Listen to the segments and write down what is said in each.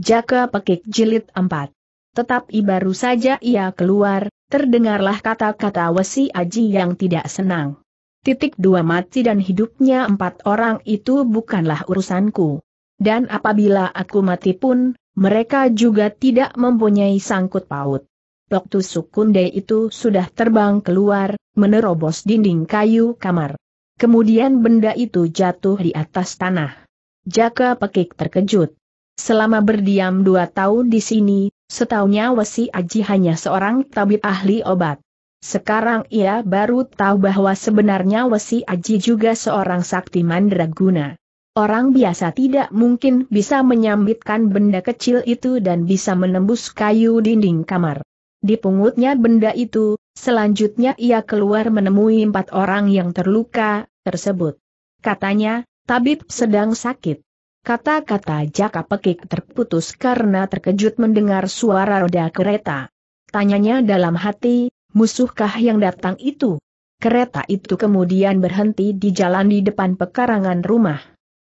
Jaka Pekik Jilid 4. Tetapi baru saja ia keluar, terdengarlah kata-kata Wesi Aji yang tidak senang. Titik dua mati dan hidupnya empat orang itu bukanlah urusanku. Dan apabila aku mati pun, mereka juga tidak mempunyai sangkut paut. Waktu Sukunde itu sudah terbang keluar, menerobos dinding kayu kamar. Kemudian benda itu jatuh di atas tanah. Jaka Pekik terkejut. Selama berdiam dua tahun di sini, setahunya Wesi Aji hanya seorang tabib ahli obat. Sekarang ia baru tahu bahwa sebenarnya Wesi Aji juga seorang sakti mandraguna. Orang biasa tidak mungkin bisa menyambitkan benda kecil itu dan bisa menembus kayu dinding kamar. Dipungutnya benda itu, selanjutnya ia keluar menemui empat orang yang terluka, tersebut. Katanya, tabib sedang sakit. Kata-kata Jaka Pekik terputus karena terkejut mendengar suara roda kereta. Tanyanya dalam hati, musuhkah yang datang itu? Kereta itu kemudian berhenti di jalan di depan pekarangan rumah.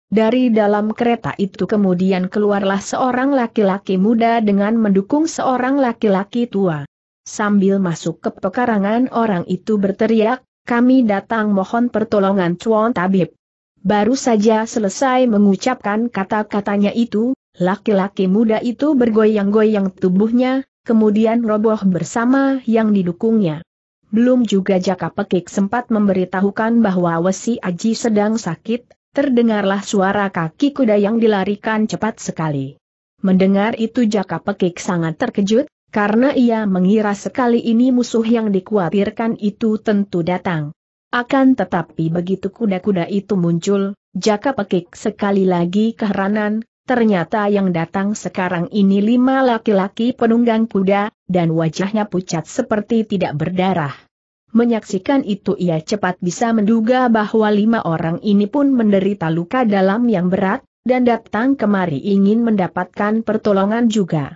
Dari dalam kereta itu kemudian keluarlah seorang laki-laki muda dengan mendukung seorang laki-laki tua. Sambil masuk ke pekarangan orang itu berteriak, kami datang mohon pertolongan Cuan Tabib. Baru saja selesai mengucapkan kata-katanya itu, laki-laki muda itu bergoyang-goyang tubuhnya, kemudian roboh bersama yang didukungnya. Belum juga Jaka Pekik sempat memberitahukan bahwa Wesi Aji sedang sakit, terdengarlah suara kaki kuda yang dilarikan cepat sekali. Mendengar itu Jaka Pekik sangat terkejut, karena ia mengira sekali ini musuh yang dikhawatirkan itu tentu datang. Akan tetapi begitu kuda-kuda itu muncul, Jaka pekik sekali lagi keheranan, ternyata yang datang sekarang ini lima laki-laki penunggang kuda, dan wajahnya pucat seperti tidak berdarah. Menyaksikan itu ia cepat bisa menduga bahwa lima orang ini pun menderita luka dalam yang berat, dan datang kemari ingin mendapatkan pertolongan juga.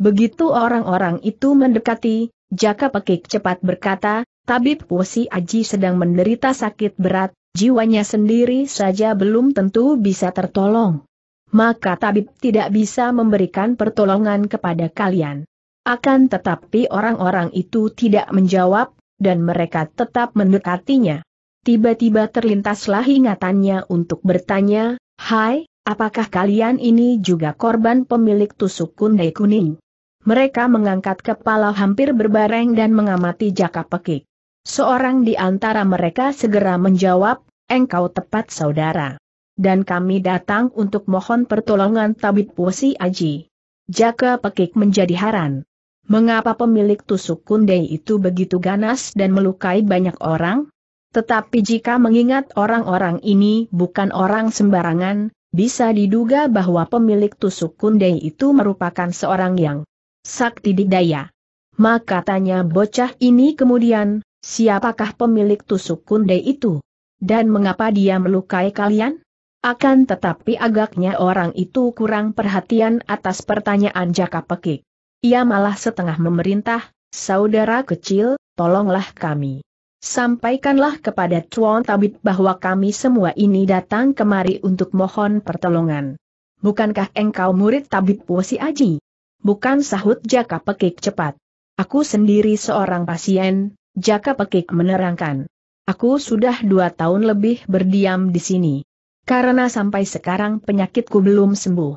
Begitu orang-orang itu mendekati, Jaka Pekik cepat berkata, Tabib Wosi Aji sedang menderita sakit berat, jiwanya sendiri saja belum tentu bisa tertolong. Maka tabib tidak bisa memberikan pertolongan kepada kalian. Akan tetapi orang-orang itu tidak menjawab, dan mereka tetap mendekatinya. Tiba-tiba terlintaslah ingatannya untuk bertanya, Hai, apakah kalian ini juga korban pemilik tusuk kundai kuning? Mereka mengangkat kepala hampir berbareng dan mengamati jaka pekik. Seorang di antara mereka segera menjawab, engkau tepat saudara. Dan kami datang untuk mohon pertolongan tabib Pusi Aji. Jaka pekik menjadi haran. Mengapa pemilik tusuk kundai itu begitu ganas dan melukai banyak orang? Tetapi jika mengingat orang-orang ini bukan orang sembarangan, bisa diduga bahwa pemilik tusuk kundai itu merupakan seorang yang sakti didaya. Maka tanya bocah ini kemudian, Siapakah pemilik tusuk kunde itu? Dan mengapa dia melukai kalian? Akan tetapi agaknya orang itu kurang perhatian atas pertanyaan Jaka Pekik. Ia malah setengah memerintah, saudara kecil, tolonglah kami. Sampaikanlah kepada Tuan Tabib bahwa kami semua ini datang kemari untuk mohon pertolongan. Bukankah engkau murid Tabib Pusi Aji? Bukan sahut Jaka Pekik cepat. Aku sendiri seorang pasien, Jaka Pekik menerangkan. Aku sudah dua tahun lebih berdiam di sini. Karena sampai sekarang penyakitku belum sembuh.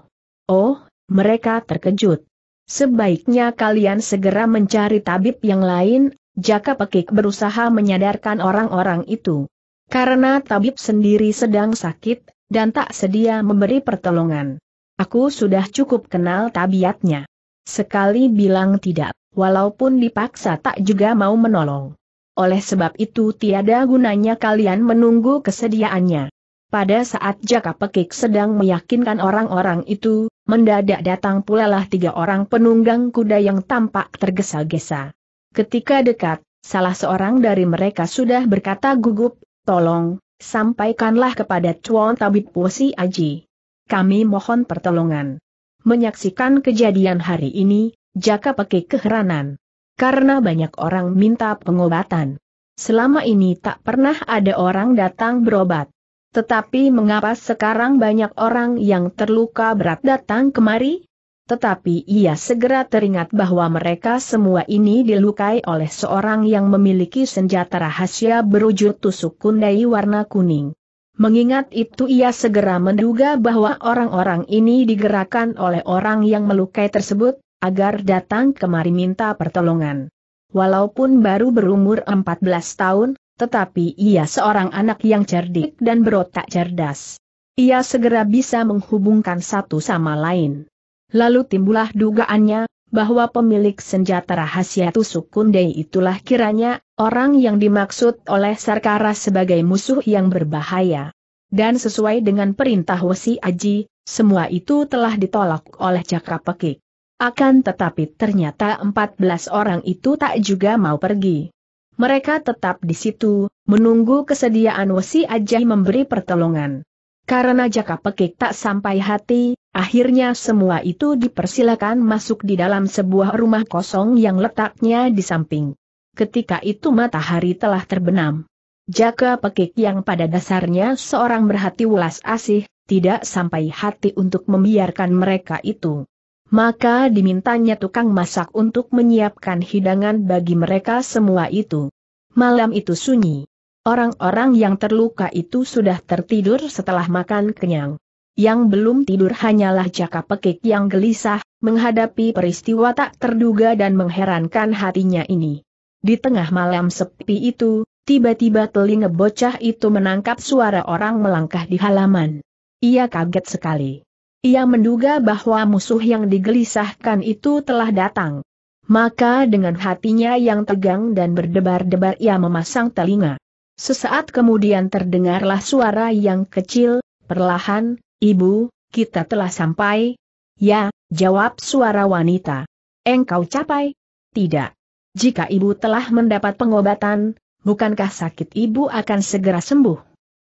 Oh, mereka terkejut. Sebaiknya kalian segera mencari tabib yang lain, Jaka Pekik berusaha menyadarkan orang-orang itu. Karena tabib sendiri sedang sakit, dan tak sedia memberi pertolongan. Aku sudah cukup kenal tabiatnya. Sekali bilang tidak, walaupun dipaksa tak juga mau menolong. Oleh sebab itu tiada gunanya kalian menunggu kesediaannya. Pada saat Jaka Pekik sedang meyakinkan orang-orang itu, mendadak datang pula lah tiga orang penunggang kuda yang tampak tergesa-gesa. Ketika dekat, salah seorang dari mereka sudah berkata gugup, tolong, sampaikanlah kepada Chuan Tabib Pusi Aji. Kami mohon pertolongan. Menyaksikan kejadian hari ini, Jaka pakai keheranan. Karena banyak orang minta pengobatan. Selama ini tak pernah ada orang datang berobat. Tetapi mengapa sekarang banyak orang yang terluka berat datang kemari? Tetapi ia segera teringat bahwa mereka semua ini dilukai oleh seorang yang memiliki senjata rahasia berujur tusuk kundai warna kuning. Mengingat itu ia segera menduga bahwa orang-orang ini digerakkan oleh orang yang melukai tersebut, agar datang kemari minta pertolongan. Walaupun baru berumur 14 tahun, tetapi ia seorang anak yang cerdik dan berotak cerdas. Ia segera bisa menghubungkan satu sama lain. Lalu timbullah dugaannya, bahwa pemilik senjata rahasia tusuk kundai itulah kiranya, orang yang dimaksud oleh Sarkara sebagai musuh yang berbahaya. Dan sesuai dengan perintah Wesi Aji, semua itu telah ditolak oleh Cakra Pekik. Akan tetapi ternyata 14 orang itu tak juga mau pergi. Mereka tetap di situ, menunggu kesediaan Wesi Ajai memberi pertolongan. Karena jaka pekik tak sampai hati, akhirnya semua itu dipersilakan masuk di dalam sebuah rumah kosong yang letaknya di samping. Ketika itu matahari telah terbenam. Jaka pekik yang pada dasarnya seorang berhati welas asih, tidak sampai hati untuk membiarkan mereka itu maka dimintanya tukang masak untuk menyiapkan hidangan bagi mereka semua itu. Malam itu sunyi. Orang-orang yang terluka itu sudah tertidur setelah makan kenyang. Yang belum tidur hanyalah jaka pekik yang gelisah, menghadapi peristiwa tak terduga dan mengherankan hatinya ini. Di tengah malam sepi itu, tiba-tiba telinga bocah itu menangkap suara orang melangkah di halaman. Ia kaget sekali. Ia menduga bahwa musuh yang digelisahkan itu telah datang. Maka dengan hatinya yang tegang dan berdebar-debar ia memasang telinga. Sesaat kemudian terdengarlah suara yang kecil, perlahan, Ibu, kita telah sampai. Ya, jawab suara wanita. Engkau capai? Tidak. Jika ibu telah mendapat pengobatan, bukankah sakit ibu akan segera sembuh?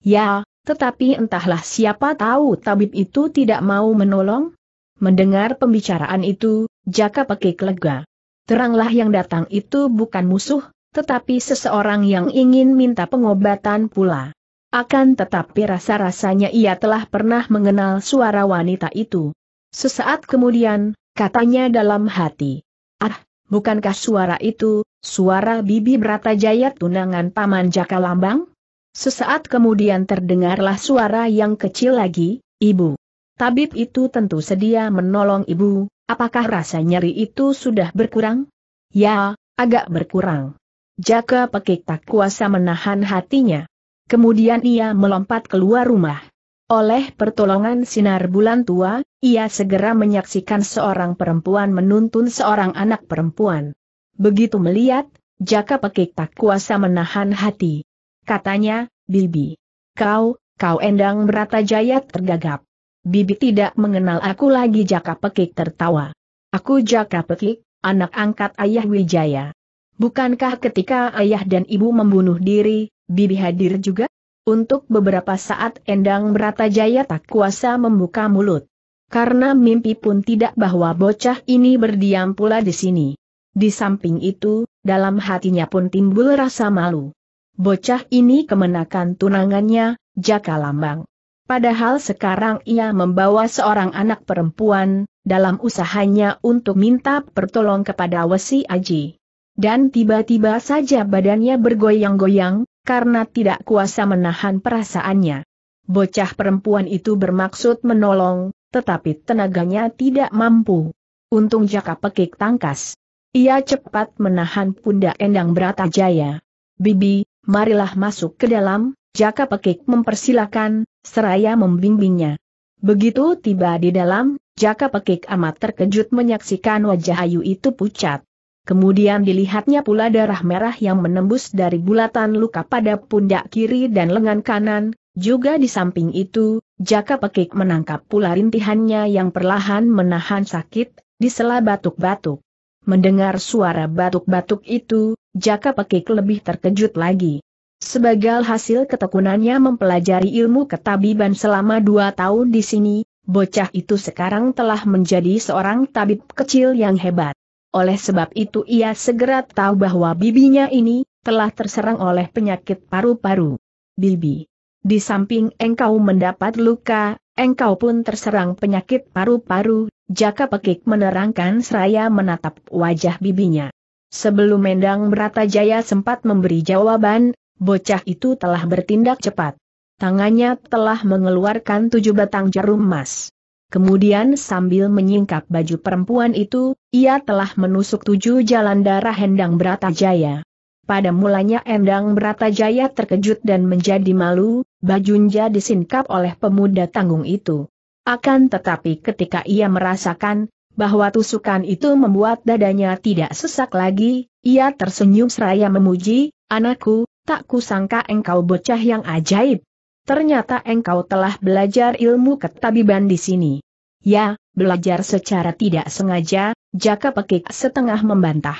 Ya, tetapi entahlah siapa tahu tabib itu tidak mau menolong? Mendengar pembicaraan itu, Jaka pekik lega. Teranglah yang datang itu bukan musuh, tetapi seseorang yang ingin minta pengobatan pula. Akan tetapi rasa-rasanya ia telah pernah mengenal suara wanita itu. Sesaat kemudian, katanya dalam hati. Ah, bukankah suara itu, suara Bibi Brata Jaya tunangan Paman Jaka Lambang? Sesaat kemudian terdengarlah suara yang kecil lagi, Ibu. Tabib itu tentu sedia menolong Ibu, apakah rasa nyeri itu sudah berkurang? Ya, agak berkurang. Jaka pekik tak kuasa menahan hatinya. Kemudian ia melompat keluar rumah. Oleh pertolongan sinar bulan tua, ia segera menyaksikan seorang perempuan menuntun seorang anak perempuan. Begitu melihat, Jaka pekik tak kuasa menahan hati. Katanya, Bibi. Kau, kau endang berata Bratajaya tergagap. Bibi tidak mengenal aku lagi Jaka Pekik tertawa. Aku Jaka Pekik, anak angkat ayah Wijaya. Bukankah ketika ayah dan ibu membunuh diri, Bibi hadir juga? Untuk beberapa saat Endang Bratajaya tak kuasa membuka mulut. Karena mimpi pun tidak bahwa bocah ini berdiam pula di sini. Di samping itu, dalam hatinya pun timbul rasa malu bocah ini kemenakan tunangannya, Jaka Lambang. Padahal sekarang ia membawa seorang anak perempuan, dalam usahanya untuk minta pertolong kepada Wesi Aji. Dan tiba-tiba saja badannya bergoyang-goyang, karena tidak kuasa menahan perasaannya. Bocah perempuan itu bermaksud menolong, tetapi tenaganya tidak mampu. Untung Jaka pekik tangkas. Ia cepat menahan pundak Endang Bratajaya. Bibi, marilah masuk ke dalam, Jaka Pekik mempersilahkan, seraya membimbingnya. Begitu tiba di dalam, Jaka Pekik amat terkejut menyaksikan wajah Ayu itu pucat. Kemudian dilihatnya pula darah merah yang menembus dari bulatan luka pada pundak kiri dan lengan kanan, juga di samping itu, Jaka Pekik menangkap pula rintihannya yang perlahan menahan sakit, di sela batuk-batuk. Mendengar suara batuk-batuk itu, Jaka Pekik lebih terkejut lagi. Sebagai hasil ketekunannya mempelajari ilmu ketabiban selama dua tahun di sini, bocah itu sekarang telah menjadi seorang tabib kecil yang hebat. Oleh sebab itu ia segera tahu bahwa bibinya ini, telah terserang oleh penyakit paru-paru. Bibi, di samping engkau mendapat luka, engkau pun terserang penyakit paru-paru, Jaka Pekik menerangkan seraya menatap wajah bibinya. Sebelum Mendang Bratajaya sempat memberi jawaban, bocah itu telah bertindak cepat. Tangannya telah mengeluarkan tujuh batang jarum emas. Kemudian sambil menyingkap baju perempuan itu, ia telah menusuk tujuh jalan darah Endang Bratajaya. Pada mulanya Endang Bratajaya terkejut dan menjadi malu, bajunya disingkap oleh pemuda tanggung itu. Akan tetapi ketika ia merasakan bahwa tusukan itu membuat dadanya tidak sesak lagi, ia tersenyum seraya memuji, anakku, tak kusangka engkau bocah yang ajaib. Ternyata engkau telah belajar ilmu ketabiban di sini. Ya, belajar secara tidak sengaja, Jaka Pekik setengah membantah.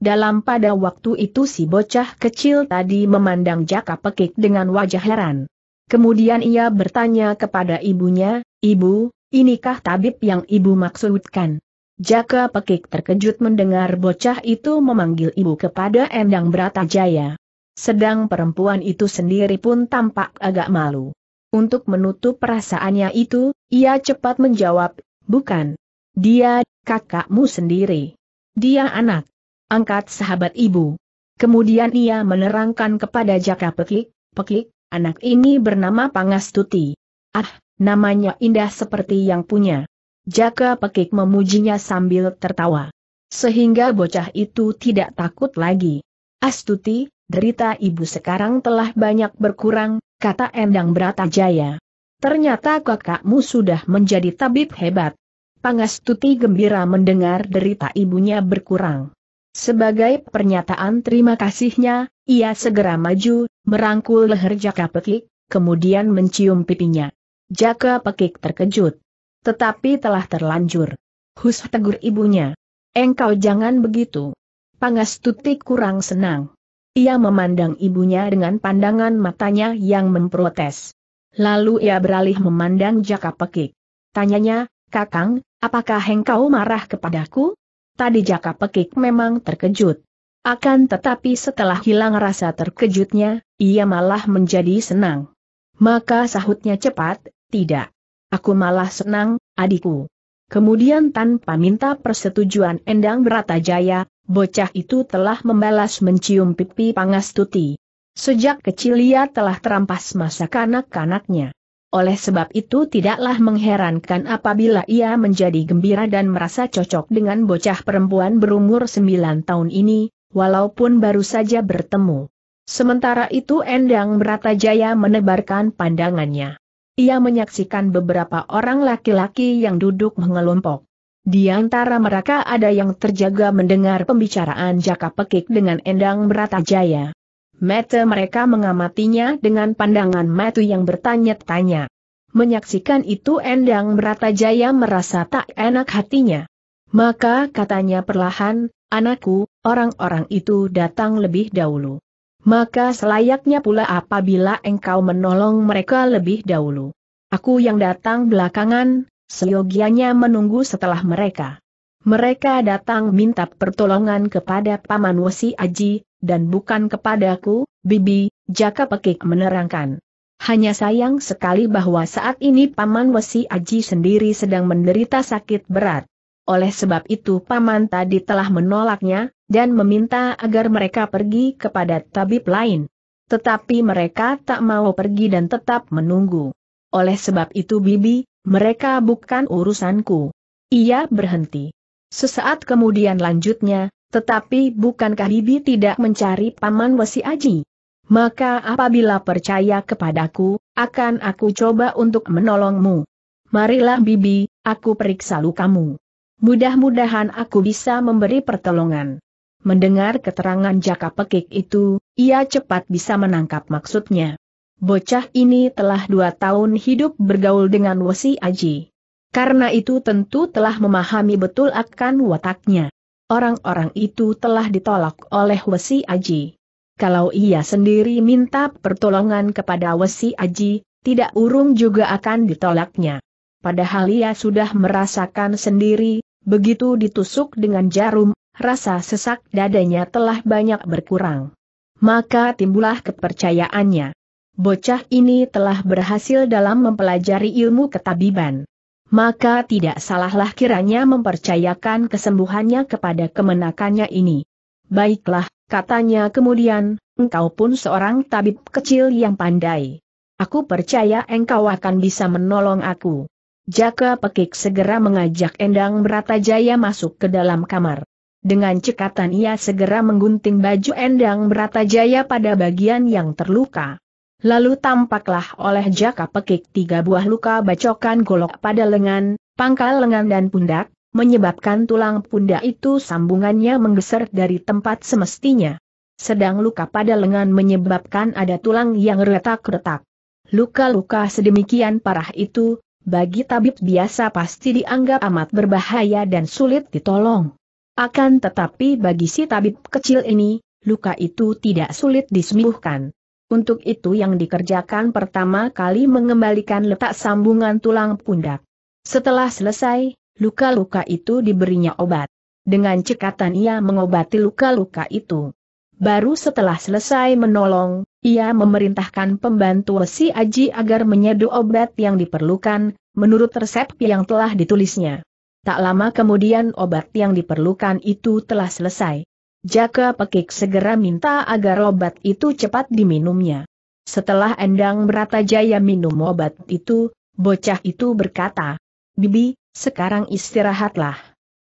Dalam pada waktu itu si bocah kecil tadi memandang Jaka Pekik dengan wajah heran. Kemudian ia bertanya kepada ibunya, Ibu, inikah tabib yang ibu maksudkan? Jaka Pekik terkejut mendengar bocah itu memanggil ibu kepada Endang Bratajaya. Sedang perempuan itu sendiri pun tampak agak malu. Untuk menutup perasaannya itu, ia cepat menjawab, bukan. Dia, kakakmu sendiri. Dia anak. Angkat sahabat ibu. Kemudian ia menerangkan kepada Jaka Pekik, Pekik, Anak ini bernama Pangastuti. Ah, namanya indah seperti yang punya. Jaka Pekik memujinya sambil tertawa. Sehingga bocah itu tidak takut lagi. Astuti, derita ibu sekarang telah banyak berkurang, kata Endang Bratajaya. Ternyata kakakmu sudah menjadi tabib hebat. Pangastuti gembira mendengar derita ibunya berkurang. Sebagai pernyataan terima kasihnya, ia segera maju, merangkul leher Jaka Pekik, kemudian mencium pipinya. Jaka Pekik terkejut. Tetapi telah terlanjur. Hus tegur ibunya. Engkau jangan begitu. Pangas Tuti kurang senang. Ia memandang ibunya dengan pandangan matanya yang memprotes. Lalu ia beralih memandang Jaka Pekik. Tanyanya, Kakang, apakah engkau marah kepadaku? Tadi Jaka Pekik memang terkejut. Akan tetapi setelah hilang rasa terkejutnya, ia malah menjadi senang. Maka sahutnya cepat, tidak. Aku malah senang, adikku. Kemudian tanpa minta persetujuan Endang Beratajaya, bocah itu telah membalas mencium pipi Pangastuti. Sejak kecil ia telah terampas masa kanak-kanaknya. Oleh sebab itu tidaklah mengherankan apabila ia menjadi gembira dan merasa cocok dengan bocah perempuan berumur 9 tahun ini, walaupun baru saja bertemu. Sementara itu Endang Bratajaya menebarkan pandangannya. Ia menyaksikan beberapa orang laki-laki yang duduk mengelompok. Di antara mereka ada yang terjaga mendengar pembicaraan Jaka Pekik dengan Endang Bratajaya. Mata mereka mengamatinya dengan pandangan matu yang bertanya-tanya. Menyaksikan itu Endang Jaya merasa tak enak hatinya. Maka katanya perlahan, anakku, orang-orang itu datang lebih dahulu. Maka selayaknya pula apabila engkau menolong mereka lebih dahulu. Aku yang datang belakangan, seyogianya menunggu setelah mereka. Mereka datang minta pertolongan kepada Paman Wesi Aji, dan bukan kepadaku, Bibi, Jaka Pekik menerangkan. Hanya sayang sekali bahwa saat ini Paman Wesi Aji sendiri sedang menderita sakit berat. Oleh sebab itu Paman tadi telah menolaknya, dan meminta agar mereka pergi kepada tabib lain. Tetapi mereka tak mau pergi dan tetap menunggu. Oleh sebab itu Bibi, mereka bukan urusanku. Ia berhenti. Sesaat kemudian lanjutnya, tetapi bukankah Bibi tidak mencari Paman Wesi Aji? Maka apabila percaya kepadaku, akan aku coba untuk menolongmu. Marilah Bibi, aku periksa lukamu. Mudah-mudahan aku bisa memberi pertolongan. Mendengar keterangan jaka pekik itu, ia cepat bisa menangkap maksudnya. Bocah ini telah dua tahun hidup bergaul dengan Wesi Aji. Karena itu tentu telah memahami betul akan wataknya. Orang-orang itu telah ditolak oleh Wesi Aji. Kalau ia sendiri minta pertolongan kepada Wesi Aji, tidak urung juga akan ditolaknya. Padahal ia sudah merasakan sendiri, begitu ditusuk dengan jarum, rasa sesak dadanya telah banyak berkurang. Maka timbullah kepercayaannya. Bocah ini telah berhasil dalam mempelajari ilmu ketabiban maka tidak salahlah kiranya mempercayakan kesembuhannya kepada kemenakannya ini. Baiklah, katanya kemudian, engkau pun seorang tabib kecil yang pandai. Aku percaya engkau akan bisa menolong aku. Jaka Pekik segera mengajak Endang Bratajaya masuk ke dalam kamar. Dengan cekatan ia segera menggunting baju Endang Bratajaya pada bagian yang terluka. Lalu tampaklah oleh jaka pekik tiga buah luka bacokan golok pada lengan, pangkal lengan dan pundak, menyebabkan tulang pundak itu sambungannya menggeser dari tempat semestinya. Sedang luka pada lengan menyebabkan ada tulang yang retak-retak. Luka-luka sedemikian parah itu, bagi tabib biasa pasti dianggap amat berbahaya dan sulit ditolong. Akan tetapi bagi si tabib kecil ini, luka itu tidak sulit disembuhkan. Untuk itu yang dikerjakan pertama kali mengembalikan letak sambungan tulang pundak. Setelah selesai, luka-luka itu diberinya obat. Dengan cekatan ia mengobati luka-luka itu. Baru setelah selesai menolong, ia memerintahkan pembantu si Aji agar menyeduh obat yang diperlukan, menurut resep yang telah ditulisnya. Tak lama kemudian obat yang diperlukan itu telah selesai. Jaka Pekik segera minta agar obat itu cepat diminumnya. Setelah Endang Bratajaya minum obat itu, bocah itu berkata, Bibi, sekarang istirahatlah.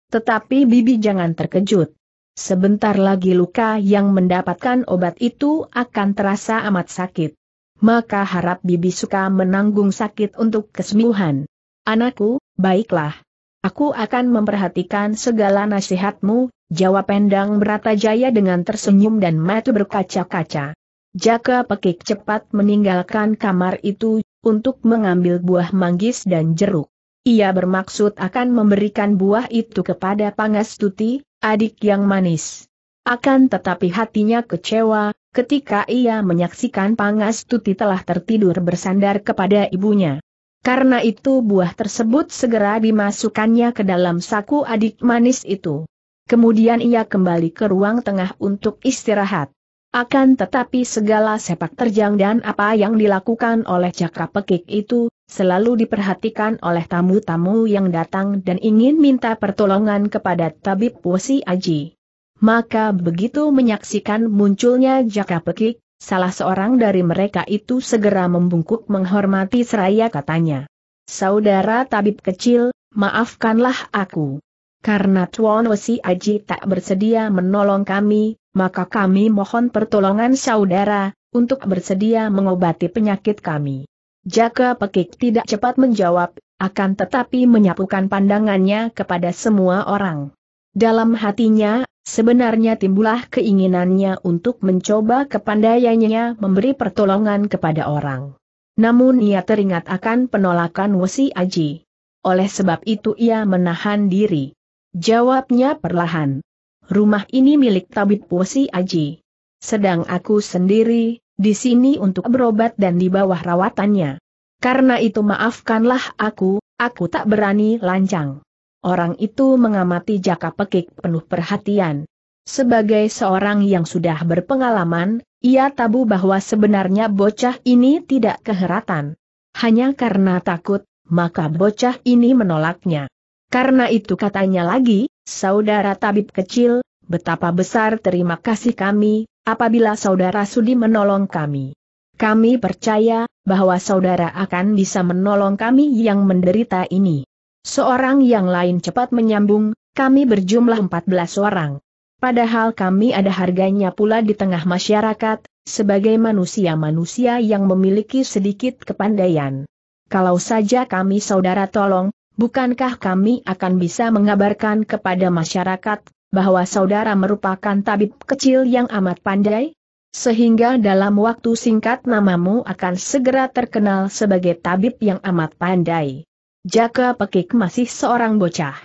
Tetapi Bibi jangan terkejut. Sebentar lagi luka yang mendapatkan obat itu akan terasa amat sakit. Maka harap Bibi suka menanggung sakit untuk kesembuhan. Anakku, baiklah. Aku akan memperhatikan segala nasihatmu, jawab Endang Bratajaya dengan tersenyum dan mata berkaca-kaca. Jaka Pekik cepat meninggalkan kamar itu, untuk mengambil buah manggis dan jeruk. Ia bermaksud akan memberikan buah itu kepada Pangastuti, adik yang manis. Akan tetapi hatinya kecewa, ketika ia menyaksikan Pangastuti telah tertidur bersandar kepada ibunya. Karena itu buah tersebut segera dimasukkannya ke dalam saku adik manis itu. Kemudian ia kembali ke ruang tengah untuk istirahat. Akan tetapi segala sepak terjang dan apa yang dilakukan oleh cakra pekik itu, selalu diperhatikan oleh tamu-tamu yang datang dan ingin minta pertolongan kepada tabib Wosi Aji. Maka begitu menyaksikan munculnya cakra pekik, Salah seorang dari mereka itu segera membungkuk menghormati seraya katanya. Saudara tabib kecil, maafkanlah aku. Karena Tuan Wesi Aji tak bersedia menolong kami, maka kami mohon pertolongan saudara, untuk bersedia mengobati penyakit kami. Jaka Pekik tidak cepat menjawab, akan tetapi menyapukan pandangannya kepada semua orang. Dalam hatinya, sebenarnya timbullah keinginannya untuk mencoba kepandaiannya memberi pertolongan kepada orang. Namun ia teringat akan penolakan Wesi Aji. Oleh sebab itu ia menahan diri. Jawabnya perlahan. Rumah ini milik tabib Wesi Aji. Sedang aku sendiri, di sini untuk berobat dan di bawah rawatannya. Karena itu maafkanlah aku, aku tak berani lancang. Orang itu mengamati jaka pekik penuh perhatian. Sebagai seorang yang sudah berpengalaman, ia tabu bahwa sebenarnya bocah ini tidak keheratan. Hanya karena takut, maka bocah ini menolaknya. Karena itu katanya lagi, saudara tabib kecil, betapa besar terima kasih kami, apabila saudara sudi menolong kami. Kami percaya, bahwa saudara akan bisa menolong kami yang menderita ini. Seorang yang lain cepat menyambung, kami berjumlah 14 orang. Padahal kami ada harganya pula di tengah masyarakat, sebagai manusia-manusia yang memiliki sedikit kepandaian. Kalau saja kami saudara tolong, bukankah kami akan bisa mengabarkan kepada masyarakat bahwa saudara merupakan tabib kecil yang amat pandai? Sehingga dalam waktu singkat namamu akan segera terkenal sebagai tabib yang amat pandai. Jaka Pekik masih seorang bocah.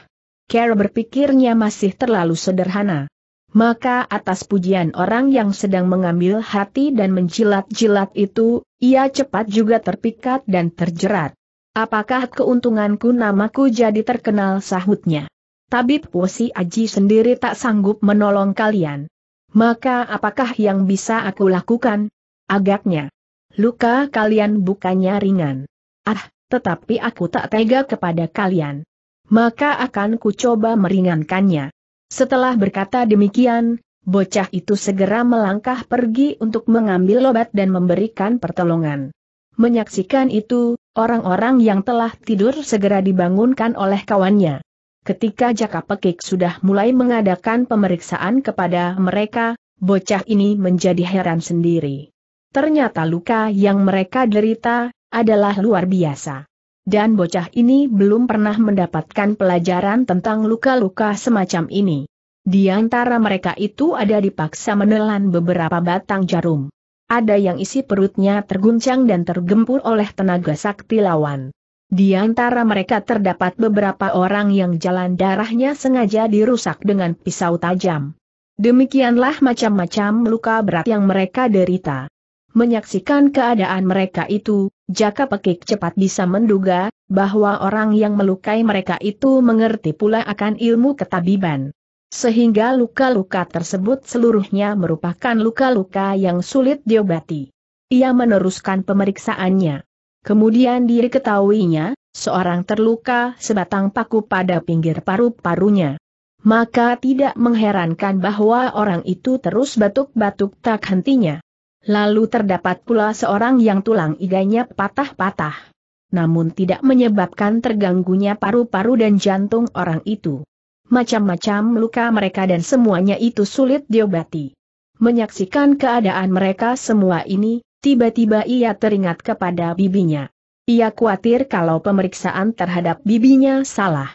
Care berpikirnya masih terlalu sederhana. Maka atas pujian orang yang sedang mengambil hati dan menjilat-jilat itu, ia cepat juga terpikat dan terjerat. Apakah keuntunganku namaku jadi terkenal sahutnya? Tabib Wosi Aji sendiri tak sanggup menolong kalian. Maka apakah yang bisa aku lakukan? Agaknya. Luka kalian bukannya ringan. Ah, tetapi aku tak tega kepada kalian. Maka akan kucoba meringankannya. Setelah berkata demikian, bocah itu segera melangkah pergi untuk mengambil obat dan memberikan pertolongan. Menyaksikan itu, orang-orang yang telah tidur segera dibangunkan oleh kawannya. Ketika Jaka Pekik sudah mulai mengadakan pemeriksaan kepada mereka, bocah ini menjadi heran sendiri. Ternyata luka yang mereka derita, adalah luar biasa. Dan bocah ini belum pernah mendapatkan pelajaran tentang luka-luka semacam ini. Di antara mereka itu ada dipaksa menelan beberapa batang jarum. Ada yang isi perutnya terguncang dan tergempur oleh tenaga sakti lawan. Di antara mereka terdapat beberapa orang yang jalan darahnya sengaja dirusak dengan pisau tajam. Demikianlah macam-macam luka berat yang mereka derita. Menyaksikan keadaan mereka itu, Jaka Pekik cepat bisa menduga, bahwa orang yang melukai mereka itu mengerti pula akan ilmu ketabiban. Sehingga luka-luka tersebut seluruhnya merupakan luka-luka yang sulit diobati. Ia meneruskan pemeriksaannya. Kemudian diketahuinya, seorang terluka sebatang paku pada pinggir paru-parunya. Maka tidak mengherankan bahwa orang itu terus batuk-batuk tak hentinya. Lalu terdapat pula seorang yang tulang iganya patah-patah. Namun tidak menyebabkan terganggunya paru-paru dan jantung orang itu. Macam-macam luka mereka dan semuanya itu sulit diobati. Menyaksikan keadaan mereka semua ini, tiba-tiba ia teringat kepada bibinya. Ia khawatir kalau pemeriksaan terhadap bibinya salah.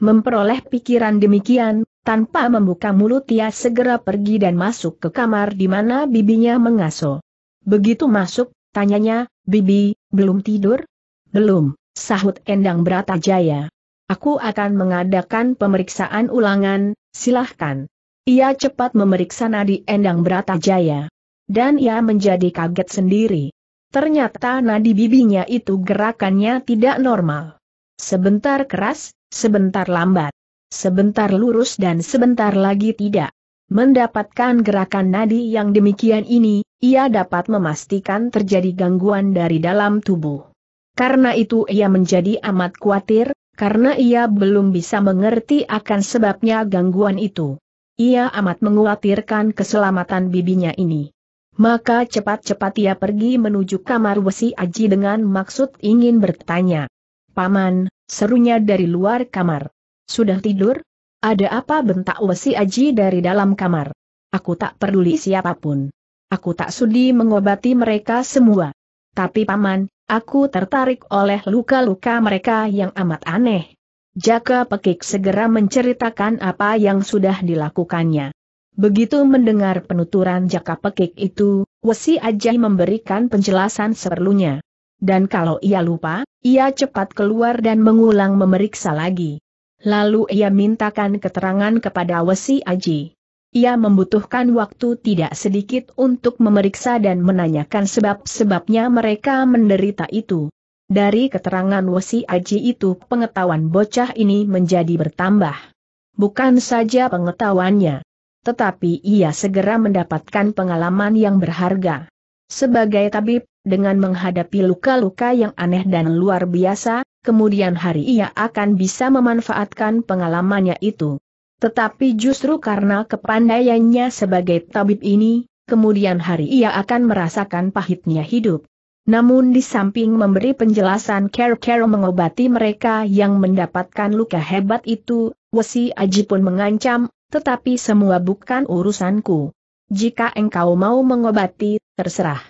Memperoleh pikiran demikian, tanpa membuka mulut ia segera pergi dan masuk ke kamar di mana bibinya mengasuh. Begitu masuk, tanyanya, Bibi, belum tidur? Belum, sahut Endang Bratajaya. Aku akan mengadakan pemeriksaan ulangan, silahkan. Ia cepat memeriksa nadi Endang Bratajaya. Dan ia menjadi kaget sendiri. Ternyata nadi bibinya itu gerakannya tidak normal. Sebentar keras, sebentar lambat. Sebentar lurus dan sebentar lagi tidak. Mendapatkan gerakan nadi yang demikian ini, ia dapat memastikan terjadi gangguan dari dalam tubuh. Karena itu ia menjadi amat khawatir, karena ia belum bisa mengerti akan sebabnya gangguan itu. Ia amat mengkhawatirkan keselamatan bibinya ini. Maka cepat-cepat ia pergi menuju kamar Wesi Aji dengan maksud ingin bertanya. Paman, serunya dari luar kamar. Sudah tidur? Ada apa bentak Wesi Aji dari dalam kamar? Aku tak peduli siapapun. Aku tak sudi mengobati mereka semua. Tapi paman, aku tertarik oleh luka-luka mereka yang amat aneh. Jaka Pekik segera menceritakan apa yang sudah dilakukannya. Begitu mendengar penuturan Jaka Pekik itu, Wesi Aji memberikan penjelasan seperlunya. Dan kalau ia lupa, ia cepat keluar dan mengulang memeriksa lagi. Lalu ia mintakan keterangan kepada Wesi Aji. Ia membutuhkan waktu tidak sedikit untuk memeriksa dan menanyakan sebab-sebabnya mereka menderita itu. Dari keterangan Wesi Aji itu pengetahuan bocah ini menjadi bertambah. Bukan saja pengetahuannya, tetapi ia segera mendapatkan pengalaman yang berharga. Sebagai tabib, dengan menghadapi luka-luka yang aneh dan luar biasa, kemudian hari ia akan bisa memanfaatkan pengalamannya itu. Tetapi justru karena kepandaiannya sebagai tabib ini, kemudian hari ia akan merasakan pahitnya hidup. Namun di samping memberi penjelasan care-care mengobati mereka yang mendapatkan luka hebat itu, Wesi Aji pun mengancam, tetapi semua bukan urusanku. Jika engkau mau mengobati, terserah.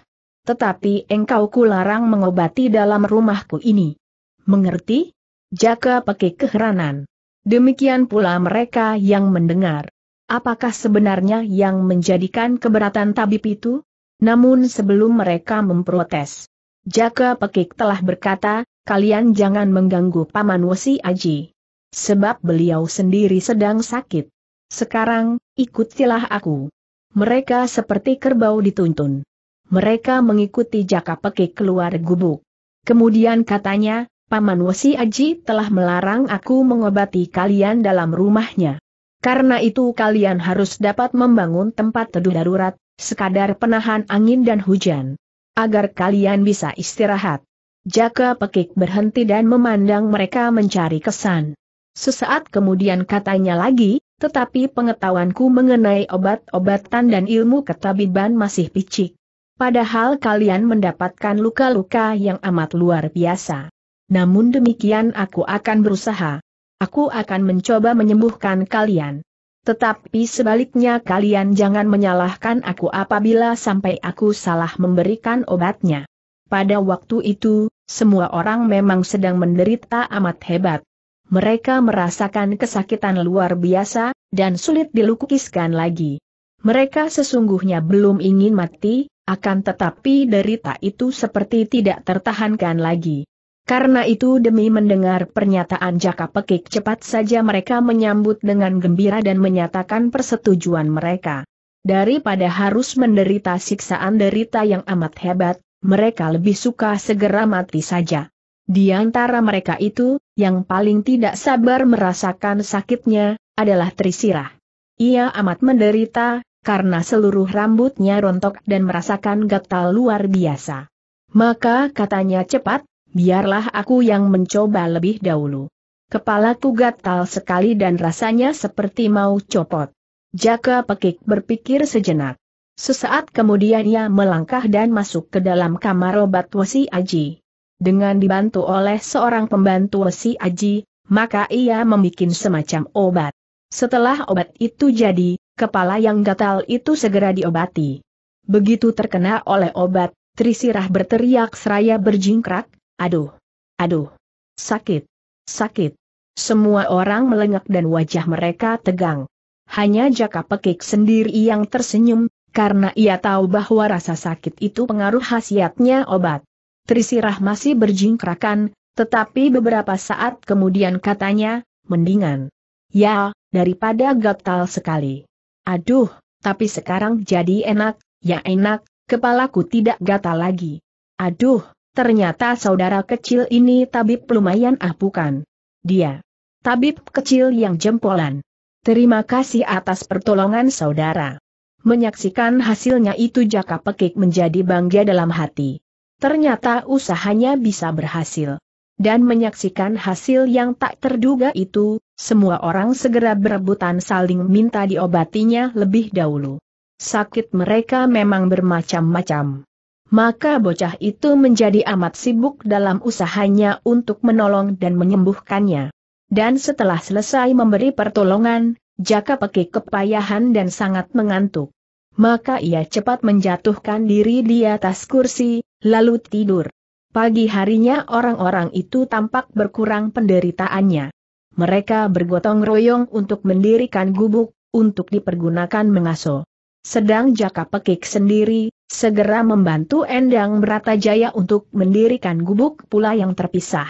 Tetapi engkau kularang mengobati dalam rumahku ini. Mengerti? Jaka pakai keheranan. Demikian pula mereka yang mendengar. Apakah sebenarnya yang menjadikan keberatan tabib itu? Namun sebelum mereka memprotes, Jaka Pekik telah berkata, kalian jangan mengganggu Paman Wesi Aji. Sebab beliau sendiri sedang sakit. Sekarang, ikutilah aku. Mereka seperti kerbau dituntun. Mereka mengikuti Jaka Pekik keluar gubuk. Kemudian katanya, Paman Wesi Aji telah melarang aku mengobati kalian dalam rumahnya. Karena itu kalian harus dapat membangun tempat teduh darurat, sekadar penahan angin dan hujan. Agar kalian bisa istirahat. Jaka Pekik berhenti dan memandang mereka mencari kesan. Sesaat kemudian katanya lagi, tetapi pengetahuanku mengenai obat-obatan dan ilmu ketabiban masih picik. Padahal kalian mendapatkan luka-luka yang amat luar biasa namun demikian aku akan berusaha. Aku akan mencoba menyembuhkan kalian. Tetapi sebaliknya kalian jangan menyalahkan aku apabila sampai aku salah memberikan obatnya. Pada waktu itu, semua orang memang sedang menderita amat hebat. Mereka merasakan kesakitan luar biasa, dan sulit dilukiskan lagi. Mereka sesungguhnya belum ingin mati, akan tetapi derita itu seperti tidak tertahankan lagi. Karena itu demi mendengar pernyataan Jaka Pekik cepat saja mereka menyambut dengan gembira dan menyatakan persetujuan mereka. Daripada harus menderita siksaan derita yang amat hebat, mereka lebih suka segera mati saja. Di antara mereka itu, yang paling tidak sabar merasakan sakitnya, adalah Trisirah. Ia amat menderita, karena seluruh rambutnya rontok dan merasakan gatal luar biasa. Maka katanya cepat, Biarlah aku yang mencoba lebih dahulu. kepala Kepalaku gatal sekali dan rasanya seperti mau copot. Jaka pekik berpikir sejenak. Sesaat kemudian ia melangkah dan masuk ke dalam kamar obat Wesi Aji. Dengan dibantu oleh seorang pembantu Wesi Aji, maka ia membuat semacam obat. Setelah obat itu jadi, kepala yang gatal itu segera diobati. Begitu terkena oleh obat, Trisirah berteriak seraya berjingkrak, Aduh! Aduh! Sakit! Sakit! Semua orang melengak dan wajah mereka tegang. Hanya Jaka Pekik sendiri yang tersenyum, karena ia tahu bahwa rasa sakit itu pengaruh khasiatnya obat. Trisirah masih berjingkrakan, tetapi beberapa saat kemudian katanya, mendingan. Ya, daripada gatal sekali. Aduh, tapi sekarang jadi enak, ya enak, kepalaku tidak gatal lagi. Aduh, Ternyata saudara kecil ini tabib lumayan ah bukan? Dia. Tabib kecil yang jempolan. Terima kasih atas pertolongan saudara. Menyaksikan hasilnya itu jaka pekik menjadi bangga dalam hati. Ternyata usahanya bisa berhasil. Dan menyaksikan hasil yang tak terduga itu, semua orang segera berebutan saling minta diobatinya lebih dahulu. Sakit mereka memang bermacam-macam maka bocah itu menjadi amat sibuk dalam usahanya untuk menolong dan menyembuhkannya. Dan setelah selesai memberi pertolongan, Jaka pekik kepayahan dan sangat mengantuk. Maka ia cepat menjatuhkan diri di atas kursi, lalu tidur. Pagi harinya orang-orang itu tampak berkurang penderitaannya. Mereka bergotong royong untuk mendirikan gubuk, untuk dipergunakan mengaso. Sedang Jaka Pekik sendiri, Segera membantu Endang Jaya untuk mendirikan gubuk pula yang terpisah.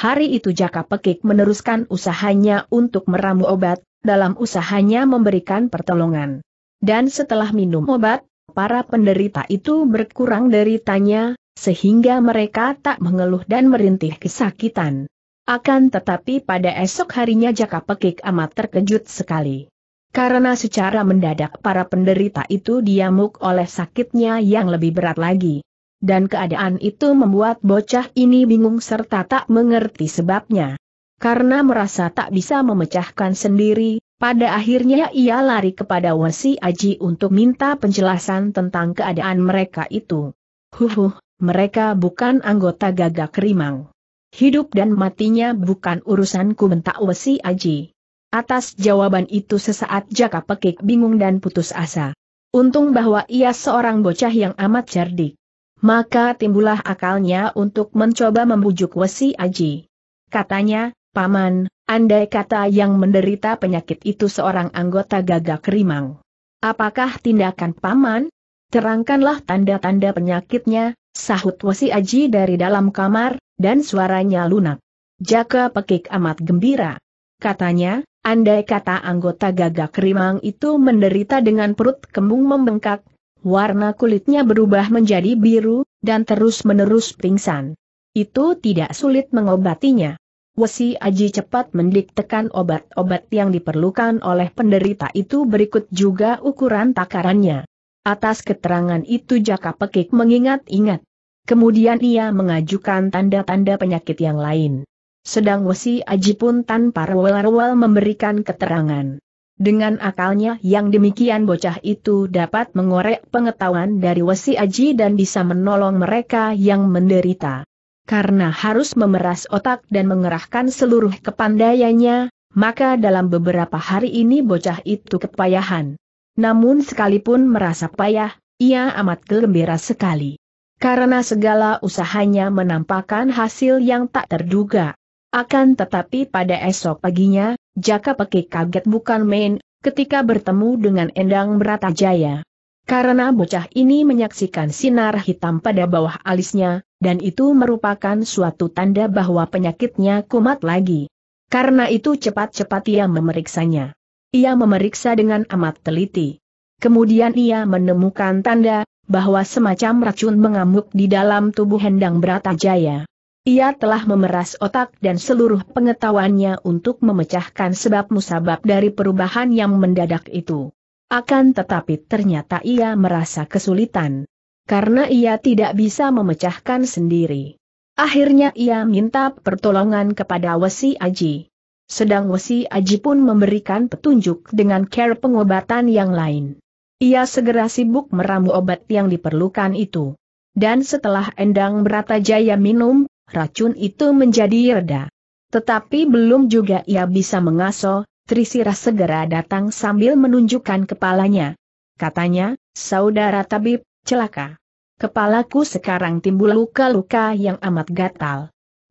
Hari itu Jaka Pekik meneruskan usahanya untuk meramu obat, dalam usahanya memberikan pertolongan. Dan setelah minum obat, para penderita itu berkurang deritanya, sehingga mereka tak mengeluh dan merintih kesakitan. Akan tetapi pada esok harinya Jaka Pekik amat terkejut sekali. Karena secara mendadak para penderita itu diamuk oleh sakitnya yang lebih berat lagi. Dan keadaan itu membuat bocah ini bingung serta tak mengerti sebabnya. Karena merasa tak bisa memecahkan sendiri, pada akhirnya ia lari kepada Wasi Aji untuk minta penjelasan tentang keadaan mereka itu. Huhuh, mereka bukan anggota gagak rimang. Hidup dan matinya bukan urusanku bentak Wesi Aji. Atas jawaban itu sesaat Jaka Pekik bingung dan putus asa. Untung bahwa ia seorang bocah yang amat cerdik. Maka timbullah akalnya untuk mencoba membujuk Wesi Aji. Katanya, Paman, andai kata yang menderita penyakit itu seorang anggota gagak rimang. Apakah tindakan Paman? Terangkanlah tanda-tanda penyakitnya, sahut Wesi Aji dari dalam kamar, dan suaranya lunak. Jaka Pekik amat gembira. Katanya, Andai kata anggota gagak rimang itu menderita dengan perut kembung membengkak, warna kulitnya berubah menjadi biru, dan terus-menerus pingsan. Itu tidak sulit mengobatinya. Wesi Aji cepat mendiktekan obat-obat yang diperlukan oleh penderita itu berikut juga ukuran takarannya. Atas keterangan itu Jaka Pekik mengingat-ingat. Kemudian ia mengajukan tanda-tanda penyakit yang lain. Sedang Wesi Aji pun tanpa rewel-rewel memberikan keterangan. Dengan akalnya yang demikian bocah itu dapat mengorek pengetahuan dari Wesi Aji dan bisa menolong mereka yang menderita. Karena harus memeras otak dan mengerahkan seluruh kepandaiannya, maka dalam beberapa hari ini bocah itu kepayahan. Namun sekalipun merasa payah, ia amat gembira sekali. Karena segala usahanya menampakkan hasil yang tak terduga. Akan tetapi pada esok paginya, Jaka Peki kaget bukan main, ketika bertemu dengan Endang Beratajaya. Karena bocah ini menyaksikan sinar hitam pada bawah alisnya, dan itu merupakan suatu tanda bahwa penyakitnya kumat lagi. Karena itu cepat-cepat ia memeriksanya. Ia memeriksa dengan amat teliti. Kemudian ia menemukan tanda, bahwa semacam racun mengamuk di dalam tubuh Hendang Beratajaya. Ia telah memeras otak dan seluruh pengetahuannya untuk memecahkan sebab musabab dari perubahan yang mendadak itu. Akan tetapi ternyata ia merasa kesulitan. Karena ia tidak bisa memecahkan sendiri. Akhirnya ia minta pertolongan kepada Wesi Aji. Sedang Wesi Aji pun memberikan petunjuk dengan care pengobatan yang lain. Ia segera sibuk meramu obat yang diperlukan itu. Dan setelah Endang Jaya minum, racun itu menjadi reda. Tetapi belum juga ia bisa mengaso, Trisira segera datang sambil menunjukkan kepalanya. Katanya, saudara tabib, celaka. Kepalaku sekarang timbul luka-luka yang amat gatal.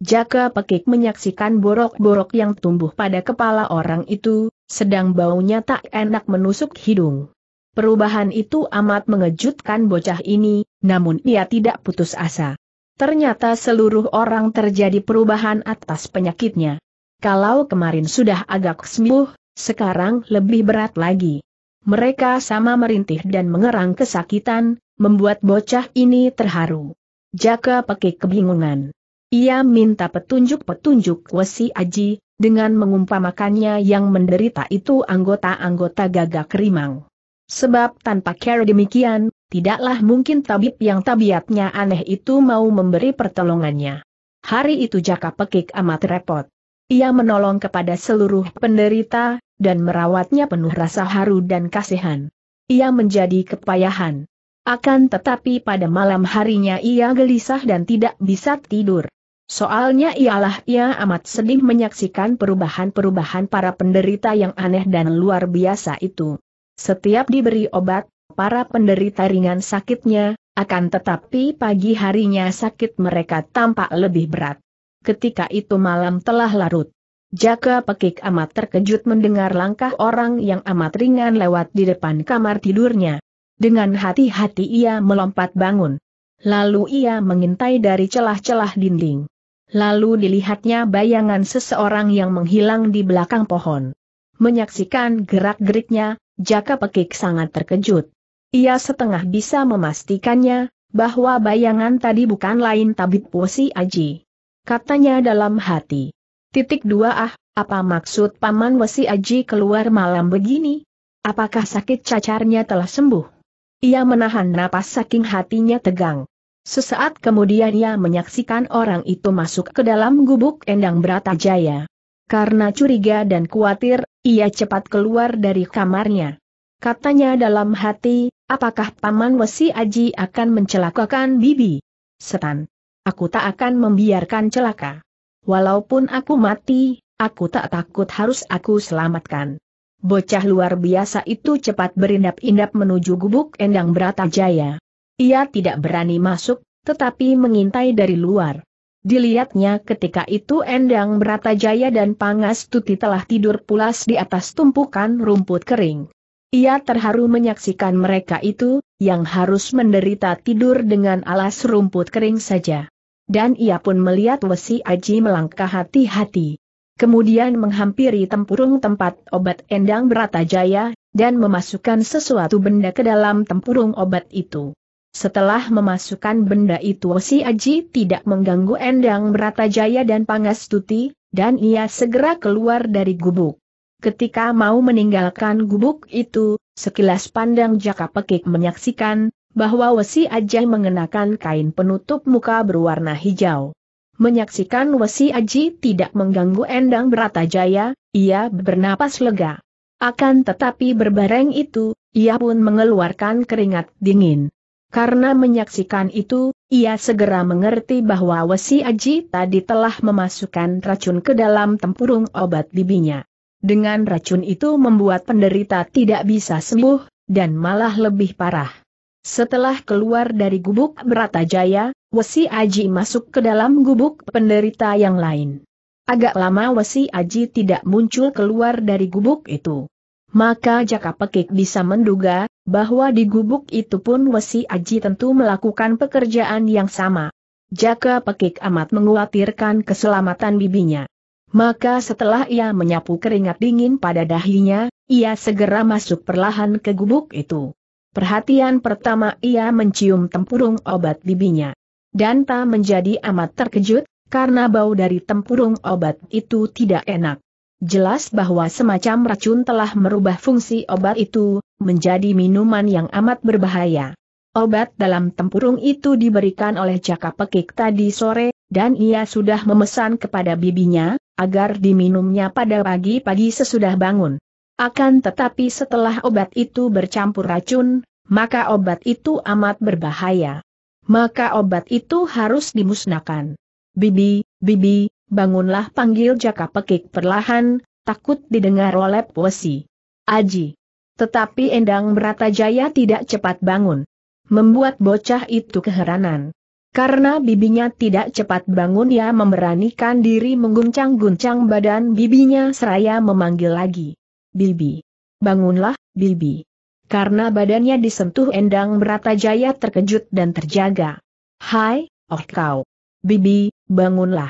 Jaka Pekik menyaksikan borok-borok yang tumbuh pada kepala orang itu, sedang baunya tak enak menusuk hidung. Perubahan itu amat mengejutkan bocah ini, namun ia tidak putus asa. Ternyata seluruh orang terjadi perubahan atas penyakitnya. Kalau kemarin sudah agak sembuh, sekarang lebih berat lagi. Mereka sama merintih dan mengerang kesakitan, membuat bocah ini terharu. Jaka pakai kebingungan. Ia minta petunjuk-petunjuk Wesi Aji, dengan mengumpamakannya yang menderita itu anggota-anggota gagak rimang. Sebab tanpa care demikian, tidaklah mungkin tabib yang tabiatnya aneh itu mau memberi pertolongannya. Hari itu Jaka Pekik amat repot. Ia menolong kepada seluruh penderita, dan merawatnya penuh rasa haru dan kasihan. Ia menjadi kepayahan. Akan tetapi pada malam harinya ia gelisah dan tidak bisa tidur. Soalnya ialah ia amat sedih menyaksikan perubahan-perubahan para penderita yang aneh dan luar biasa itu. Setiap diberi obat, para penderita ringan sakitnya, akan tetapi pagi harinya sakit mereka tampak lebih berat. Ketika itu malam telah larut. Jaka pekik amat terkejut mendengar langkah orang yang amat ringan lewat di depan kamar tidurnya. Dengan hati-hati ia melompat bangun. Lalu ia mengintai dari celah-celah dinding. Lalu dilihatnya bayangan seseorang yang menghilang di belakang pohon. Menyaksikan gerak-geriknya, Jaka pekik sangat terkejut. Ia setengah bisa memastikannya, bahwa bayangan tadi bukan lain tabib posi Aji. Katanya dalam hati. Titik dua ah, apa maksud Paman Wesi Aji keluar malam begini? Apakah sakit cacarnya telah sembuh? Ia menahan napas saking hatinya tegang. Sesaat kemudian ia menyaksikan orang itu masuk ke dalam gubuk Endang beratajaya. Karena curiga dan khawatir, ia cepat keluar dari kamarnya. Katanya dalam hati, apakah Paman Wesi Aji akan mencelakakan Bibi? Setan. Aku tak akan membiarkan celaka. Walaupun aku mati, aku tak takut harus aku selamatkan. Bocah luar biasa itu cepat berindap-indap menuju gubuk Endang Bratajaya. Ia tidak berani masuk, tetapi mengintai dari luar. Dilihatnya ketika itu Endang Bratajaya dan Pangas Tuti telah tidur pulas di atas tumpukan rumput kering. Ia terharu menyaksikan mereka itu, yang harus menderita tidur dengan alas rumput kering saja. Dan ia pun melihat Wesi Aji melangkah hati-hati. Kemudian menghampiri tempurung tempat obat endang berata jaya, dan memasukkan sesuatu benda ke dalam tempurung obat itu. Setelah memasukkan benda itu Wesi Aji tidak mengganggu endang berata jaya dan Pangas Tuti, dan ia segera keluar dari gubuk. Ketika mau meninggalkan gubuk itu, sekilas pandang Jaka Pekik menyaksikan, bahwa Wesi Aji mengenakan kain penutup muka berwarna hijau. Menyaksikan Wesi Aji tidak mengganggu Endang Bratajaya, ia bernapas lega. Akan tetapi berbareng itu, ia pun mengeluarkan keringat dingin. Karena menyaksikan itu, ia segera mengerti bahwa Wesi Aji tadi telah memasukkan racun ke dalam tempurung obat bibinya. Dengan racun itu membuat penderita tidak bisa sembuh, dan malah lebih parah. Setelah keluar dari gubuk jaya, Wesi Aji masuk ke dalam gubuk penderita yang lain. Agak lama Wesi Aji tidak muncul keluar dari gubuk itu. Maka Jaka Pekik bisa menduga, bahwa di gubuk itu pun Wesi Aji tentu melakukan pekerjaan yang sama. Jaka Pekik amat menguatirkan keselamatan bibinya. Maka setelah ia menyapu keringat dingin pada dahinya, ia segera masuk perlahan ke gubuk itu. Perhatian pertama ia mencium tempurung obat bibinya. dan tak menjadi amat terkejut, karena bau dari tempurung obat itu tidak enak. Jelas bahwa semacam racun telah merubah fungsi obat itu, menjadi minuman yang amat berbahaya. Obat dalam tempurung itu diberikan oleh Jaka Pekik tadi sore, dan ia sudah memesan kepada bibinya, agar diminumnya pada pagi-pagi sesudah bangun. Akan tetapi setelah obat itu bercampur racun, maka obat itu amat berbahaya. Maka obat itu harus dimusnahkan. Bibi, bibi, bangunlah panggil jaka pekik perlahan, takut didengar oleh wesi. Aji. Tetapi Endang Bratajaya tidak cepat bangun. Membuat bocah itu keheranan. Karena bibinya tidak cepat bangun ia memberanikan diri mengguncang-guncang badan bibinya seraya memanggil lagi. Bibi. Bangunlah, Bibi. Karena badannya disentuh Endang jaya terkejut dan terjaga. Hai, oh kau. Bibi, bangunlah.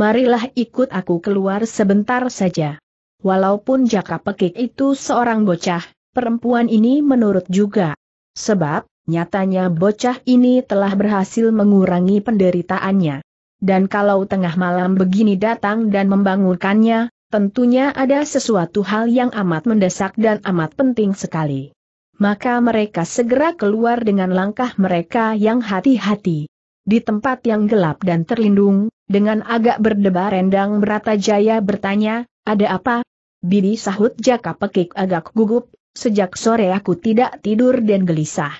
Marilah ikut aku keluar sebentar saja. Walaupun jaka pekik itu seorang bocah, perempuan ini menurut juga. Sebab, nyatanya bocah ini telah berhasil mengurangi penderitaannya. Dan kalau tengah malam begini datang dan membangunkannya, tentunya ada sesuatu hal yang amat mendesak dan amat penting sekali. Maka mereka segera keluar dengan langkah mereka yang hati-hati. Di tempat yang gelap dan terlindung, dengan agak berdebar rendang Berata Jaya bertanya, ada apa? Bibi sahut jaka pekik agak gugup, sejak sore aku tidak tidur dan gelisah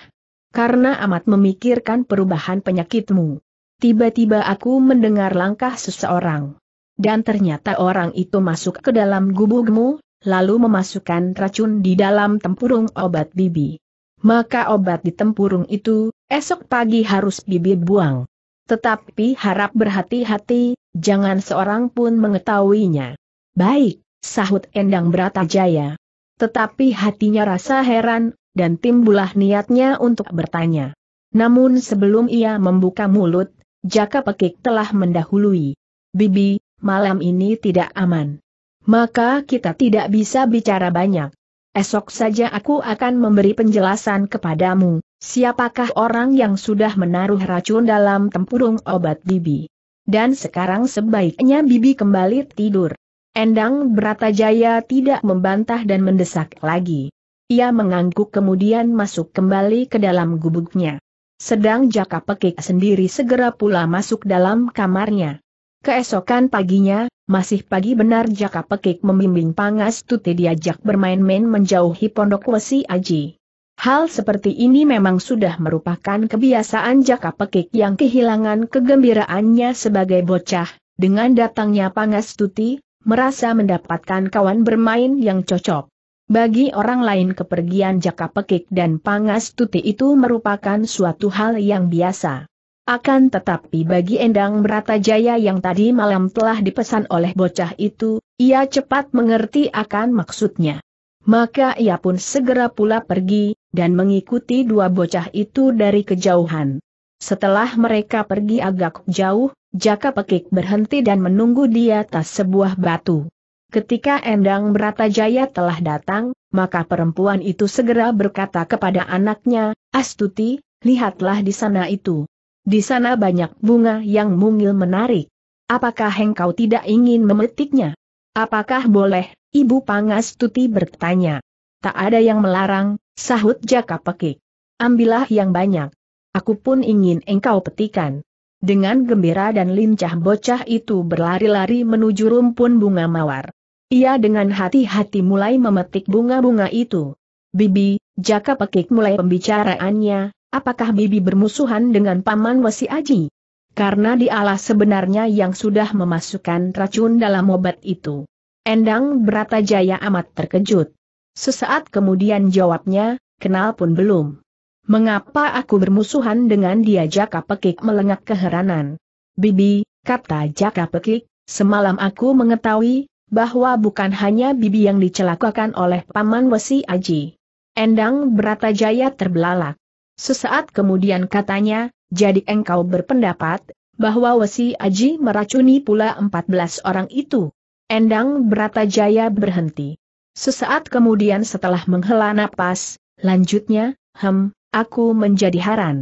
karena amat memikirkan perubahan penyakitmu. Tiba-tiba aku mendengar langkah seseorang. Dan ternyata orang itu masuk ke dalam gubukmu, lalu memasukkan racun di dalam tempurung obat bibi. Maka obat di tempurung itu, esok pagi harus bibi buang. Tetapi harap berhati-hati, jangan seorang pun mengetahuinya. Baik, sahut Endang Bratajaya. Tetapi hatinya rasa heran, dan timbulah niatnya untuk bertanya. Namun sebelum ia membuka mulut, Jaka Pekik telah mendahului. Bibi, malam ini tidak aman. Maka kita tidak bisa bicara banyak. Esok saja aku akan memberi penjelasan kepadamu, siapakah orang yang sudah menaruh racun dalam tempurung obat bibi. Dan sekarang sebaiknya bibi kembali tidur. Endang Jaya tidak membantah dan mendesak lagi. Ia mengangguk kemudian masuk kembali ke dalam gubuknya. Sedang Jaka Pekik sendiri segera pula masuk dalam kamarnya. Keesokan paginya, masih pagi benar Jaka Pekik membimbing Pangas Tuti diajak bermain-main menjauhi pondok Wesi Aji. Hal seperti ini memang sudah merupakan kebiasaan Jaka Pekik yang kehilangan kegembiraannya sebagai bocah, dengan datangnya Pangas Tuti, merasa mendapatkan kawan bermain yang cocok. Bagi orang lain kepergian Jaka Pekik dan Pangas Tuti itu merupakan suatu hal yang biasa. Akan tetapi bagi Endang Bratajaya yang tadi malam telah dipesan oleh bocah itu, ia cepat mengerti akan maksudnya. Maka ia pun segera pula pergi, dan mengikuti dua bocah itu dari kejauhan. Setelah mereka pergi agak jauh, Jaka Pekik berhenti dan menunggu di atas sebuah batu. Ketika Endang Bratajaya telah datang, maka perempuan itu segera berkata kepada anaknya, Astuti, lihatlah di sana itu. Di sana banyak bunga yang mungil menarik. Apakah engkau tidak ingin memetiknya? Apakah boleh? Ibu Pangastuti bertanya. Tak ada yang melarang, sahut Jaka Pekik. Ambillah yang banyak. Aku pun ingin engkau petikan. Dengan gembira dan lincah bocah itu berlari-lari menuju rumpun bunga mawar. Ia dengan hati-hati mulai memetik bunga-bunga itu. Bibi, Jaka Pekik mulai pembicaraannya, apakah Bibi bermusuhan dengan Paman Wasi Aji? Karena dialah sebenarnya yang sudah memasukkan racun dalam obat itu. Endang Bratajaya amat terkejut. Sesaat kemudian jawabnya, kenal pun belum. Mengapa aku bermusuhan dengan dia Jaka Pekik melengak keheranan? Bibi, kata Jaka Pekik, semalam aku mengetahui bahwa bukan hanya Bibi yang dicelakakan oleh Paman Wesi Aji. Endang Bratajaya terbelalak. Sesaat kemudian katanya, jadi engkau berpendapat, bahwa Wesi Aji meracuni pula 14 orang itu. Endang Bratajaya berhenti. Sesaat kemudian setelah menghela napas, lanjutnya, hem, aku menjadi haran.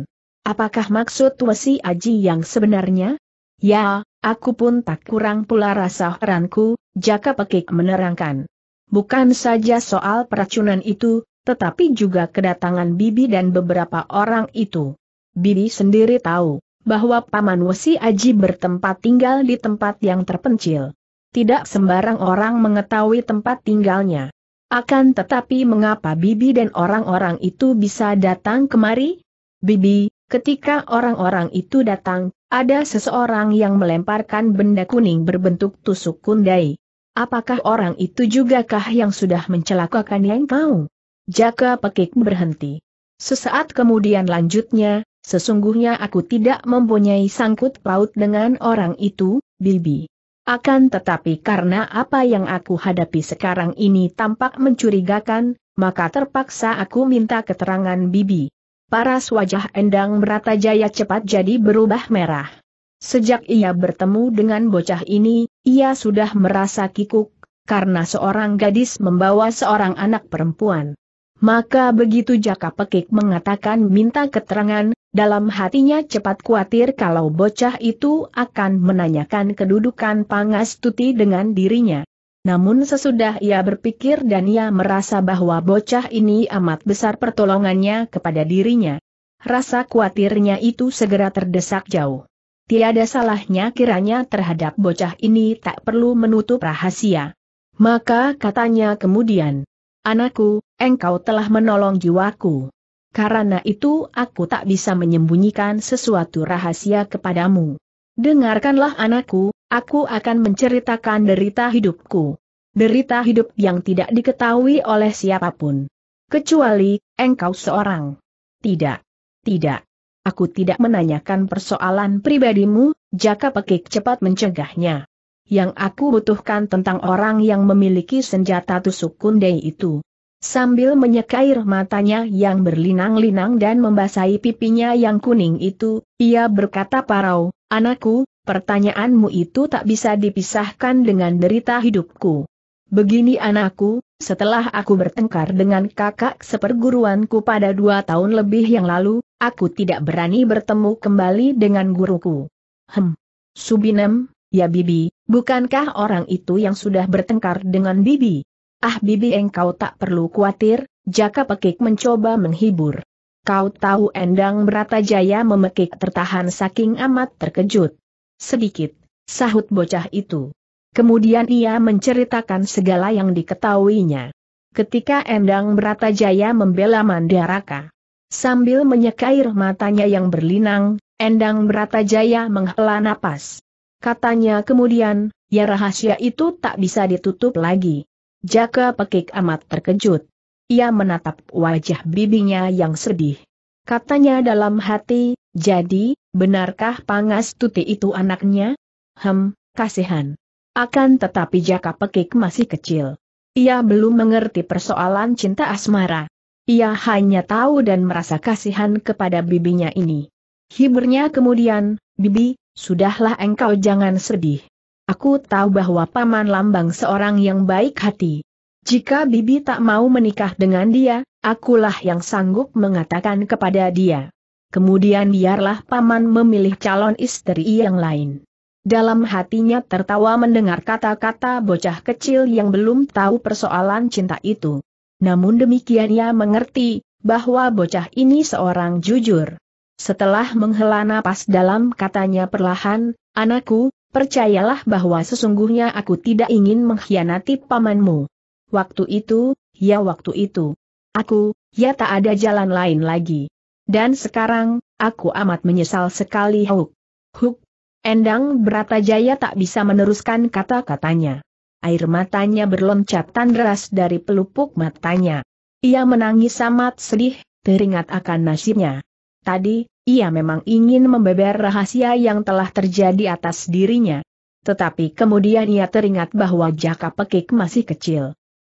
Apakah maksud Wesi Aji yang sebenarnya? Ya, aku pun tak kurang pula rasa heranku, Jaka Pekik menerangkan. Bukan saja soal peracunan itu, tetapi juga kedatangan Bibi dan beberapa orang itu. Bibi sendiri tahu bahwa Paman Wesi Aji bertempat tinggal di tempat yang terpencil. Tidak sembarang orang mengetahui tempat tinggalnya. Akan tetapi mengapa Bibi dan orang-orang itu bisa datang kemari? Bibi, ketika orang-orang itu datang, ada seseorang yang melemparkan benda kuning berbentuk tusuk kundai. Apakah orang itu jugakah yang sudah mencelakakan yang kau? Jaka pekik berhenti. Sesaat kemudian lanjutnya, sesungguhnya aku tidak mempunyai sangkut paut dengan orang itu, Bibi. Akan tetapi karena apa yang aku hadapi sekarang ini tampak mencurigakan, maka terpaksa aku minta keterangan Bibi. Paras wajah Endang Merata Jaya cepat jadi berubah merah. Sejak ia bertemu dengan bocah ini, ia sudah merasa kikuk, karena seorang gadis membawa seorang anak perempuan. Maka begitu Jaka Pekik mengatakan minta keterangan, dalam hatinya cepat khawatir kalau bocah itu akan menanyakan kedudukan Pangas Tuti dengan dirinya. Namun sesudah ia berpikir dan ia merasa bahwa bocah ini amat besar pertolongannya kepada dirinya. Rasa khawatirnya itu segera terdesak jauh tiada salahnya kiranya terhadap bocah ini tak perlu menutup rahasia. Maka katanya kemudian, Anakku, engkau telah menolong jiwaku. Karena itu aku tak bisa menyembunyikan sesuatu rahasia kepadamu. Dengarkanlah anakku, aku akan menceritakan derita hidupku. Derita hidup yang tidak diketahui oleh siapapun. Kecuali, engkau seorang. Tidak. Tidak. Aku tidak menanyakan persoalan pribadimu, Jaka Pekik cepat mencegahnya. Yang aku butuhkan tentang orang yang memiliki senjata tusuk kundai itu. Sambil menyekair matanya yang berlinang-linang dan membasahi pipinya yang kuning itu, ia berkata parau, anakku, pertanyaanmu itu tak bisa dipisahkan dengan derita hidupku. Begini anakku, setelah aku bertengkar dengan kakak seperguruanku pada dua tahun lebih yang lalu, aku tidak berani bertemu kembali dengan guruku. Hem. Subinem, ya Bibi, bukankah orang itu yang sudah bertengkar dengan Bibi? Ah Bibi engkau tak perlu khawatir, Jaka Pekik mencoba menghibur. Kau tahu Endang Bratajaya memekik tertahan saking amat terkejut. Sedikit, sahut bocah itu. Kemudian ia menceritakan segala yang diketahuinya. Ketika Endang Bratajaya membela Mandaraka. Sambil menyekair matanya yang berlinang, Endang Bratajaya menghela napas. Katanya kemudian, ya rahasia itu tak bisa ditutup lagi. Jaka pekik amat terkejut. Ia menatap wajah bibinya yang sedih. Katanya dalam hati, jadi, benarkah Pangas Tuti itu anaknya? Hem, kasihan. Akan tetapi Jaka Pekik masih kecil. Ia belum mengerti persoalan cinta asmara. Ia hanya tahu dan merasa kasihan kepada bibinya ini. Hiburnya kemudian, Bibi, sudahlah engkau jangan sedih. Aku tahu bahwa Paman Lambang seorang yang baik hati. Jika Bibi tak mau menikah dengan dia, akulah yang sanggup mengatakan kepada dia. Kemudian biarlah Paman memilih calon istri yang lain. Dalam hatinya tertawa mendengar kata-kata bocah kecil yang belum tahu persoalan cinta itu. Namun demikian ia mengerti, bahwa bocah ini seorang jujur. Setelah menghela napas dalam katanya perlahan, anakku, percayalah bahwa sesungguhnya aku tidak ingin mengkhianati pamanmu. Waktu itu, ya waktu itu. Aku, ya tak ada jalan lain lagi. Dan sekarang, aku amat menyesal sekali Huk. Huk, Endang Bratajaya tak bisa meneruskan kata-katanya. Air matanya berloncatan deras dari pelupuk matanya. Ia menangis amat sedih, teringat akan nasibnya. Tadi, ia memang ingin membeber rahasia yang telah terjadi atas dirinya. Tetapi kemudian ia teringat bahwa Jaka Pekik masih kecil.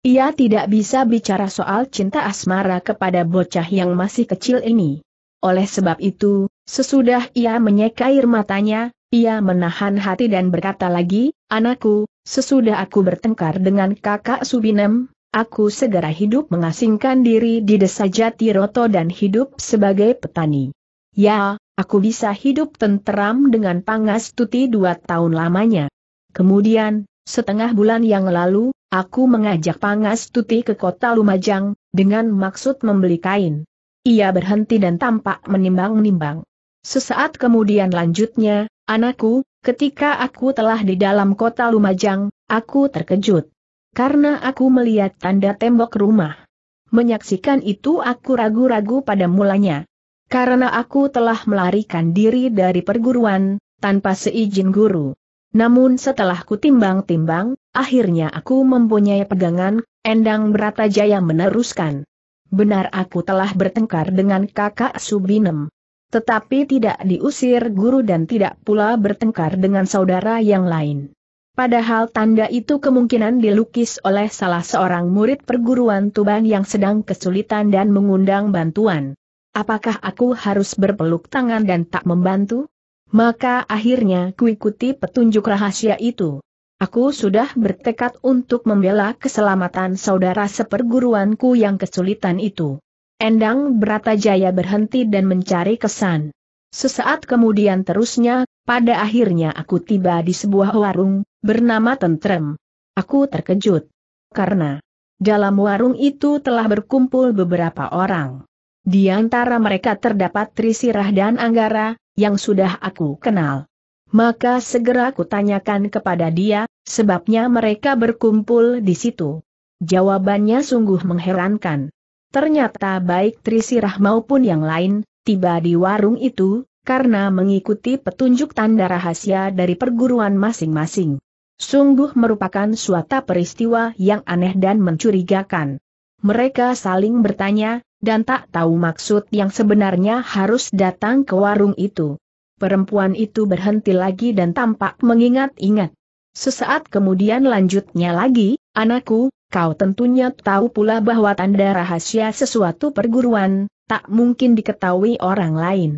Ia tidak bisa bicara soal cinta asmara kepada bocah yang masih kecil ini. Oleh sebab itu, sesudah ia menyeka air matanya, ia menahan hati dan berkata lagi, Anakku, sesudah aku bertengkar dengan kakak Subinem, aku segera hidup mengasingkan diri di desa Jatiroto dan hidup sebagai petani. Ya, aku bisa hidup tenteram dengan pangas tuti dua tahun lamanya. Kemudian, setengah bulan yang lalu, aku mengajak pangas tuti ke kota Lumajang, dengan maksud membeli kain. Ia berhenti dan tampak menimbang-nimbang. Sesaat kemudian lanjutnya, Anakku, ketika aku telah di dalam kota Lumajang, aku terkejut. Karena aku melihat tanda tembok rumah. Menyaksikan itu aku ragu-ragu pada mulanya. Karena aku telah melarikan diri dari perguruan, tanpa seizin guru. Namun setelah kutimbang-timbang, akhirnya aku mempunyai pegangan, Endang Bratajaya meneruskan. Benar aku telah bertengkar dengan kakak Subinem. Tetapi tidak diusir guru dan tidak pula bertengkar dengan saudara yang lain. Padahal tanda itu kemungkinan dilukis oleh salah seorang murid perguruan Tuban yang sedang kesulitan dan mengundang bantuan. Apakah aku harus berpeluk tangan dan tak membantu? Maka akhirnya kuikuti petunjuk rahasia itu. Aku sudah bertekad untuk membela keselamatan saudara seperguruanku yang kesulitan itu. Endang Bratajaya berhenti dan mencari kesan. Sesaat kemudian terusnya, pada akhirnya aku tiba di sebuah warung, bernama Tentrem. Aku terkejut. Karena dalam warung itu telah berkumpul beberapa orang. Di antara mereka terdapat Trisirah dan Anggara, yang sudah aku kenal. Maka segera kutanyakan kepada dia, sebabnya mereka berkumpul di situ. Jawabannya sungguh mengherankan. Ternyata baik Trisirah maupun yang lain, tiba di warung itu, karena mengikuti petunjuk tanda rahasia dari perguruan masing-masing. Sungguh merupakan suatu peristiwa yang aneh dan mencurigakan. Mereka saling bertanya, dan tak tahu maksud yang sebenarnya harus datang ke warung itu. Perempuan itu berhenti lagi dan tampak mengingat-ingat. Sesaat kemudian lanjutnya lagi, anakku, Kau tentunya tahu pula bahwa tanda rahasia sesuatu perguruan, tak mungkin diketahui orang lain.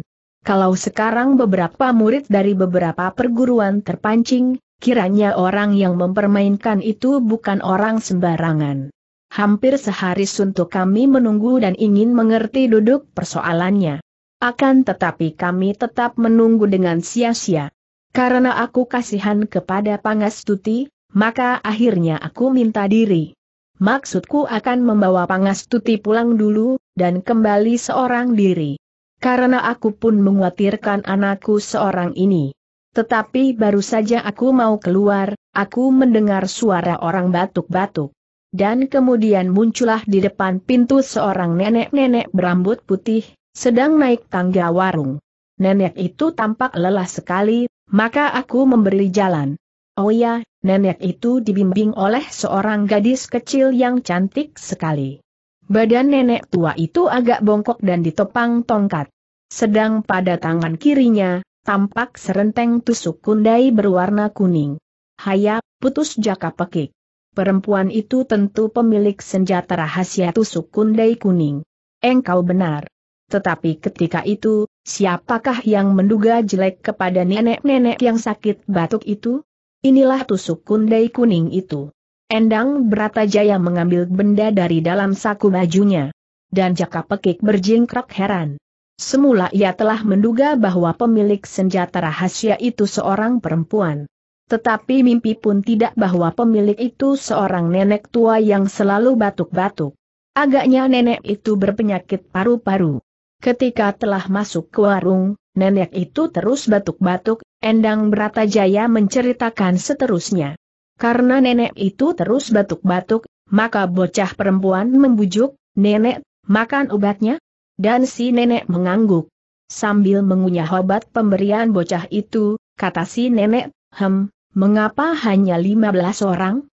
Kalau sekarang beberapa murid dari beberapa perguruan terpancing, kiranya orang yang mempermainkan itu bukan orang sembarangan. Hampir sehari suntuk kami menunggu dan ingin mengerti duduk persoalannya. Akan tetapi kami tetap menunggu dengan sia-sia. Karena aku kasihan kepada Pangastuti, maka akhirnya aku minta diri maksudku akan membawa Pangastuti pulang dulu, dan kembali seorang diri. Karena aku pun mengkhawatirkan anakku seorang ini. Tetapi baru saja aku mau keluar, aku mendengar suara orang batuk-batuk. Dan kemudian muncullah di depan pintu seorang nenek-nenek berambut putih, sedang naik tangga warung. Nenek itu tampak lelah sekali, maka aku memberi jalan. Oh ya, nenek itu dibimbing oleh seorang gadis kecil yang cantik sekali. Badan nenek tua itu agak bongkok dan ditopang tongkat. Sedang pada tangan kirinya, tampak serenteng tusuk kundai berwarna kuning. Haya, putus jaka pekik. Perempuan itu tentu pemilik senjata rahasia tusuk kundai kuning. Engkau benar. Tetapi ketika itu, siapakah yang menduga jelek kepada nenek-nenek yang sakit batuk itu? Inilah tusuk kundai kuning itu. Endang Bratajaya mengambil benda dari dalam saku bajunya. Dan jaka pekik berjingkrak heran. Semula ia telah menduga bahwa pemilik senjata rahasia itu seorang perempuan. Tetapi mimpi pun tidak bahwa pemilik itu seorang nenek tua yang selalu batuk-batuk. Agaknya nenek itu berpenyakit paru-paru. Ketika telah masuk ke warung, nenek itu terus batuk-batuk, Endang Bratajaya menceritakan seterusnya. Karena nenek itu terus batuk-batuk, maka bocah perempuan membujuk, nenek, makan obatnya? Dan si nenek mengangguk. Sambil mengunyah obat pemberian bocah itu, kata si nenek, hem, mengapa hanya 15 orang?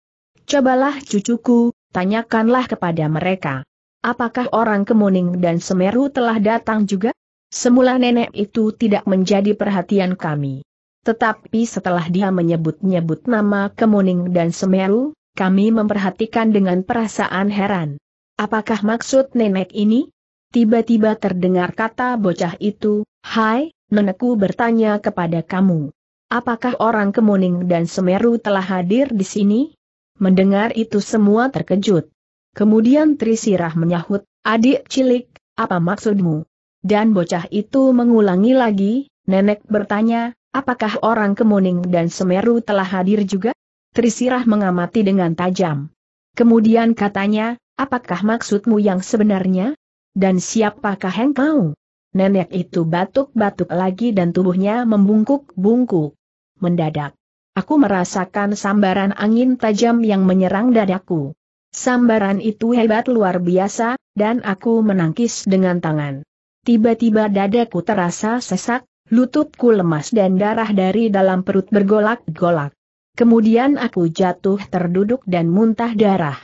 Cobalah cucuku, tanyakanlah kepada mereka. Apakah orang Kemuning dan Semeru telah datang juga? Semula nenek itu tidak menjadi perhatian kami. Tetapi setelah dia menyebut-nyebut nama Kemuning dan Semeru, kami memperhatikan dengan perasaan heran. Apakah maksud nenek ini? Tiba-tiba terdengar kata bocah itu, Hai, nenekku bertanya kepada kamu. Apakah orang Kemuning dan Semeru telah hadir di sini? Mendengar itu semua terkejut. Kemudian Trisirah menyahut, adik cilik, apa maksudmu? Dan bocah itu mengulangi lagi, nenek bertanya, Apakah orang Kemuning dan Semeru telah hadir juga? Trisirah mengamati dengan tajam. Kemudian katanya, apakah maksudmu yang sebenarnya? Dan siapakah engkau? Nenek itu batuk-batuk lagi dan tubuhnya membungkuk-bungkuk. Mendadak. Aku merasakan sambaran angin tajam yang menyerang dadaku. Sambaran itu hebat luar biasa, dan aku menangkis dengan tangan. Tiba-tiba dadaku terasa sesak, Lututku lemas dan darah dari dalam perut bergolak-golak. Kemudian aku jatuh terduduk dan muntah darah.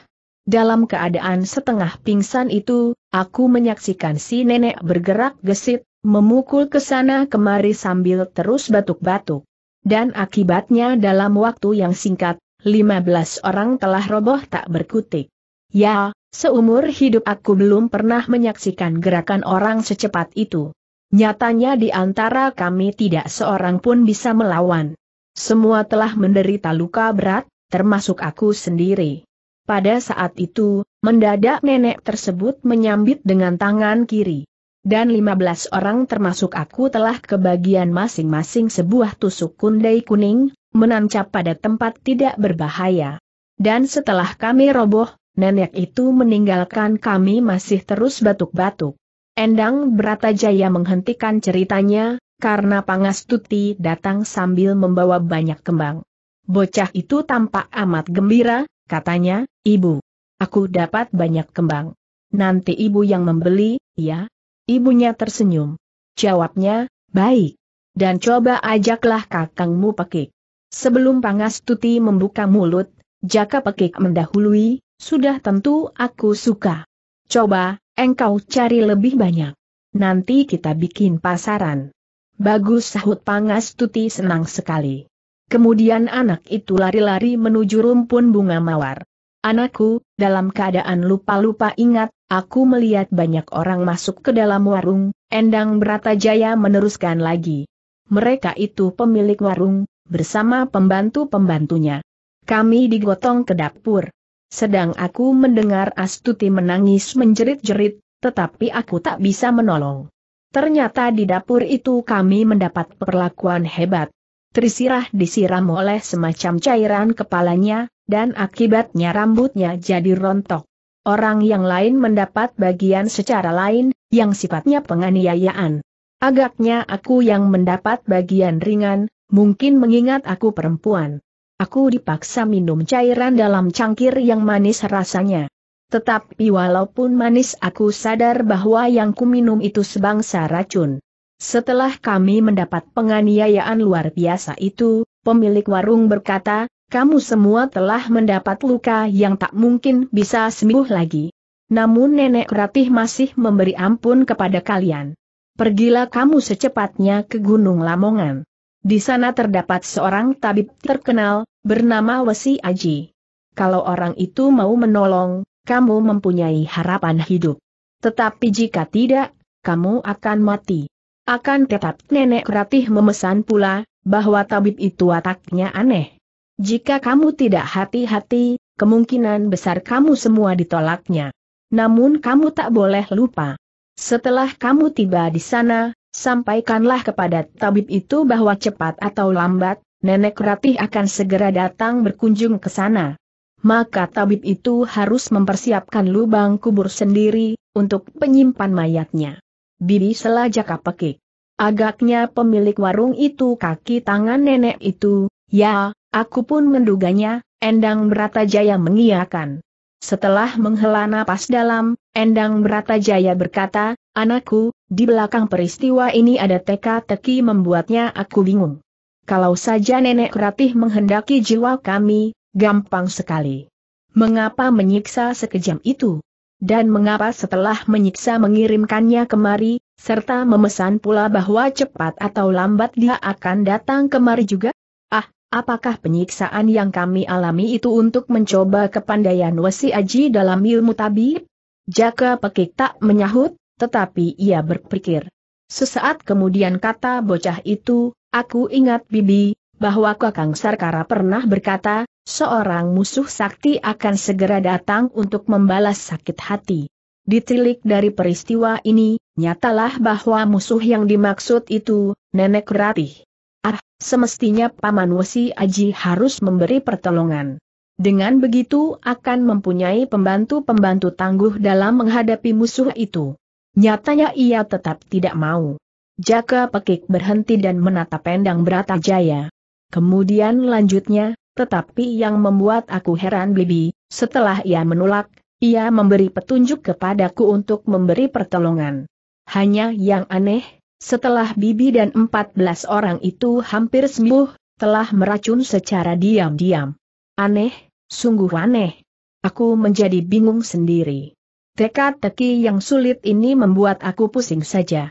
Dalam keadaan setengah pingsan itu, aku menyaksikan si nenek bergerak gesit, memukul ke sana kemari sambil terus batuk-batuk. Dan akibatnya dalam waktu yang singkat, 15 orang telah roboh tak berkutik. Ya, seumur hidup aku belum pernah menyaksikan gerakan orang secepat itu. Nyatanya di antara kami tidak seorang pun bisa melawan. Semua telah menderita luka berat, termasuk aku sendiri. Pada saat itu, mendadak nenek tersebut menyambit dengan tangan kiri. Dan 15 orang termasuk aku telah kebagian masing-masing sebuah tusuk kundai kuning, menancap pada tempat tidak berbahaya. Dan setelah kami roboh, nenek itu meninggalkan kami masih terus batuk-batuk. Endang Bratajaya menghentikan ceritanya, karena Pangastuti datang sambil membawa banyak kembang. Bocah itu tampak amat gembira, katanya, Ibu, aku dapat banyak kembang. Nanti ibu yang membeli, ya? Ibunya tersenyum. Jawabnya, baik. Dan coba ajaklah kakangmu pekik. Sebelum Pangastuti membuka mulut, Jaka pekik mendahului, sudah tentu aku suka. Coba, Engkau cari lebih banyak. Nanti kita bikin pasaran. Bagus sahut pangas tuti senang sekali. Kemudian anak itu lari-lari menuju rumpun bunga mawar. Anakku, dalam keadaan lupa-lupa ingat, aku melihat banyak orang masuk ke dalam warung, Endang Bratajaya meneruskan lagi. Mereka itu pemilik warung, bersama pembantu-pembantunya. Kami digotong ke dapur sedang aku mendengar Astuti menangis menjerit-jerit, tetapi aku tak bisa menolong. Ternyata di dapur itu kami mendapat perlakuan hebat. Trisirah disiram oleh semacam cairan kepalanya, dan akibatnya rambutnya jadi rontok. Orang yang lain mendapat bagian secara lain, yang sifatnya penganiayaan. Agaknya aku yang mendapat bagian ringan, mungkin mengingat aku perempuan. Aku dipaksa minum cairan dalam cangkir yang manis rasanya. Tetapi walaupun manis aku sadar bahwa yang kuminum itu sebangsa racun. Setelah kami mendapat penganiayaan luar biasa itu, pemilik warung berkata, kamu semua telah mendapat luka yang tak mungkin bisa sembuh lagi. Namun Nenek Ratih masih memberi ampun kepada kalian. Pergilah kamu secepatnya ke Gunung Lamongan. Di sana terdapat seorang tabib terkenal, Bernama Wesi Aji. Kalau orang itu mau menolong, kamu mempunyai harapan hidup. Tetapi jika tidak, kamu akan mati. Akan tetap nenek ratih memesan pula, bahwa tabib itu wataknya aneh. Jika kamu tidak hati-hati, kemungkinan besar kamu semua ditolaknya. Namun kamu tak boleh lupa. Setelah kamu tiba di sana, sampaikanlah kepada tabib itu bahwa cepat atau lambat, Nenek Ratih akan segera datang berkunjung ke sana. Maka tabib itu harus mempersiapkan lubang kubur sendiri, untuk penyimpan mayatnya. Bibi selajak kapekik. Agaknya pemilik warung itu kaki tangan nenek itu, ya, aku pun menduganya, Endang Bratajaya mengiakan. Setelah menghela napas dalam, Endang Bratajaya berkata, Anakku, di belakang peristiwa ini ada teka-teki membuatnya aku bingung kalau saja nenek ratih menghendaki jiwa kami, gampang sekali. Mengapa menyiksa sekejam itu? Dan mengapa setelah menyiksa mengirimkannya kemari, serta memesan pula bahwa cepat atau lambat dia akan datang kemari juga? Ah, apakah penyiksaan yang kami alami itu untuk mencoba kepandaian Wesi Aji dalam ilmu tabib? Jaka Pekik tak menyahut, tetapi ia berpikir. Sesaat kemudian kata bocah itu, Aku ingat Bibi, bahwa Kakang Sarkara pernah berkata, seorang musuh sakti akan segera datang untuk membalas sakit hati. Ditilik dari peristiwa ini, nyatalah bahwa musuh yang dimaksud itu, Nenek Ratih. Ah, semestinya Paman Wesi Aji harus memberi pertolongan. Dengan begitu akan mempunyai pembantu-pembantu tangguh dalam menghadapi musuh itu. Nyatanya ia tetap tidak mau. Jaka Pekik berhenti dan menata pendang berata jaya. Kemudian lanjutnya, tetapi yang membuat aku heran Bibi, setelah ia menolak, ia memberi petunjuk kepadaku untuk memberi pertolongan. Hanya yang aneh, setelah Bibi dan 14 orang itu hampir sembuh, telah meracun secara diam-diam. Aneh, sungguh aneh. Aku menjadi bingung sendiri. Tekad teki yang sulit ini membuat aku pusing saja.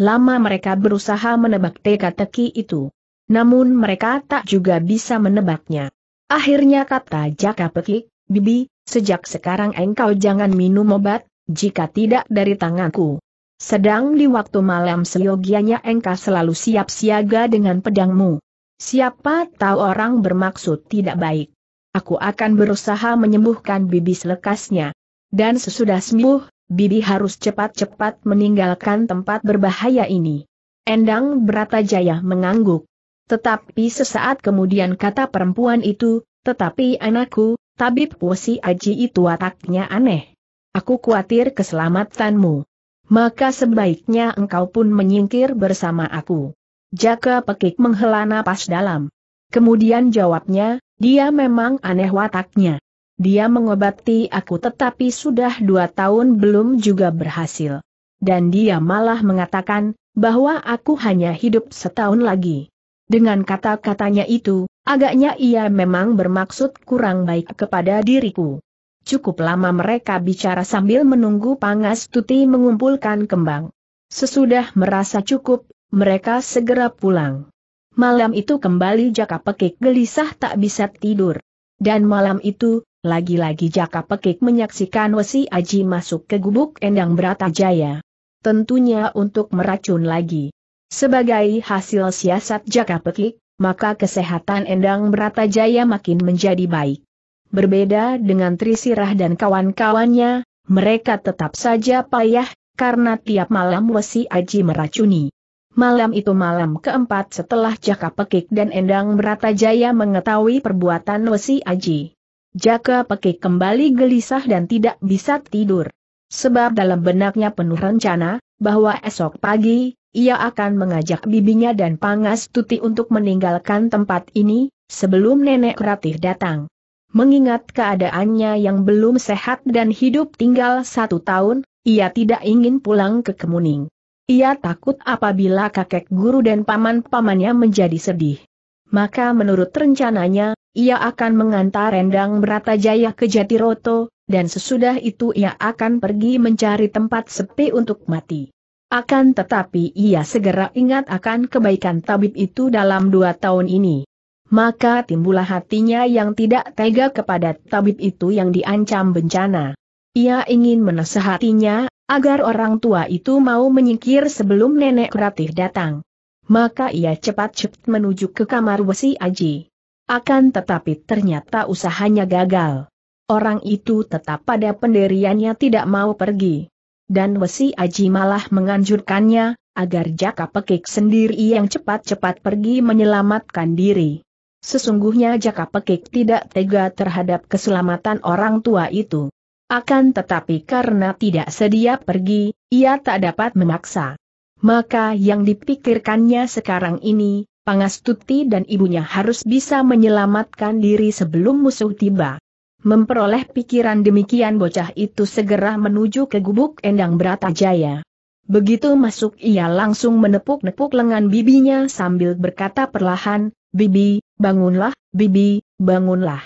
Lama mereka berusaha menebak teka-teki itu. Namun mereka tak juga bisa menebaknya. Akhirnya kata Jaka Pekik, Bibi, sejak sekarang engkau jangan minum obat, jika tidak dari tanganku. Sedang di waktu malam seyogianya engkau selalu siap siaga dengan pedangmu. Siapa tahu orang bermaksud tidak baik. Aku akan berusaha menyembuhkan bibi selekasnya. Dan sesudah sembuh, Bibi harus cepat-cepat meninggalkan tempat berbahaya ini. Endang Bratajaya mengangguk. Tetapi sesaat kemudian kata perempuan itu, tetapi anakku, tabib Wosi Aji itu wataknya aneh. Aku khawatir keselamatanmu. Maka sebaiknya engkau pun menyingkir bersama aku. Jaka Pekik menghela napas dalam. Kemudian jawabnya, dia memang aneh wataknya. Dia mengobati aku tetapi sudah dua tahun belum juga berhasil. Dan dia malah mengatakan, bahwa aku hanya hidup setahun lagi. Dengan kata-katanya itu, agaknya ia memang bermaksud kurang baik kepada diriku. Cukup lama mereka bicara sambil menunggu Pangas Tuti mengumpulkan kembang. Sesudah merasa cukup, mereka segera pulang. Malam itu kembali Jaka Pekik gelisah tak bisa tidur. Dan malam itu, lagi-lagi Jaka Pekik menyaksikan Wesi Aji masuk ke gubuk Endang Beratajaya. Tentunya untuk meracun lagi. Sebagai hasil siasat Jaka Pekik, maka kesehatan Endang Beratajaya makin menjadi baik. Berbeda dengan Trisirah dan kawan-kawannya, mereka tetap saja payah, karena tiap malam Wesi Aji meracuni. Malam itu malam keempat setelah Jaka Pekik dan Endang Beratajaya mengetahui perbuatan Wesi Aji. Jaka Peke kembali gelisah dan tidak bisa tidur. Sebab dalam benaknya penuh rencana, bahwa esok pagi, ia akan mengajak bibinya dan Pangas Tuti untuk meninggalkan tempat ini, sebelum Nenek Ratih datang. Mengingat keadaannya yang belum sehat dan hidup tinggal satu tahun, ia tidak ingin pulang ke Kemuning. Ia takut apabila kakek guru dan paman-pamannya menjadi sedih. Maka menurut rencananya, ia akan mengantar rendang jaya ke Jatiroto, dan sesudah itu ia akan pergi mencari tempat sepi untuk mati. Akan tetapi ia segera ingat akan kebaikan tabib itu dalam dua tahun ini. Maka timbullah hatinya yang tidak tega kepada tabib itu yang diancam bencana. Ia ingin menasehatinya, agar orang tua itu mau menyingkir sebelum nenek ratih datang. Maka ia cepat-cepat menuju ke kamar Wesi Aji. Akan tetapi ternyata usahanya gagal. Orang itu tetap pada pendiriannya tidak mau pergi. Dan Wesi Aji malah menganjurkannya, agar Jaka Pekik sendiri yang cepat-cepat pergi menyelamatkan diri. Sesungguhnya Jaka Pekik tidak tega terhadap keselamatan orang tua itu. Akan tetapi karena tidak sedia pergi, ia tak dapat memaksa. Maka yang dipikirkannya sekarang ini, Pangastuti dan ibunya harus bisa menyelamatkan diri sebelum musuh tiba. Memperoleh pikiran demikian bocah itu segera menuju ke gubuk Endang Bratajaya. Begitu masuk ia langsung menepuk-nepuk lengan bibinya sambil berkata perlahan, Bibi, bangunlah, Bibi, bangunlah.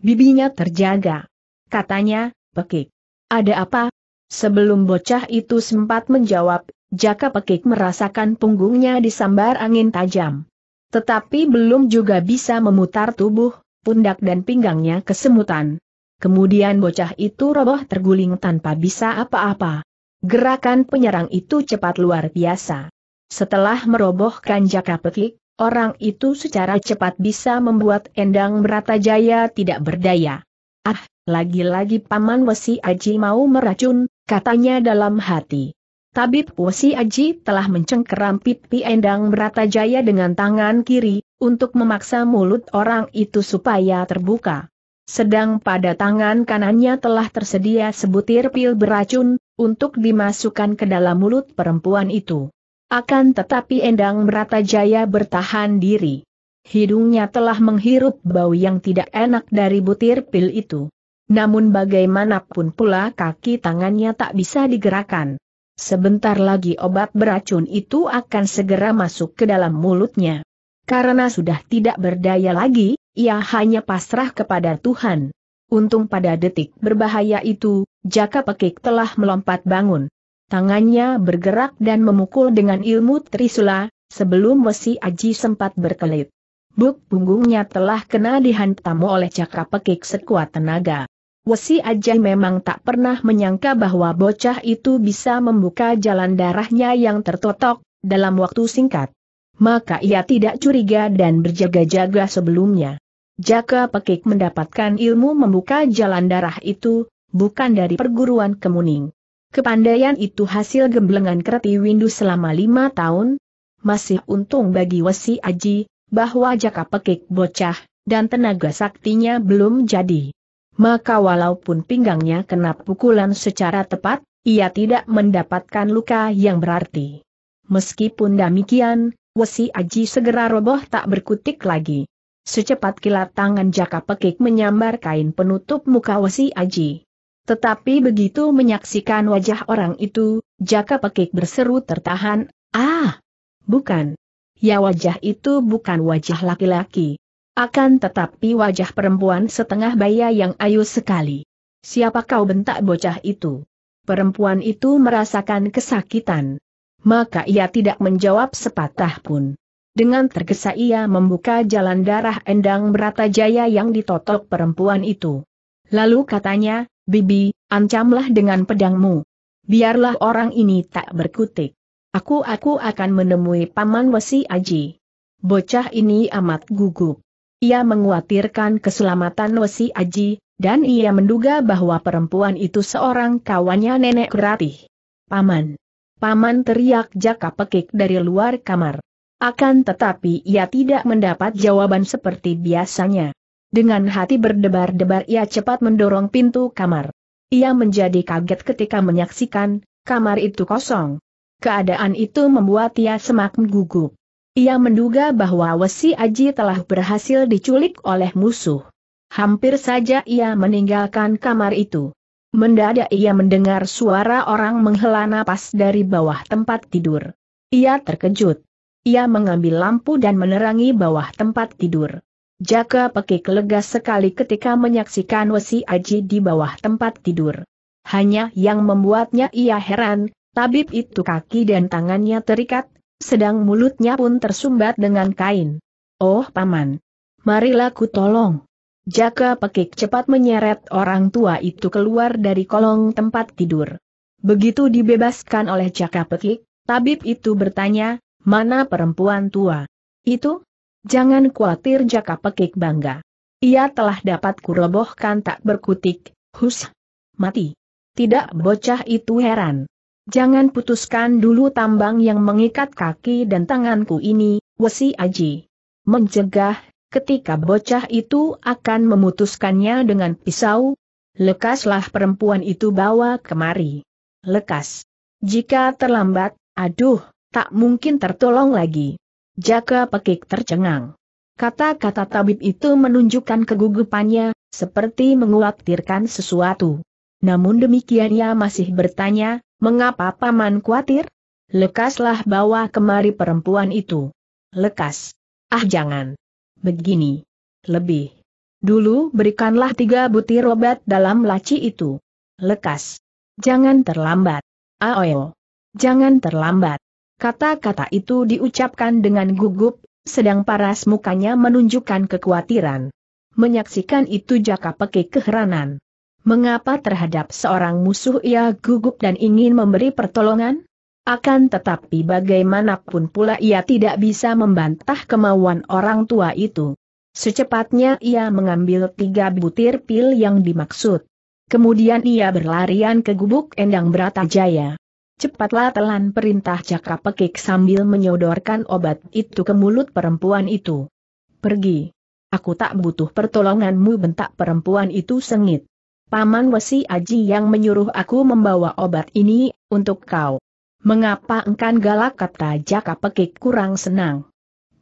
Bibinya terjaga. Katanya, pekik. Ada apa? Sebelum bocah itu sempat menjawab, Jaka Pekik merasakan punggungnya disambar angin tajam. Tetapi belum juga bisa memutar tubuh, pundak dan pinggangnya kesemutan. Kemudian bocah itu roboh terguling tanpa bisa apa-apa. Gerakan penyerang itu cepat luar biasa. Setelah merobohkan Jaka Pekik, orang itu secara cepat bisa membuat Endang Beratajaya tidak berdaya. Ah, lagi-lagi Paman Wesi Aji mau meracun, katanya dalam hati. Tabib Wosi Aji telah mencengkeram pipi Endang Bratajaya dengan tangan kiri, untuk memaksa mulut orang itu supaya terbuka. Sedang pada tangan kanannya telah tersedia sebutir pil beracun, untuk dimasukkan ke dalam mulut perempuan itu. Akan tetapi Endang Bratajaya bertahan diri. Hidungnya telah menghirup bau yang tidak enak dari butir pil itu. Namun bagaimanapun pula kaki tangannya tak bisa digerakkan. Sebentar lagi obat beracun itu akan segera masuk ke dalam mulutnya. Karena sudah tidak berdaya lagi, ia hanya pasrah kepada Tuhan. Untung pada detik berbahaya itu, Jaka Pekik telah melompat bangun. Tangannya bergerak dan memukul dengan ilmu Trisula, sebelum Wesi Aji sempat berkelit. Buk punggungnya telah kena dihantam oleh Jaka Pekik sekuat tenaga. Wesi aja memang tak pernah menyangka bahwa bocah itu bisa membuka jalan darahnya yang tertotok, dalam waktu singkat. Maka ia tidak curiga dan berjaga-jaga sebelumnya. Jaka Pekik mendapatkan ilmu membuka jalan darah itu, bukan dari perguruan kemuning. Kepandaian itu hasil gemblengan Kreti Windu selama lima tahun. Masih untung bagi Wesi Aji, bahwa Jaka Pekik bocah, dan tenaga saktinya belum jadi maka walaupun pinggangnya kena pukulan secara tepat, ia tidak mendapatkan luka yang berarti. Meskipun demikian, Wesi Aji segera roboh tak berkutik lagi. Secepat kilat tangan jaka pekik menyambar kain penutup muka Wesi Aji. Tetapi begitu menyaksikan wajah orang itu, jaka pekik berseru tertahan, ah, bukan. Ya wajah itu bukan wajah laki-laki. Akan tetapi wajah perempuan setengah baya yang ayu sekali. Siapa kau bentak bocah itu? Perempuan itu merasakan kesakitan. Maka ia tidak menjawab sepatah pun. Dengan tergesa ia membuka jalan darah endang berata jaya yang ditotok perempuan itu. Lalu katanya, Bibi, ancamlah dengan pedangmu. Biarlah orang ini tak berkutik. Aku-aku akan menemui Paman Wesi Aji. Bocah ini amat gugup. Ia menguatirkan keselamatan Wesi Aji, dan ia menduga bahwa perempuan itu seorang kawannya nenek Ratih. Paman. Paman teriak jaka pekik dari luar kamar. Akan tetapi ia tidak mendapat jawaban seperti biasanya. Dengan hati berdebar-debar ia cepat mendorong pintu kamar. Ia menjadi kaget ketika menyaksikan, kamar itu kosong. Keadaan itu membuat ia semakin gugup. Ia menduga bahwa Wesi Aji telah berhasil diculik oleh musuh. Hampir saja ia meninggalkan kamar itu. Mendadak ia mendengar suara orang menghela napas dari bawah tempat tidur. Ia terkejut. Ia mengambil lampu dan menerangi bawah tempat tidur. Jaka pekik lega sekali ketika menyaksikan Wesi Aji di bawah tempat tidur. Hanya yang membuatnya ia heran, tabib itu kaki dan tangannya terikat, sedang mulutnya pun tersumbat dengan kain. Oh paman, marilah ku tolong. Jaka pekik cepat menyeret orang tua itu keluar dari kolong tempat tidur. Begitu dibebaskan oleh Jaka pekik, tabib itu bertanya, mana perempuan tua? Itu? Jangan khawatir Jaka pekik bangga. Ia telah dapat kurobohkan tak berkutik, hus. Mati. Tidak bocah itu heran. Jangan putuskan dulu tambang yang mengikat kaki dan tanganku ini, Wesi Aji. Mencegah, ketika bocah itu akan memutuskannya dengan pisau, lekaslah perempuan itu bawa kemari. Lekas. Jika terlambat, aduh, tak mungkin tertolong lagi. Jaka pekik tercengang. Kata-kata tabib itu menunjukkan kegugupannya, seperti mengkhawatirkan sesuatu. Namun demikian ia masih bertanya, Mengapa paman khawatir? Lekaslah bawa kemari perempuan itu. Lekas. Ah jangan. Begini. Lebih. Dulu berikanlah tiga butir obat dalam laci itu. Lekas. Jangan terlambat. Aoyo. Jangan terlambat. Kata-kata itu diucapkan dengan gugup, sedang paras mukanya menunjukkan kekhawatiran. Menyaksikan itu Jaka Peke keheranan. Mengapa terhadap seorang musuh ia gugup dan ingin memberi pertolongan? Akan tetapi bagaimanapun pula ia tidak bisa membantah kemauan orang tua itu. Secepatnya ia mengambil tiga butir pil yang dimaksud. Kemudian ia berlarian ke gubuk Endang Beratajaya. Cepatlah telan perintah Jaka Pekik sambil menyodorkan obat itu ke mulut perempuan itu. Pergi. Aku tak butuh pertolonganmu bentak perempuan itu sengit. Paman Wesi Aji yang menyuruh aku membawa obat ini, untuk kau. Mengapa engkan galak kata Jaka Pekik kurang senang?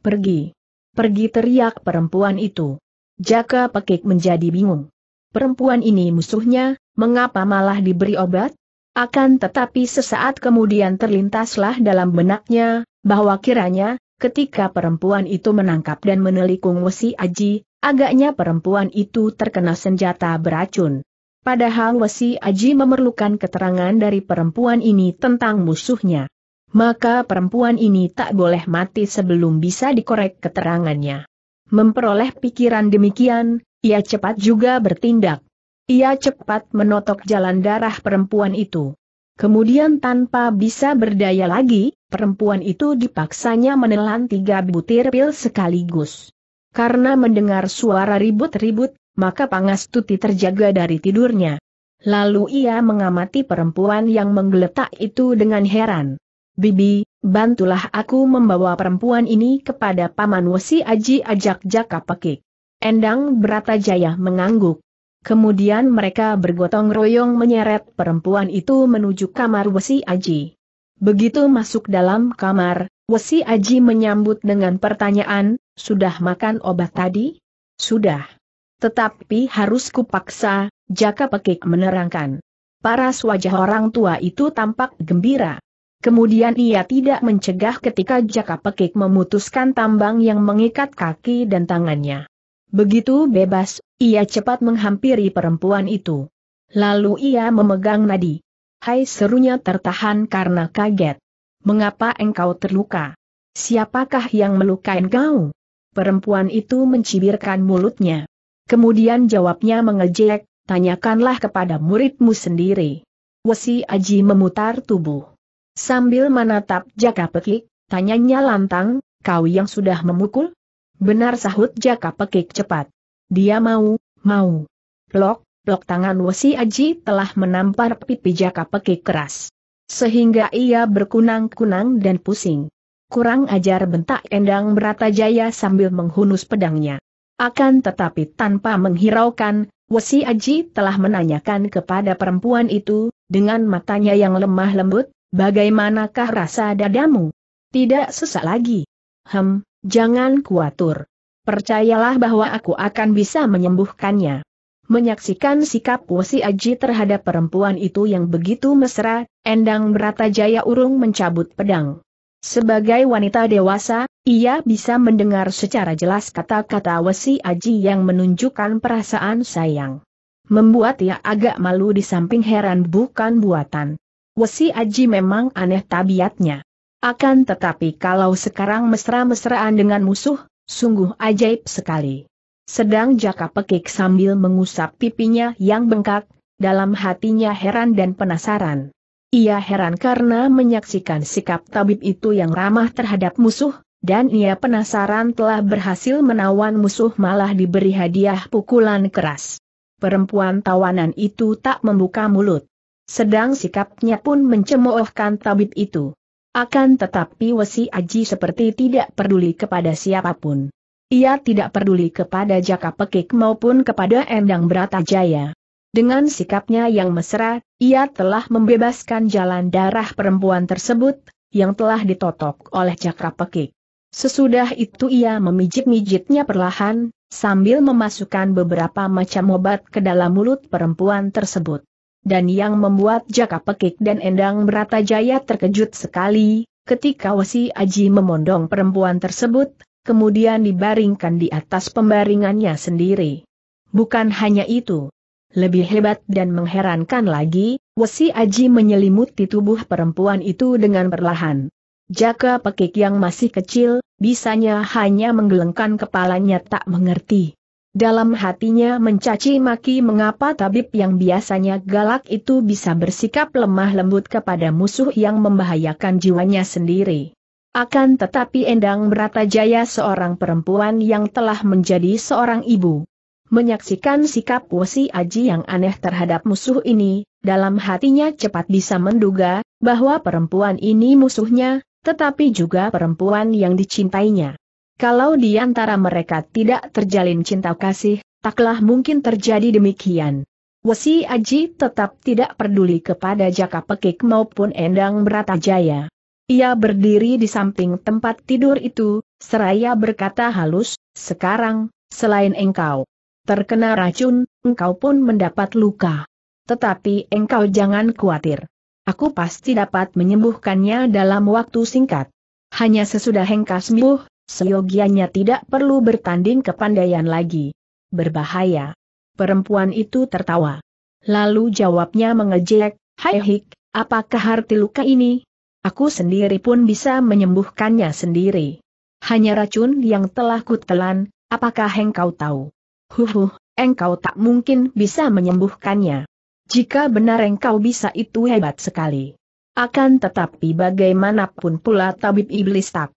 Pergi. Pergi teriak perempuan itu. Jaka Pekik menjadi bingung. Perempuan ini musuhnya, mengapa malah diberi obat? Akan tetapi sesaat kemudian terlintaslah dalam benaknya, bahwa kiranya, ketika perempuan itu menangkap dan menelikung Wesi Aji, agaknya perempuan itu terkena senjata beracun. Padahal Wesi Aji memerlukan keterangan dari perempuan ini tentang musuhnya. Maka perempuan ini tak boleh mati sebelum bisa dikorek keterangannya. Memperoleh pikiran demikian, ia cepat juga bertindak. Ia cepat menotok jalan darah perempuan itu. Kemudian tanpa bisa berdaya lagi, perempuan itu dipaksanya menelan tiga butir pil sekaligus. Karena mendengar suara ribut-ribut, maka Pangas Tuti terjaga dari tidurnya. Lalu ia mengamati perempuan yang menggeletak itu dengan heran. Bibi, bantulah aku membawa perempuan ini kepada Paman Wesi Aji Ajak Jaka Pekik. Endang Bratajaya mengangguk. Kemudian mereka bergotong royong menyeret perempuan itu menuju kamar Wesi Aji. Begitu masuk dalam kamar, Wesi Aji menyambut dengan pertanyaan, sudah makan obat tadi? Sudah. Tetapi harus kupaksa, Jaka Pekik menerangkan. Para wajah orang tua itu tampak gembira. Kemudian ia tidak mencegah ketika Jaka Pekik memutuskan tambang yang mengikat kaki dan tangannya. Begitu bebas, ia cepat menghampiri perempuan itu. Lalu ia memegang nadi. Hai serunya tertahan karena kaget. Mengapa engkau terluka? Siapakah yang melukai engkau? Perempuan itu mencibirkan mulutnya. Kemudian jawabnya mengejek, tanyakanlah kepada muridmu sendiri. Wesi Aji memutar tubuh. Sambil menatap Jaka Pekik, tanyanya lantang, kau yang sudah memukul? Benar sahut Jaka Pekik cepat. Dia mau, mau. Lok, lok tangan Wesi Aji telah menampar pipi Jaka Pekik keras. Sehingga ia berkunang-kunang dan pusing. Kurang ajar bentak Endang berata jaya sambil menghunus pedangnya. Akan tetapi tanpa menghiraukan, Wesi Aji telah menanyakan kepada perempuan itu, dengan matanya yang lemah lembut, bagaimanakah rasa dadamu? Tidak sesak lagi. Hem, jangan kuatur. Percayalah bahwa aku akan bisa menyembuhkannya. Menyaksikan sikap Wesi Aji terhadap perempuan itu yang begitu mesra, Endang Jaya urung mencabut pedang. Sebagai wanita dewasa, ia bisa mendengar secara jelas kata-kata Wesi Aji yang menunjukkan perasaan sayang. Membuat ia agak malu di samping heran bukan buatan. Wesi Aji memang aneh tabiatnya. Akan tetapi kalau sekarang mesra-mesraan dengan musuh, sungguh ajaib sekali. Sedang Jaka pekik sambil mengusap pipinya yang bengkak, dalam hatinya heran dan penasaran. Ia heran karena menyaksikan sikap tabib itu yang ramah terhadap musuh, dan ia penasaran telah berhasil menawan musuh malah diberi hadiah pukulan keras. Perempuan tawanan itu tak membuka mulut. Sedang sikapnya pun mencemoohkan tabib itu. Akan tetapi Wesi Aji seperti tidak peduli kepada siapapun. Ia tidak peduli kepada Jaka Pekik maupun kepada Endang Jaya. Dengan sikapnya yang mesra, ia telah membebaskan jalan darah perempuan tersebut, yang telah ditotok oleh cakra pekik. Sesudah itu ia memijit-mijitnya perlahan, sambil memasukkan beberapa macam obat ke dalam mulut perempuan tersebut. Dan yang membuat Jaka Pekik dan Endang berata jaya terkejut sekali, ketika Wasi Aji memondong perempuan tersebut, kemudian dibaringkan di atas pembaringannya sendiri. Bukan hanya itu, lebih hebat dan mengherankan lagi, Wesi Aji menyelimuti tubuh perempuan itu dengan perlahan. Jaka pekik yang masih kecil, bisanya hanya menggelengkan kepalanya tak mengerti. Dalam hatinya mencaci maki mengapa tabib yang biasanya galak itu bisa bersikap lemah lembut kepada musuh yang membahayakan jiwanya sendiri. Akan tetapi Endang Bratajaya seorang perempuan yang telah menjadi seorang ibu. Menyaksikan sikap Wosi Aji yang aneh terhadap musuh ini, dalam hatinya cepat bisa menduga, bahwa perempuan ini musuhnya, tetapi juga perempuan yang dicintainya. Kalau di antara mereka tidak terjalin cinta kasih, taklah mungkin terjadi demikian. Wesi Aji tetap tidak peduli kepada Jaka Pekik maupun Endang Beratajaya. Ia berdiri di samping tempat tidur itu, seraya berkata halus, sekarang, selain engkau terkena racun, engkau pun mendapat luka. Tetapi engkau jangan khawatir. Aku pasti dapat menyembuhkannya dalam waktu singkat. Hanya sesudah engkau sembuh, seyogianya tidak perlu bertanding kepandaian lagi. Berbahaya. Perempuan itu tertawa. Lalu jawabnya mengejek, Hai Hik, apakah arti luka ini? Aku sendiri pun bisa menyembuhkannya sendiri. Hanya racun yang telah kutelan, apakah engkau tahu? Huhuh, engkau tak mungkin bisa menyembuhkannya. Jika benar engkau bisa itu hebat sekali. Akan tetapi bagaimanapun pula tabib iblis tak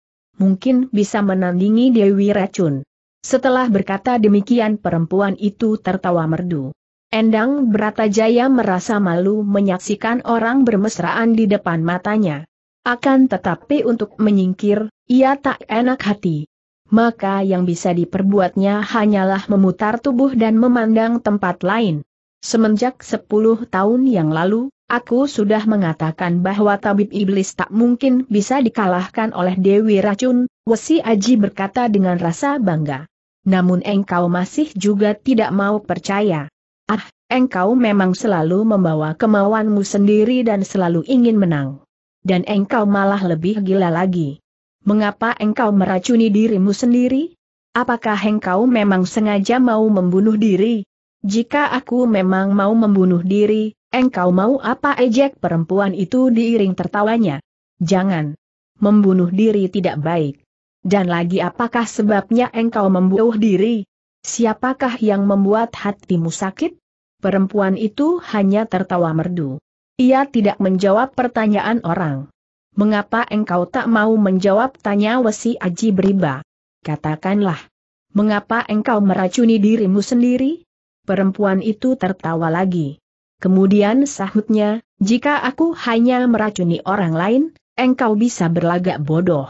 mungkin bisa menandingi Dewi Racun. Setelah berkata demikian perempuan itu tertawa merdu. Endang Bratajaya merasa malu menyaksikan orang bermesraan di depan matanya. Akan tetapi untuk menyingkir, ia tak enak hati maka yang bisa diperbuatnya hanyalah memutar tubuh dan memandang tempat lain. Semenjak 10 tahun yang lalu, aku sudah mengatakan bahwa tabib iblis tak mungkin bisa dikalahkan oleh Dewi Racun, Wesi Aji berkata dengan rasa bangga. Namun engkau masih juga tidak mau percaya. Ah, engkau memang selalu membawa kemauanmu sendiri dan selalu ingin menang. Dan engkau malah lebih gila lagi. Mengapa engkau meracuni dirimu sendiri? Apakah engkau memang sengaja mau membunuh diri? Jika aku memang mau membunuh diri, engkau mau apa ejek perempuan itu diiring tertawanya? Jangan. Membunuh diri tidak baik. Dan lagi apakah sebabnya engkau membunuh diri? Siapakah yang membuat hatimu sakit? Perempuan itu hanya tertawa merdu. Ia tidak menjawab pertanyaan orang. Mengapa engkau tak mau menjawab tanya Wesi Aji Beriba? Katakanlah. Mengapa engkau meracuni dirimu sendiri? Perempuan itu tertawa lagi. Kemudian sahutnya, jika aku hanya meracuni orang lain, engkau bisa berlagak bodoh.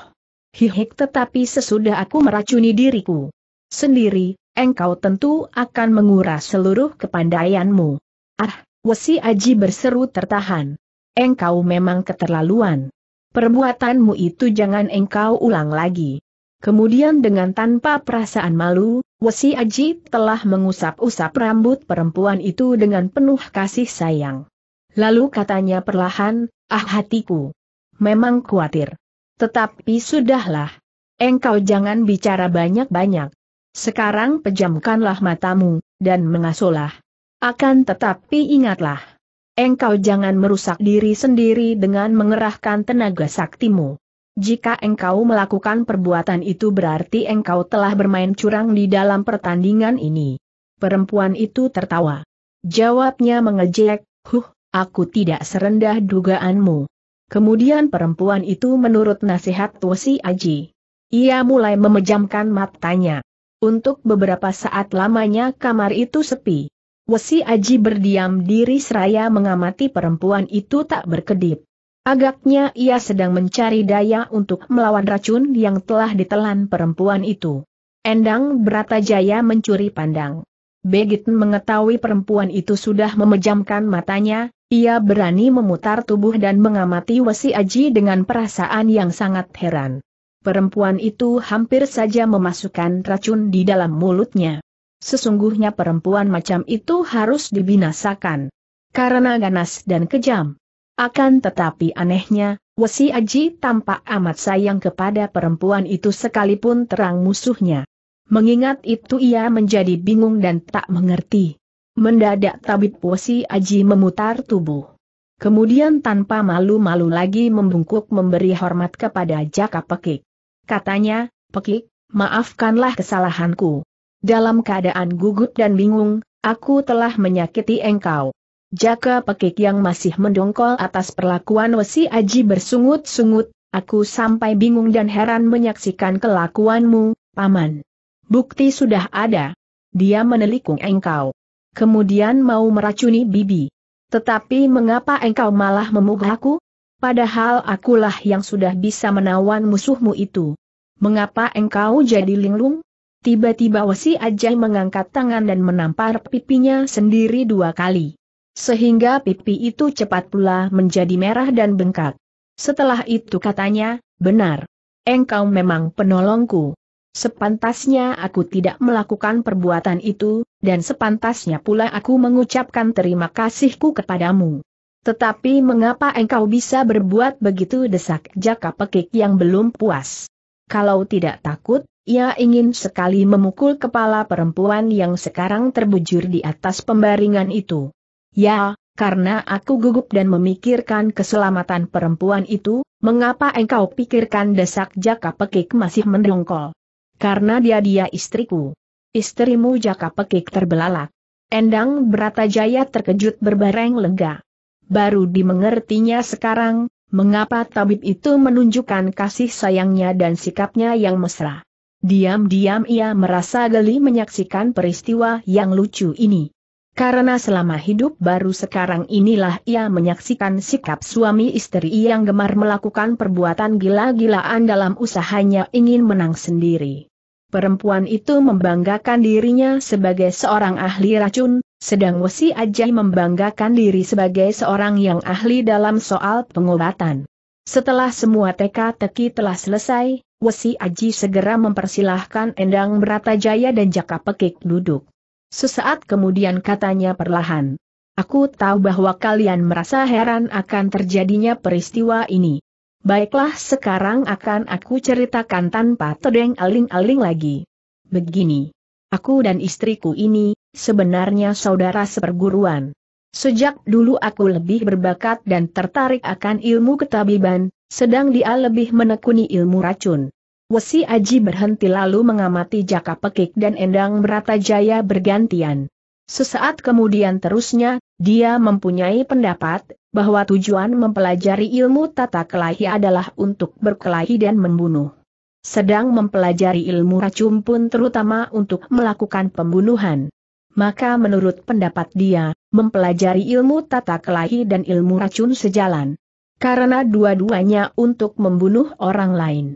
Hihik tetapi sesudah aku meracuni diriku sendiri, engkau tentu akan menguras seluruh kepandaianmu. Ah, Wesi Aji berseru tertahan. Engkau memang keterlaluan. Perbuatanmu itu jangan engkau ulang lagi. Kemudian dengan tanpa perasaan malu, Wesi Aji telah mengusap-usap rambut perempuan itu dengan penuh kasih sayang. Lalu katanya perlahan, ah hatiku. Memang khawatir. Tetapi sudahlah. Engkau jangan bicara banyak-banyak. Sekarang pejamkanlah matamu, dan mengasuhlah. Akan tetapi ingatlah. Engkau jangan merusak diri sendiri dengan mengerahkan tenaga saktimu. Jika engkau melakukan perbuatan itu berarti engkau telah bermain curang di dalam pertandingan ini. Perempuan itu tertawa. Jawabnya mengejek, huh, aku tidak serendah dugaanmu. Kemudian perempuan itu menurut nasihat Tosi Aji. Ia mulai memejamkan matanya. Untuk beberapa saat lamanya kamar itu sepi. Wesi Aji berdiam diri seraya mengamati perempuan itu tak berkedip. Agaknya ia sedang mencari daya untuk melawan racun yang telah ditelan perempuan itu. Endang Bratajaya mencuri pandang. Begit mengetahui perempuan itu sudah memejamkan matanya, ia berani memutar tubuh dan mengamati Wesi Aji dengan perasaan yang sangat heran. Perempuan itu hampir saja memasukkan racun di dalam mulutnya sesungguhnya perempuan macam itu harus dibinasakan. Karena ganas dan kejam. Akan tetapi anehnya, Wesi Aji tampak amat sayang kepada perempuan itu sekalipun terang musuhnya. Mengingat itu ia menjadi bingung dan tak mengerti. Mendadak tabib Wesi Aji memutar tubuh. Kemudian tanpa malu-malu lagi membungkuk memberi hormat kepada Jaka Pekik. Katanya, Pekik, maafkanlah kesalahanku dalam keadaan gugup dan bingung, aku telah menyakiti engkau. Jaka pekik yang masih mendongkol atas perlakuan Wesi Aji bersungut-sungut, aku sampai bingung dan heran menyaksikan kelakuanmu, Paman. Bukti sudah ada. Dia menelikung engkau. Kemudian mau meracuni bibi. Tetapi mengapa engkau malah memugahku? Padahal akulah yang sudah bisa menawan musuhmu itu. Mengapa engkau jadi linglung? Tiba-tiba Wesi aja mengangkat tangan dan menampar pipinya sendiri dua kali. Sehingga pipi itu cepat pula menjadi merah dan bengkak. Setelah itu katanya, benar. Engkau memang penolongku. Sepantasnya aku tidak melakukan perbuatan itu, dan sepantasnya pula aku mengucapkan terima kasihku kepadamu. Tetapi mengapa engkau bisa berbuat begitu desak jaka pekik yang belum puas? Kalau tidak takut, ia ingin sekali memukul kepala perempuan yang sekarang terbujur di atas pembaringan itu. Ya, karena aku gugup dan memikirkan keselamatan perempuan itu, mengapa engkau pikirkan desak jaka pekik masih mendongkol? Karena dia-dia istriku. Istrimu jaka pekik terbelalak. Endang Bratajaya terkejut berbareng lega. Baru dimengertinya sekarang, mengapa tabib itu menunjukkan kasih sayangnya dan sikapnya yang mesra. Diam-diam ia merasa geli menyaksikan peristiwa yang lucu ini. Karena selama hidup baru sekarang inilah ia menyaksikan sikap suami istri yang gemar melakukan perbuatan gila-gilaan dalam usahanya ingin menang sendiri. Perempuan itu membanggakan dirinya sebagai seorang ahli racun, sedang Wesi Ajay membanggakan diri sebagai seorang yang ahli dalam soal pengobatan. Setelah semua teka-teki telah selesai, Wesi Aji segera mempersilahkan Endang Bratajaya dan Jaka Pekik duduk. Sesaat kemudian katanya perlahan. Aku tahu bahwa kalian merasa heran akan terjadinya peristiwa ini. Baiklah sekarang akan aku ceritakan tanpa tedeng aling-aling lagi. Begini. Aku dan istriku ini, sebenarnya saudara seperguruan. Sejak dulu aku lebih berbakat dan tertarik akan ilmu ketabiban, sedang dia lebih menekuni ilmu racun. Wesi Aji berhenti lalu mengamati Jaka Pekik dan Endang Bratajaya bergantian. Sesaat kemudian terusnya, dia mempunyai pendapat, bahwa tujuan mempelajari ilmu tata kelahi adalah untuk berkelahi dan membunuh. Sedang mempelajari ilmu racun pun terutama untuk melakukan pembunuhan maka menurut pendapat dia, mempelajari ilmu tata kelahi dan ilmu racun sejalan. Karena dua-duanya untuk membunuh orang lain.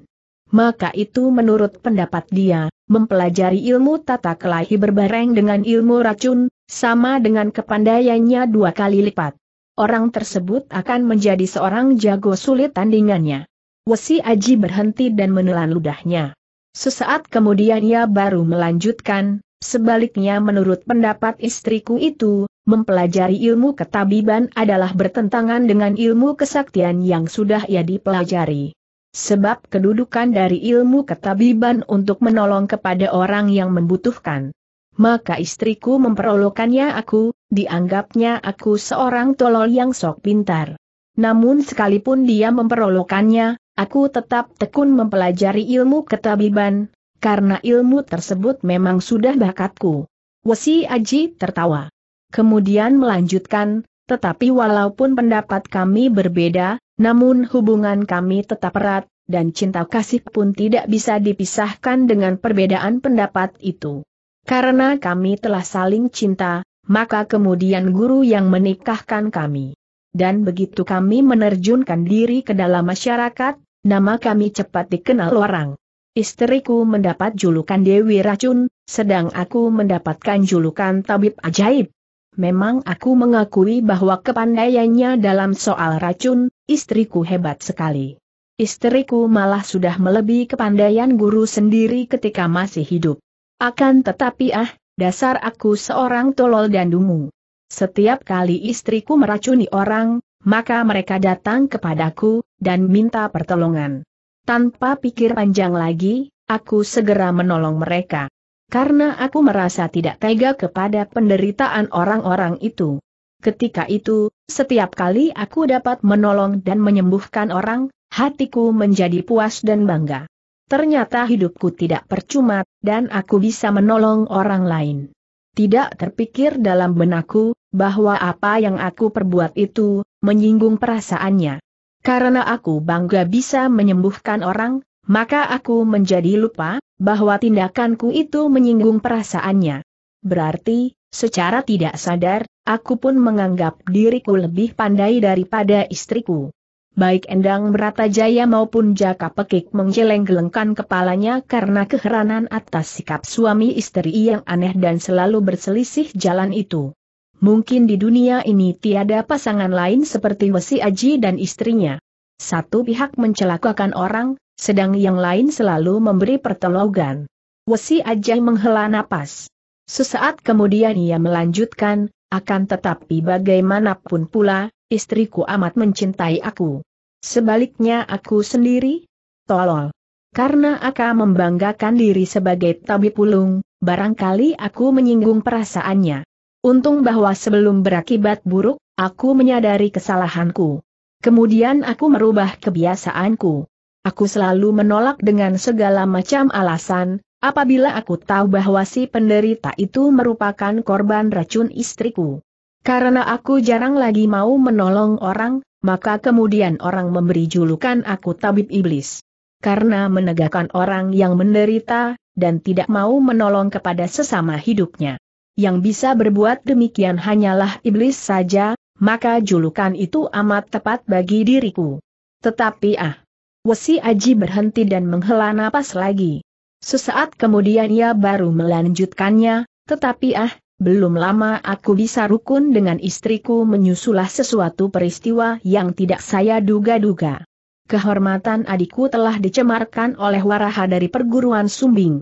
Maka itu menurut pendapat dia, mempelajari ilmu tata kelahi berbareng dengan ilmu racun, sama dengan kepandaiannya dua kali lipat. Orang tersebut akan menjadi seorang jago sulit tandingannya. Wesi Aji berhenti dan menelan ludahnya. Sesaat kemudian ia baru melanjutkan, Sebaliknya menurut pendapat istriku itu, mempelajari ilmu ketabiban adalah bertentangan dengan ilmu kesaktian yang sudah ia dipelajari. Sebab kedudukan dari ilmu ketabiban untuk menolong kepada orang yang membutuhkan. Maka istriku memperolokannya aku, dianggapnya aku seorang tolol yang sok pintar. Namun sekalipun dia memperolokannya, aku tetap tekun mempelajari ilmu ketabiban, karena ilmu tersebut memang sudah bakatku. Wesi Aji tertawa. Kemudian melanjutkan, tetapi walaupun pendapat kami berbeda, namun hubungan kami tetap erat, dan cinta kasih pun tidak bisa dipisahkan dengan perbedaan pendapat itu. Karena kami telah saling cinta, maka kemudian guru yang menikahkan kami. Dan begitu kami menerjunkan diri ke dalam masyarakat, nama kami cepat dikenal orang. Istriku mendapat julukan Dewi Racun, sedang aku mendapatkan julukan Tabib Ajaib. Memang aku mengakui bahwa kepandaiannya dalam soal racun, istriku hebat sekali. Istriku malah sudah melebihi kepandaian guru sendiri ketika masih hidup. Akan tetapi ah, dasar aku seorang tolol dan dungu. Setiap kali istriku meracuni orang, maka mereka datang kepadaku, dan minta pertolongan. Tanpa pikir panjang lagi, aku segera menolong mereka. Karena aku merasa tidak tega kepada penderitaan orang-orang itu. Ketika itu, setiap kali aku dapat menolong dan menyembuhkan orang, hatiku menjadi puas dan bangga. Ternyata hidupku tidak percuma, dan aku bisa menolong orang lain. Tidak terpikir dalam benakku, bahwa apa yang aku perbuat itu, menyinggung perasaannya. Karena aku bangga bisa menyembuhkan orang, maka aku menjadi lupa, bahwa tindakanku itu menyinggung perasaannya. Berarti, secara tidak sadar, aku pun menganggap diriku lebih pandai daripada istriku. Baik Endang Jaya maupun Jaka Pekik menggeleng-gelengkan kepalanya karena keheranan atas sikap suami istri yang aneh dan selalu berselisih jalan itu. Mungkin di dunia ini tiada pasangan lain seperti Wesi Aji dan istrinya. Satu pihak mencelakakan orang, sedang yang lain selalu memberi pertolongan. Wesi Aji menghela napas. Sesaat kemudian ia melanjutkan, akan tetapi bagaimanapun pula, istriku amat mencintai aku. Sebaliknya aku sendiri? Tolol. Karena aku membanggakan diri sebagai tabi pulung, barangkali aku menyinggung perasaannya. Untung bahwa sebelum berakibat buruk, aku menyadari kesalahanku. Kemudian aku merubah kebiasaanku. Aku selalu menolak dengan segala macam alasan, apabila aku tahu bahwa si penderita itu merupakan korban racun istriku. Karena aku jarang lagi mau menolong orang, maka kemudian orang memberi julukan aku tabib iblis. Karena menegakkan orang yang menderita, dan tidak mau menolong kepada sesama hidupnya yang bisa berbuat demikian hanyalah iblis saja, maka julukan itu amat tepat bagi diriku. Tetapi ah, Wesi Aji berhenti dan menghela napas lagi. Sesaat kemudian ia baru melanjutkannya, tetapi ah, belum lama aku bisa rukun dengan istriku menyusulah sesuatu peristiwa yang tidak saya duga-duga. Kehormatan adikku telah dicemarkan oleh waraha dari perguruan sumbing.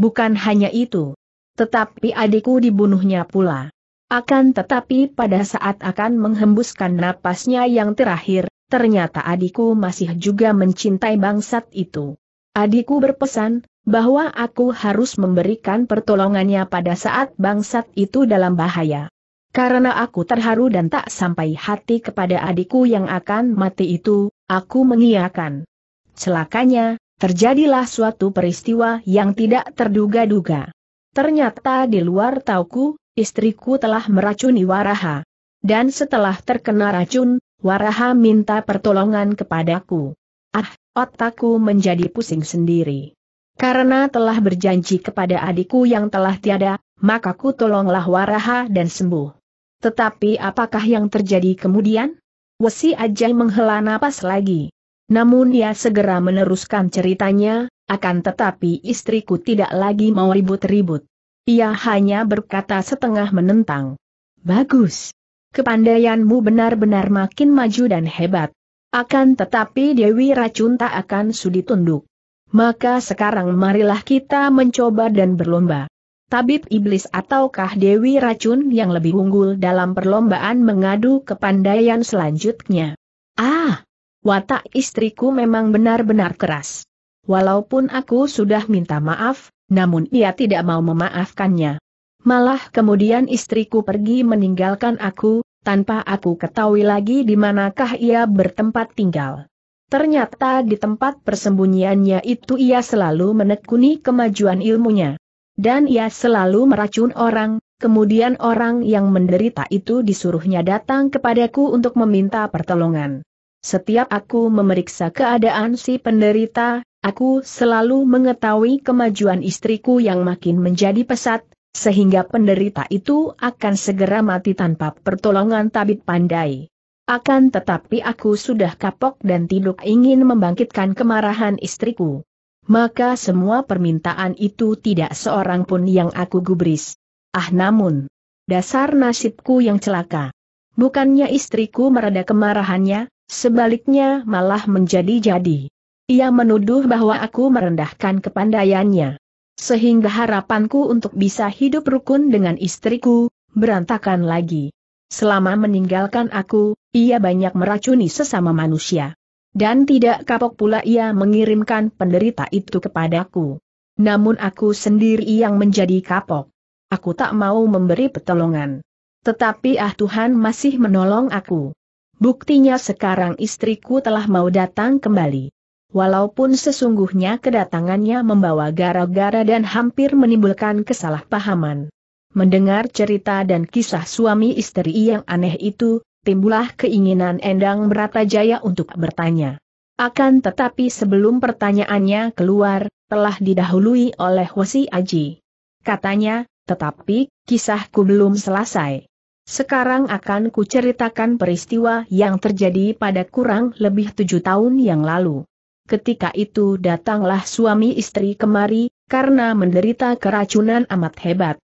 Bukan hanya itu, tetapi adikku dibunuhnya pula. Akan tetapi pada saat akan menghembuskan napasnya yang terakhir, ternyata adikku masih juga mencintai bangsat itu. Adikku berpesan, bahwa aku harus memberikan pertolongannya pada saat bangsat itu dalam bahaya. Karena aku terharu dan tak sampai hati kepada adikku yang akan mati itu, aku mengiakan. Celakanya, terjadilah suatu peristiwa yang tidak terduga-duga. Ternyata di luar tauku, istriku telah meracuni Waraha. Dan setelah terkena racun, Waraha minta pertolongan kepadaku. Ah, otakku menjadi pusing sendiri. Karena telah berjanji kepada adikku yang telah tiada, maka ku tolonglah Waraha dan sembuh. Tetapi apakah yang terjadi kemudian? Wesi aja menghela napas lagi. Namun ia segera meneruskan ceritanya, akan tetapi istriku tidak lagi mau ribut-ribut. Ia hanya berkata setengah menentang. Bagus. Kepandaianmu benar-benar makin maju dan hebat. Akan tetapi Dewi Racun tak akan sudi tunduk. Maka sekarang marilah kita mencoba dan berlomba. Tabib iblis ataukah Dewi Racun yang lebih unggul dalam perlombaan mengadu kepandaian selanjutnya? Ah, watak istriku memang benar-benar keras. Walaupun aku sudah minta maaf, namun ia tidak mau memaafkannya. Malah kemudian istriku pergi meninggalkan aku, tanpa aku ketahui lagi di manakah ia bertempat tinggal. Ternyata di tempat persembunyiannya itu ia selalu menekuni kemajuan ilmunya. Dan ia selalu meracun orang, kemudian orang yang menderita itu disuruhnya datang kepadaku untuk meminta pertolongan. Setiap aku memeriksa keadaan si penderita, Aku selalu mengetahui kemajuan istriku yang makin menjadi pesat, sehingga penderita itu akan segera mati tanpa pertolongan tabib pandai. Akan tetapi aku sudah kapok dan tidak ingin membangkitkan kemarahan istriku. Maka semua permintaan itu tidak seorang pun yang aku gubris. Ah namun, dasar nasibku yang celaka. Bukannya istriku mereda kemarahannya, sebaliknya malah menjadi-jadi. Ia menuduh bahwa aku merendahkan kepandaiannya. Sehingga harapanku untuk bisa hidup rukun dengan istriku, berantakan lagi. Selama meninggalkan aku, ia banyak meracuni sesama manusia. Dan tidak kapok pula ia mengirimkan penderita itu kepadaku. Namun aku sendiri yang menjadi kapok. Aku tak mau memberi pertolongan. Tetapi ah Tuhan masih menolong aku. Buktinya sekarang istriku telah mau datang kembali walaupun sesungguhnya kedatangannya membawa gara-gara dan hampir menimbulkan kesalahpahaman. Mendengar cerita dan kisah suami istri yang aneh itu, timbullah keinginan Endang Bratajaya untuk bertanya. Akan tetapi sebelum pertanyaannya keluar, telah didahului oleh Wasi Aji. Katanya, tetapi, kisahku belum selesai. Sekarang akan kuceritakan peristiwa yang terjadi pada kurang lebih tujuh tahun yang lalu ketika itu datanglah suami istri kemari, karena menderita keracunan amat hebat.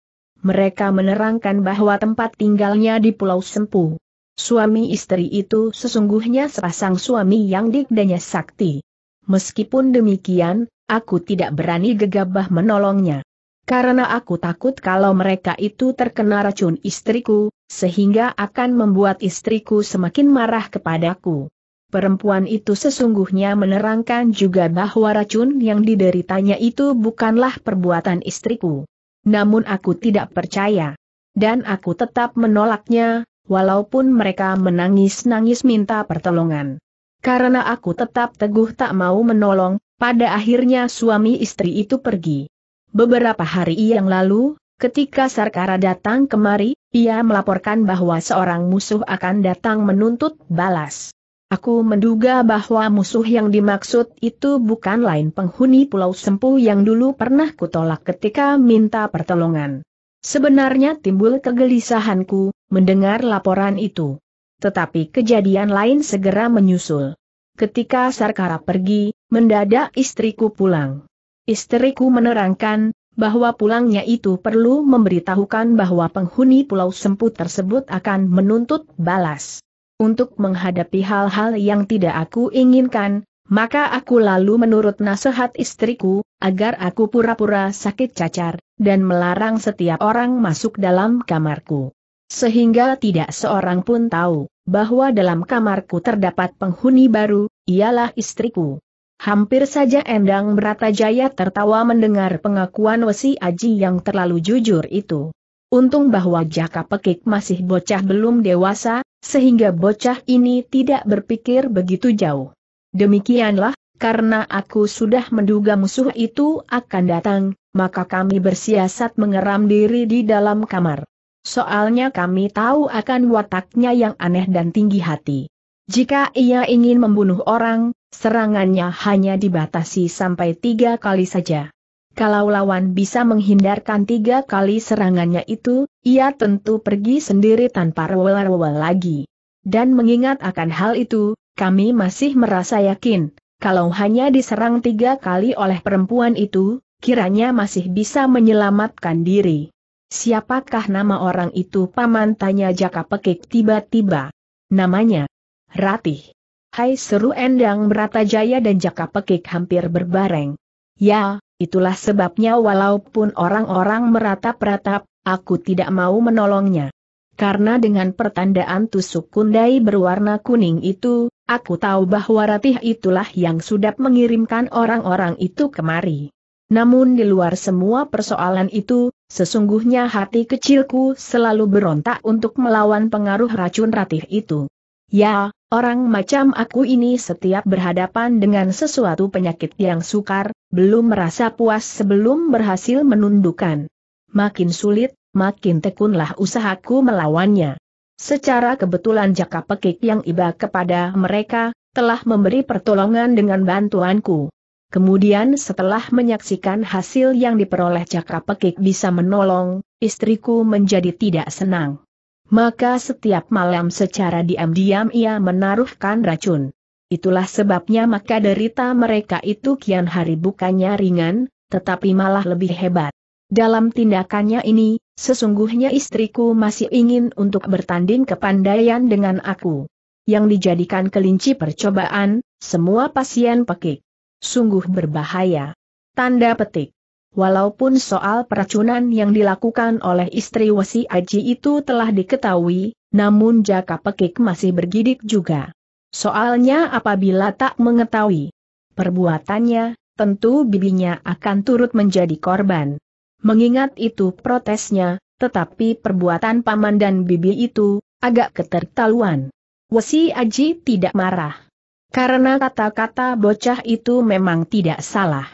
Mereka menerangkan bahwa tempat tinggalnya di Pulau Sempu. Suami istri itu sesungguhnya sepasang suami yang digdanya sakti. Meskipun demikian, aku tidak berani gegabah menolongnya. Karena aku takut kalau mereka itu terkena racun istriku, sehingga akan membuat istriku semakin marah kepadaku. Perempuan itu sesungguhnya menerangkan juga bahwa racun yang dideritanya itu bukanlah perbuatan istriku. Namun aku tidak percaya. Dan aku tetap menolaknya, walaupun mereka menangis-nangis minta pertolongan. Karena aku tetap teguh tak mau menolong, pada akhirnya suami istri itu pergi. Beberapa hari yang lalu, Ketika Sarkara datang kemari, ia melaporkan bahwa seorang musuh akan datang menuntut balas. Aku menduga bahwa musuh yang dimaksud itu bukan lain penghuni Pulau Sempu yang dulu pernah kutolak ketika minta pertolongan. Sebenarnya timbul kegelisahanku, mendengar laporan itu. Tetapi kejadian lain segera menyusul. Ketika Sarkara pergi, mendadak istriku pulang. Istriku menerangkan, bahwa pulangnya itu perlu memberitahukan bahwa penghuni Pulau Sempu tersebut akan menuntut balas untuk menghadapi hal-hal yang tidak aku inginkan, maka aku lalu menurut nasihat istriku, agar aku pura-pura sakit cacar, dan melarang setiap orang masuk dalam kamarku. Sehingga tidak seorang pun tahu, bahwa dalam kamarku terdapat penghuni baru, ialah istriku. Hampir saja Endang Bratajaya tertawa mendengar pengakuan Wesi Aji yang terlalu jujur itu. Untung bahwa Jaka Pekik masih bocah belum dewasa, sehingga bocah ini tidak berpikir begitu jauh. Demikianlah, karena aku sudah menduga musuh itu akan datang, maka kami bersiasat mengeram diri di dalam kamar. Soalnya kami tahu akan wataknya yang aneh dan tinggi hati. Jika ia ingin membunuh orang, serangannya hanya dibatasi sampai tiga kali saja. Kalau lawan bisa menghindarkan tiga kali serangannya itu, ia tentu pergi sendiri tanpa rewel-rewel lagi. Dan mengingat akan hal itu, kami masih merasa yakin, kalau hanya diserang tiga kali oleh perempuan itu, kiranya masih bisa menyelamatkan diri. Siapakah nama orang itu paman tanya Jaka Pekik tiba-tiba. Namanya Ratih. Hai seru Endang Jaya dan Jaka Pekik hampir berbareng. Ya, Itulah sebabnya walaupun orang-orang meratap-ratap, aku tidak mau menolongnya. Karena dengan pertandaan tusuk kundai berwarna kuning itu, aku tahu bahwa Ratih itulah yang sudah mengirimkan orang-orang itu kemari. Namun di luar semua persoalan itu, sesungguhnya hati kecilku selalu berontak untuk melawan pengaruh racun ratih itu. Ya, orang macam aku ini setiap berhadapan dengan sesuatu penyakit yang sukar, belum merasa puas sebelum berhasil menundukkan. Makin sulit, makin tekunlah usahaku melawannya. Secara kebetulan jaka pekik yang iba kepada mereka, telah memberi pertolongan dengan bantuanku. Kemudian setelah menyaksikan hasil yang diperoleh jaka Pekik bisa menolong, istriku menjadi tidak senang. Maka setiap malam secara diam-diam ia menaruhkan racun. Itulah sebabnya maka derita mereka itu kian hari bukannya ringan, tetapi malah lebih hebat. Dalam tindakannya ini, sesungguhnya istriku masih ingin untuk bertanding kepandaian dengan aku. Yang dijadikan kelinci percobaan, semua pasien pekik. Sungguh berbahaya. Tanda petik. Walaupun soal peracunan yang dilakukan oleh istri Wesi Aji itu telah diketahui, namun jaka pekik masih bergidik juga. Soalnya apabila tak mengetahui perbuatannya, tentu bibinya akan turut menjadi korban. Mengingat itu protesnya, tetapi perbuatan paman dan bibi itu, agak ketertaluan. Wesi Aji tidak marah. Karena kata-kata bocah itu memang tidak salah.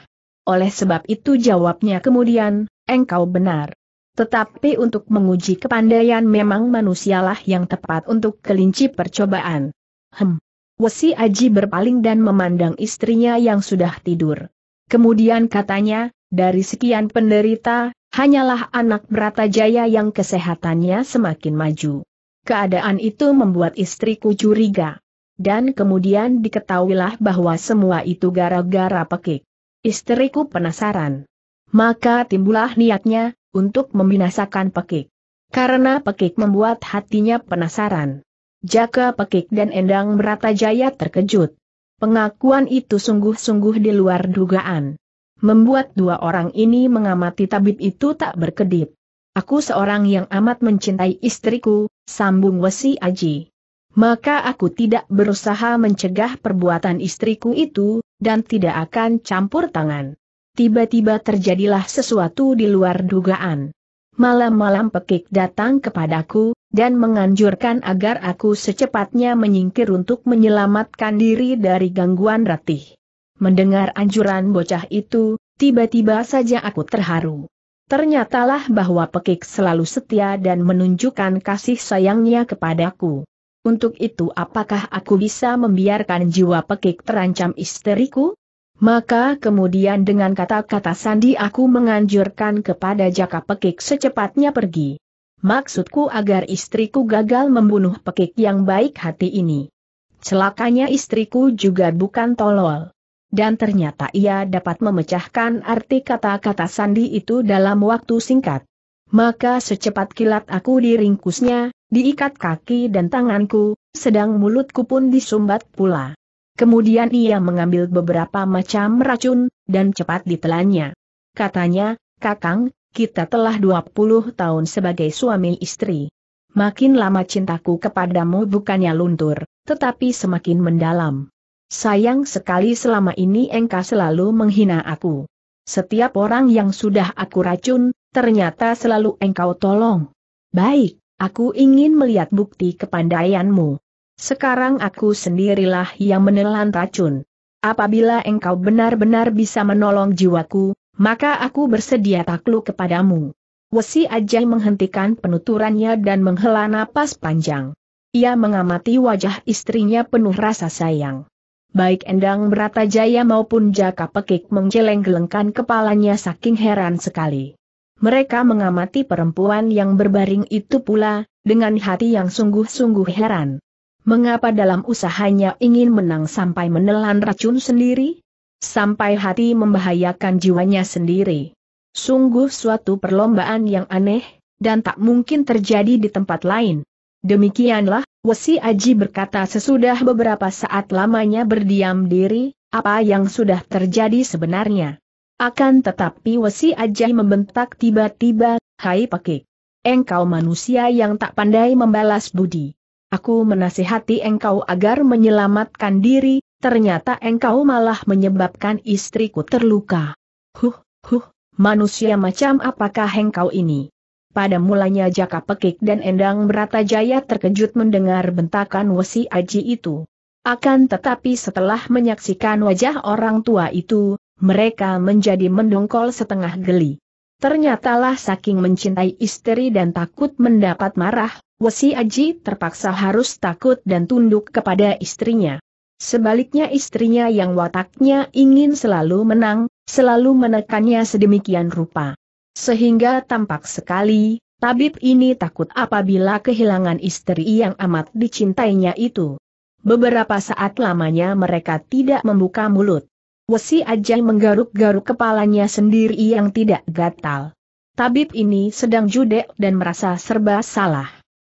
Oleh sebab itu jawabnya kemudian, engkau benar. Tetapi untuk menguji kepandaian memang manusialah yang tepat untuk kelinci percobaan. Hem. Wesi Aji berpaling dan memandang istrinya yang sudah tidur. Kemudian katanya, dari sekian penderita, hanyalah anak Bratajaya yang kesehatannya semakin maju. Keadaan itu membuat istriku curiga. Dan kemudian diketahuilah bahwa semua itu gara-gara pekik. Istriku penasaran. Maka timbullah niatnya, untuk membinasakan pekik. Karena pekik membuat hatinya penasaran. Jaka Pekik dan Endang Merata Jaya terkejut. Pengakuan itu sungguh-sungguh di luar dugaan. Membuat dua orang ini mengamati tabib itu tak berkedip. Aku seorang yang amat mencintai istriku, sambung Wesi Aji. Maka aku tidak berusaha mencegah perbuatan istriku itu, dan tidak akan campur tangan. Tiba-tiba terjadilah sesuatu di luar dugaan malam-malam pekik datang kepadaku, dan menganjurkan agar aku secepatnya menyingkir untuk menyelamatkan diri dari gangguan ratih. Mendengar anjuran bocah itu, tiba-tiba saja aku terharu. Ternyatalah bahwa pekik selalu setia dan menunjukkan kasih sayangnya kepadaku. Untuk itu apakah aku bisa membiarkan jiwa pekik terancam isteriku? Maka kemudian dengan kata-kata sandi aku menganjurkan kepada Jaka Pekik secepatnya pergi. Maksudku agar istriku gagal membunuh Pekik yang baik hati ini. Celakanya istriku juga bukan tolol. Dan ternyata ia dapat memecahkan arti kata-kata sandi itu dalam waktu singkat. Maka secepat kilat aku diringkusnya, diikat kaki dan tanganku, sedang mulutku pun disumbat pula. Kemudian ia mengambil beberapa macam racun, dan cepat ditelannya. Katanya, Kakang, kita telah 20 tahun sebagai suami istri. Makin lama cintaku kepadamu bukannya luntur, tetapi semakin mendalam. Sayang sekali selama ini engkau selalu menghina aku. Setiap orang yang sudah aku racun, ternyata selalu engkau tolong. Baik, aku ingin melihat bukti kepandaianmu. Sekarang aku sendirilah yang menelan racun. Apabila engkau benar-benar bisa menolong jiwaku, maka aku bersedia takluk kepadamu. Wesi Ajay menghentikan penuturannya dan menghela napas panjang. Ia mengamati wajah istrinya penuh rasa sayang. Baik Endang Bratajaya maupun Jaka Pekik menggeleng-gelengkan kepalanya saking heran sekali. Mereka mengamati perempuan yang berbaring itu pula, dengan hati yang sungguh-sungguh heran. Mengapa dalam usahanya ingin menang sampai menelan racun sendiri? Sampai hati membahayakan jiwanya sendiri. Sungguh suatu perlombaan yang aneh, dan tak mungkin terjadi di tempat lain. Demikianlah, Wesi Aji berkata sesudah beberapa saat lamanya berdiam diri, apa yang sudah terjadi sebenarnya. Akan tetapi Wesi Aji membentak tiba-tiba, Hai pakik. Engkau manusia yang tak pandai membalas budi. Aku menasihati engkau agar menyelamatkan diri, ternyata engkau malah menyebabkan istriku terluka. Huh, huh, manusia macam apakah engkau ini? Pada mulanya Jaka Pekik dan Endang Bratajaya terkejut mendengar bentakan Wesi Aji itu. Akan tetapi setelah menyaksikan wajah orang tua itu, mereka menjadi mendongkol setengah geli. Ternyatalah saking mencintai istri dan takut mendapat marah, Wesi Aji terpaksa harus takut dan tunduk kepada istrinya. Sebaliknya istrinya yang wataknya ingin selalu menang, selalu menekannya sedemikian rupa. Sehingga tampak sekali, tabib ini takut apabila kehilangan istri yang amat dicintainya itu. Beberapa saat lamanya mereka tidak membuka mulut. Wesi Aji menggaruk-garuk kepalanya sendiri yang tidak gatal. Tabib ini sedang judek dan merasa serba salah.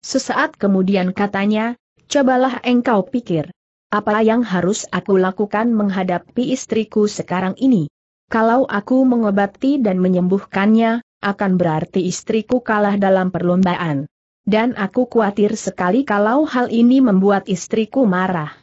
Sesaat kemudian katanya, cobalah engkau pikir. Apa yang harus aku lakukan menghadapi istriku sekarang ini? Kalau aku mengobati dan menyembuhkannya, akan berarti istriku kalah dalam perlombaan. Dan aku khawatir sekali kalau hal ini membuat istriku marah.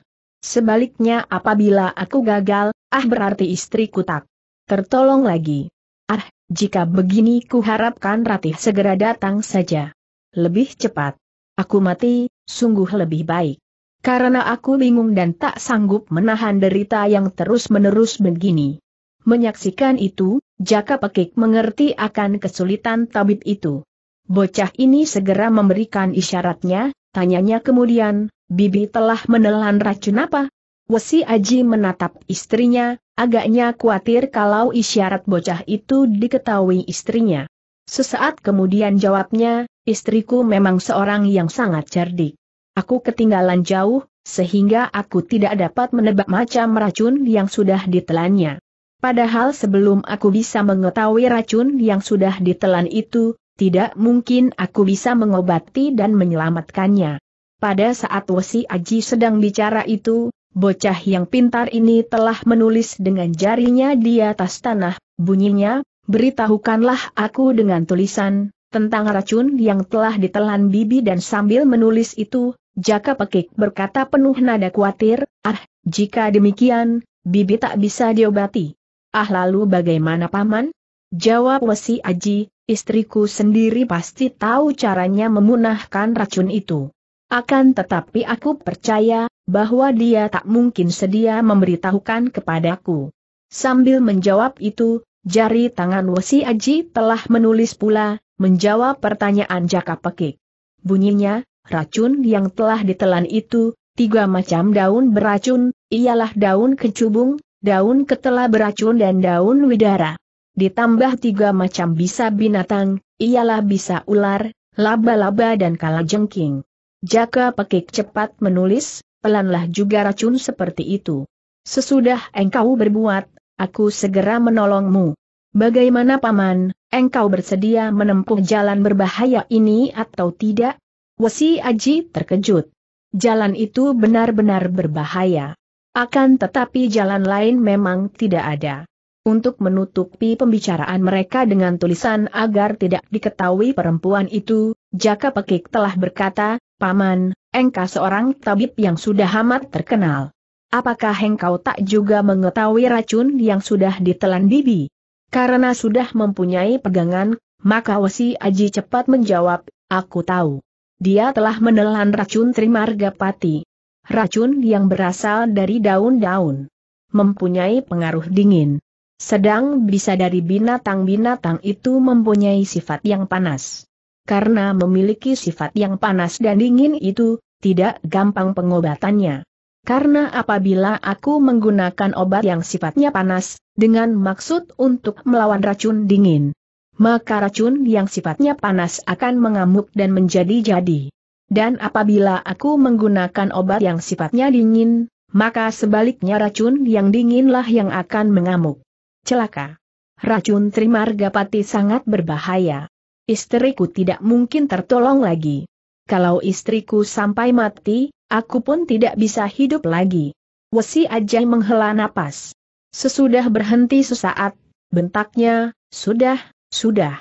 Sebaliknya apabila aku gagal, ah berarti istriku tak tertolong lagi. Ah, jika begini kuharapkan Ratih segera datang saja. Lebih cepat. Aku mati, sungguh lebih baik. Karena aku bingung dan tak sanggup menahan derita yang terus-menerus begini. Menyaksikan itu, Jaka Pekik mengerti akan kesulitan tabib itu. Bocah ini segera memberikan isyaratnya, tanyanya kemudian, Bibi telah menelan racun apa? Wesi Aji menatap istrinya, agaknya khawatir kalau isyarat bocah itu diketahui istrinya. Sesaat kemudian jawabnya, Istriku memang seorang yang sangat cerdik. Aku ketinggalan jauh, sehingga aku tidak dapat menebak macam racun yang sudah ditelannya. Padahal sebelum aku bisa mengetahui racun yang sudah ditelan itu, tidak mungkin aku bisa mengobati dan menyelamatkannya. Pada saat Wesi Aji sedang bicara itu, bocah yang pintar ini telah menulis dengan jarinya di atas tanah, bunyinya, beritahukanlah aku dengan tulisan, tentang racun yang telah ditelan bibi dan sambil menulis itu, Jaka Pekik berkata penuh nada khawatir, ah, jika demikian, bibi tak bisa diobati. Ah lalu bagaimana paman? Jawab Wesi Aji, istriku sendiri pasti tahu caranya memunahkan racun itu. Akan tetapi aku percaya, bahwa dia tak mungkin sedia memberitahukan kepadaku. Sambil menjawab itu, jari tangan Wesi Aji telah menulis pula, menjawab pertanyaan jaka pekik. Bunyinya, racun yang telah ditelan itu, tiga macam daun beracun, ialah daun kecubung, daun ketela beracun dan daun widara. Ditambah tiga macam bisa binatang, ialah bisa ular, laba-laba dan kalajengking. Jaka pekik cepat menulis, pelanlah juga racun seperti itu. Sesudah engkau berbuat, aku segera menolongmu. Bagaimana paman, engkau bersedia menempuh jalan berbahaya ini atau tidak? Wesi Aji terkejut. Jalan itu benar-benar berbahaya. Akan tetapi jalan lain memang tidak ada. Untuk menutupi pembicaraan mereka dengan tulisan agar tidak diketahui perempuan itu, Jaka Pekik telah berkata, Paman, engkau seorang tabib yang sudah amat terkenal. Apakah engkau tak juga mengetahui racun yang sudah ditelan bibi? Karena sudah mempunyai pegangan, maka Wesi Aji cepat menjawab, aku tahu. Dia telah menelan racun Trimargapati. Racun yang berasal dari daun-daun. Mempunyai pengaruh dingin. Sedang bisa dari binatang-binatang itu mempunyai sifat yang panas. Karena memiliki sifat yang panas dan dingin itu, tidak gampang pengobatannya karena apabila aku menggunakan obat yang sifatnya panas, dengan maksud untuk melawan racun dingin, maka racun yang sifatnya panas akan mengamuk dan menjadi-jadi. Dan apabila aku menggunakan obat yang sifatnya dingin, maka sebaliknya racun yang dinginlah yang akan mengamuk. Celaka. Racun Trimargapati sangat berbahaya. Istriku tidak mungkin tertolong lagi. Kalau istriku sampai mati, Aku pun tidak bisa hidup lagi. Wesi aja menghela napas. Sesudah berhenti sesaat, bentaknya, sudah, sudah.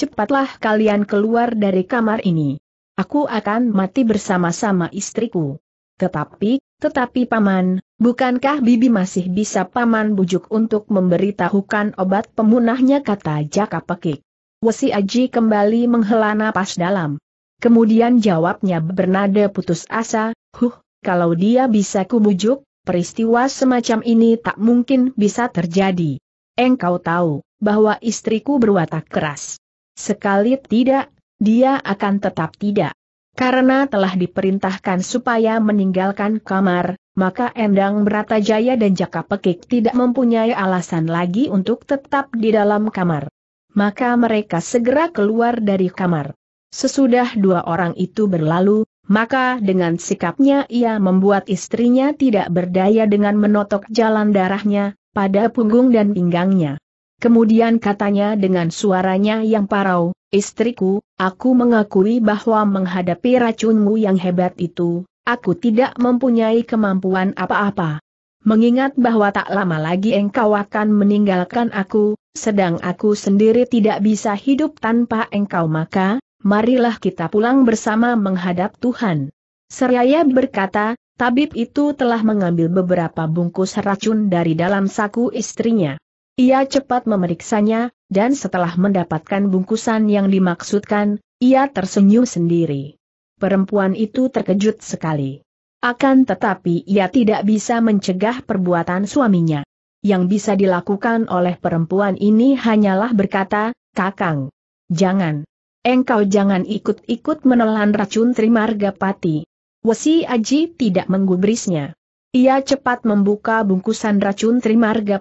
Cepatlah kalian keluar dari kamar ini. Aku akan mati bersama-sama istriku. Tetapi, tetapi paman, bukankah bibi masih bisa paman bujuk untuk memberitahukan obat pemunahnya kata Jaka Pekik. Wesi Aji kembali menghela napas dalam. Kemudian jawabnya bernada putus asa, Huh, kalau dia bisa kubujuk, peristiwa semacam ini tak mungkin bisa terjadi. Engkau tahu, bahwa istriku berwatak keras. Sekali tidak, dia akan tetap tidak. Karena telah diperintahkan supaya meninggalkan kamar, maka Endang Bratajaya dan Jaka Pekik tidak mempunyai alasan lagi untuk tetap di dalam kamar. Maka mereka segera keluar dari kamar. Sesudah dua orang itu berlalu, maka dengan sikapnya ia membuat istrinya tidak berdaya dengan menotok jalan darahnya, pada punggung dan pinggangnya. Kemudian katanya dengan suaranya yang parau, Istriku, aku mengakui bahwa menghadapi racunmu yang hebat itu, aku tidak mempunyai kemampuan apa-apa. Mengingat bahwa tak lama lagi engkau akan meninggalkan aku, sedang aku sendiri tidak bisa hidup tanpa engkau maka, marilah kita pulang bersama menghadap Tuhan. Seraya berkata, tabib itu telah mengambil beberapa bungkus racun dari dalam saku istrinya. Ia cepat memeriksanya, dan setelah mendapatkan bungkusan yang dimaksudkan, ia tersenyum sendiri. Perempuan itu terkejut sekali. Akan tetapi ia tidak bisa mencegah perbuatan suaminya. Yang bisa dilakukan oleh perempuan ini hanyalah berkata, Kakang, jangan engkau jangan ikut-ikut menelan racun Trimargapati. Wesi Aji tidak menggubrisnya. Ia cepat membuka bungkusan racun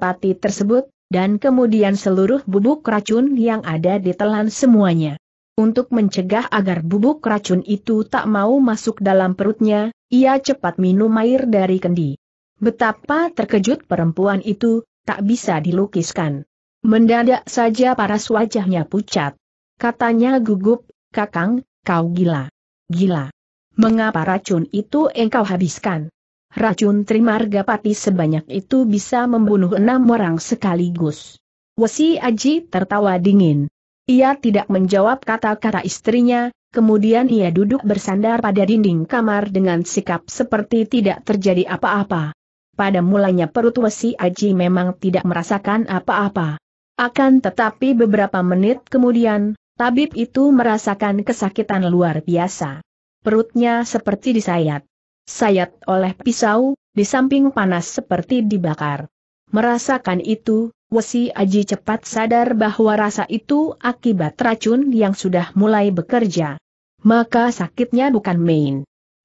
pati tersebut, dan kemudian seluruh bubuk racun yang ada ditelan semuanya. Untuk mencegah agar bubuk racun itu tak mau masuk dalam perutnya, ia cepat minum air dari kendi. Betapa terkejut perempuan itu, tak bisa dilukiskan. Mendadak saja paras wajahnya pucat. Katanya gugup, kakang, kau gila. Gila. Mengapa racun itu engkau habiskan? Racun trimarga pati sebanyak itu bisa membunuh enam orang sekaligus. Wesi Aji tertawa dingin. Ia tidak menjawab kata-kata istrinya, kemudian ia duduk bersandar pada dinding kamar dengan sikap seperti tidak terjadi apa-apa. Pada mulanya perut Wesi Aji memang tidak merasakan apa-apa. Akan tetapi beberapa menit kemudian, Tabib itu merasakan kesakitan luar biasa. Perutnya seperti disayat. Sayat oleh pisau, di samping panas seperti dibakar. Merasakan itu, Wesi Aji cepat sadar bahwa rasa itu akibat racun yang sudah mulai bekerja. Maka sakitnya bukan main.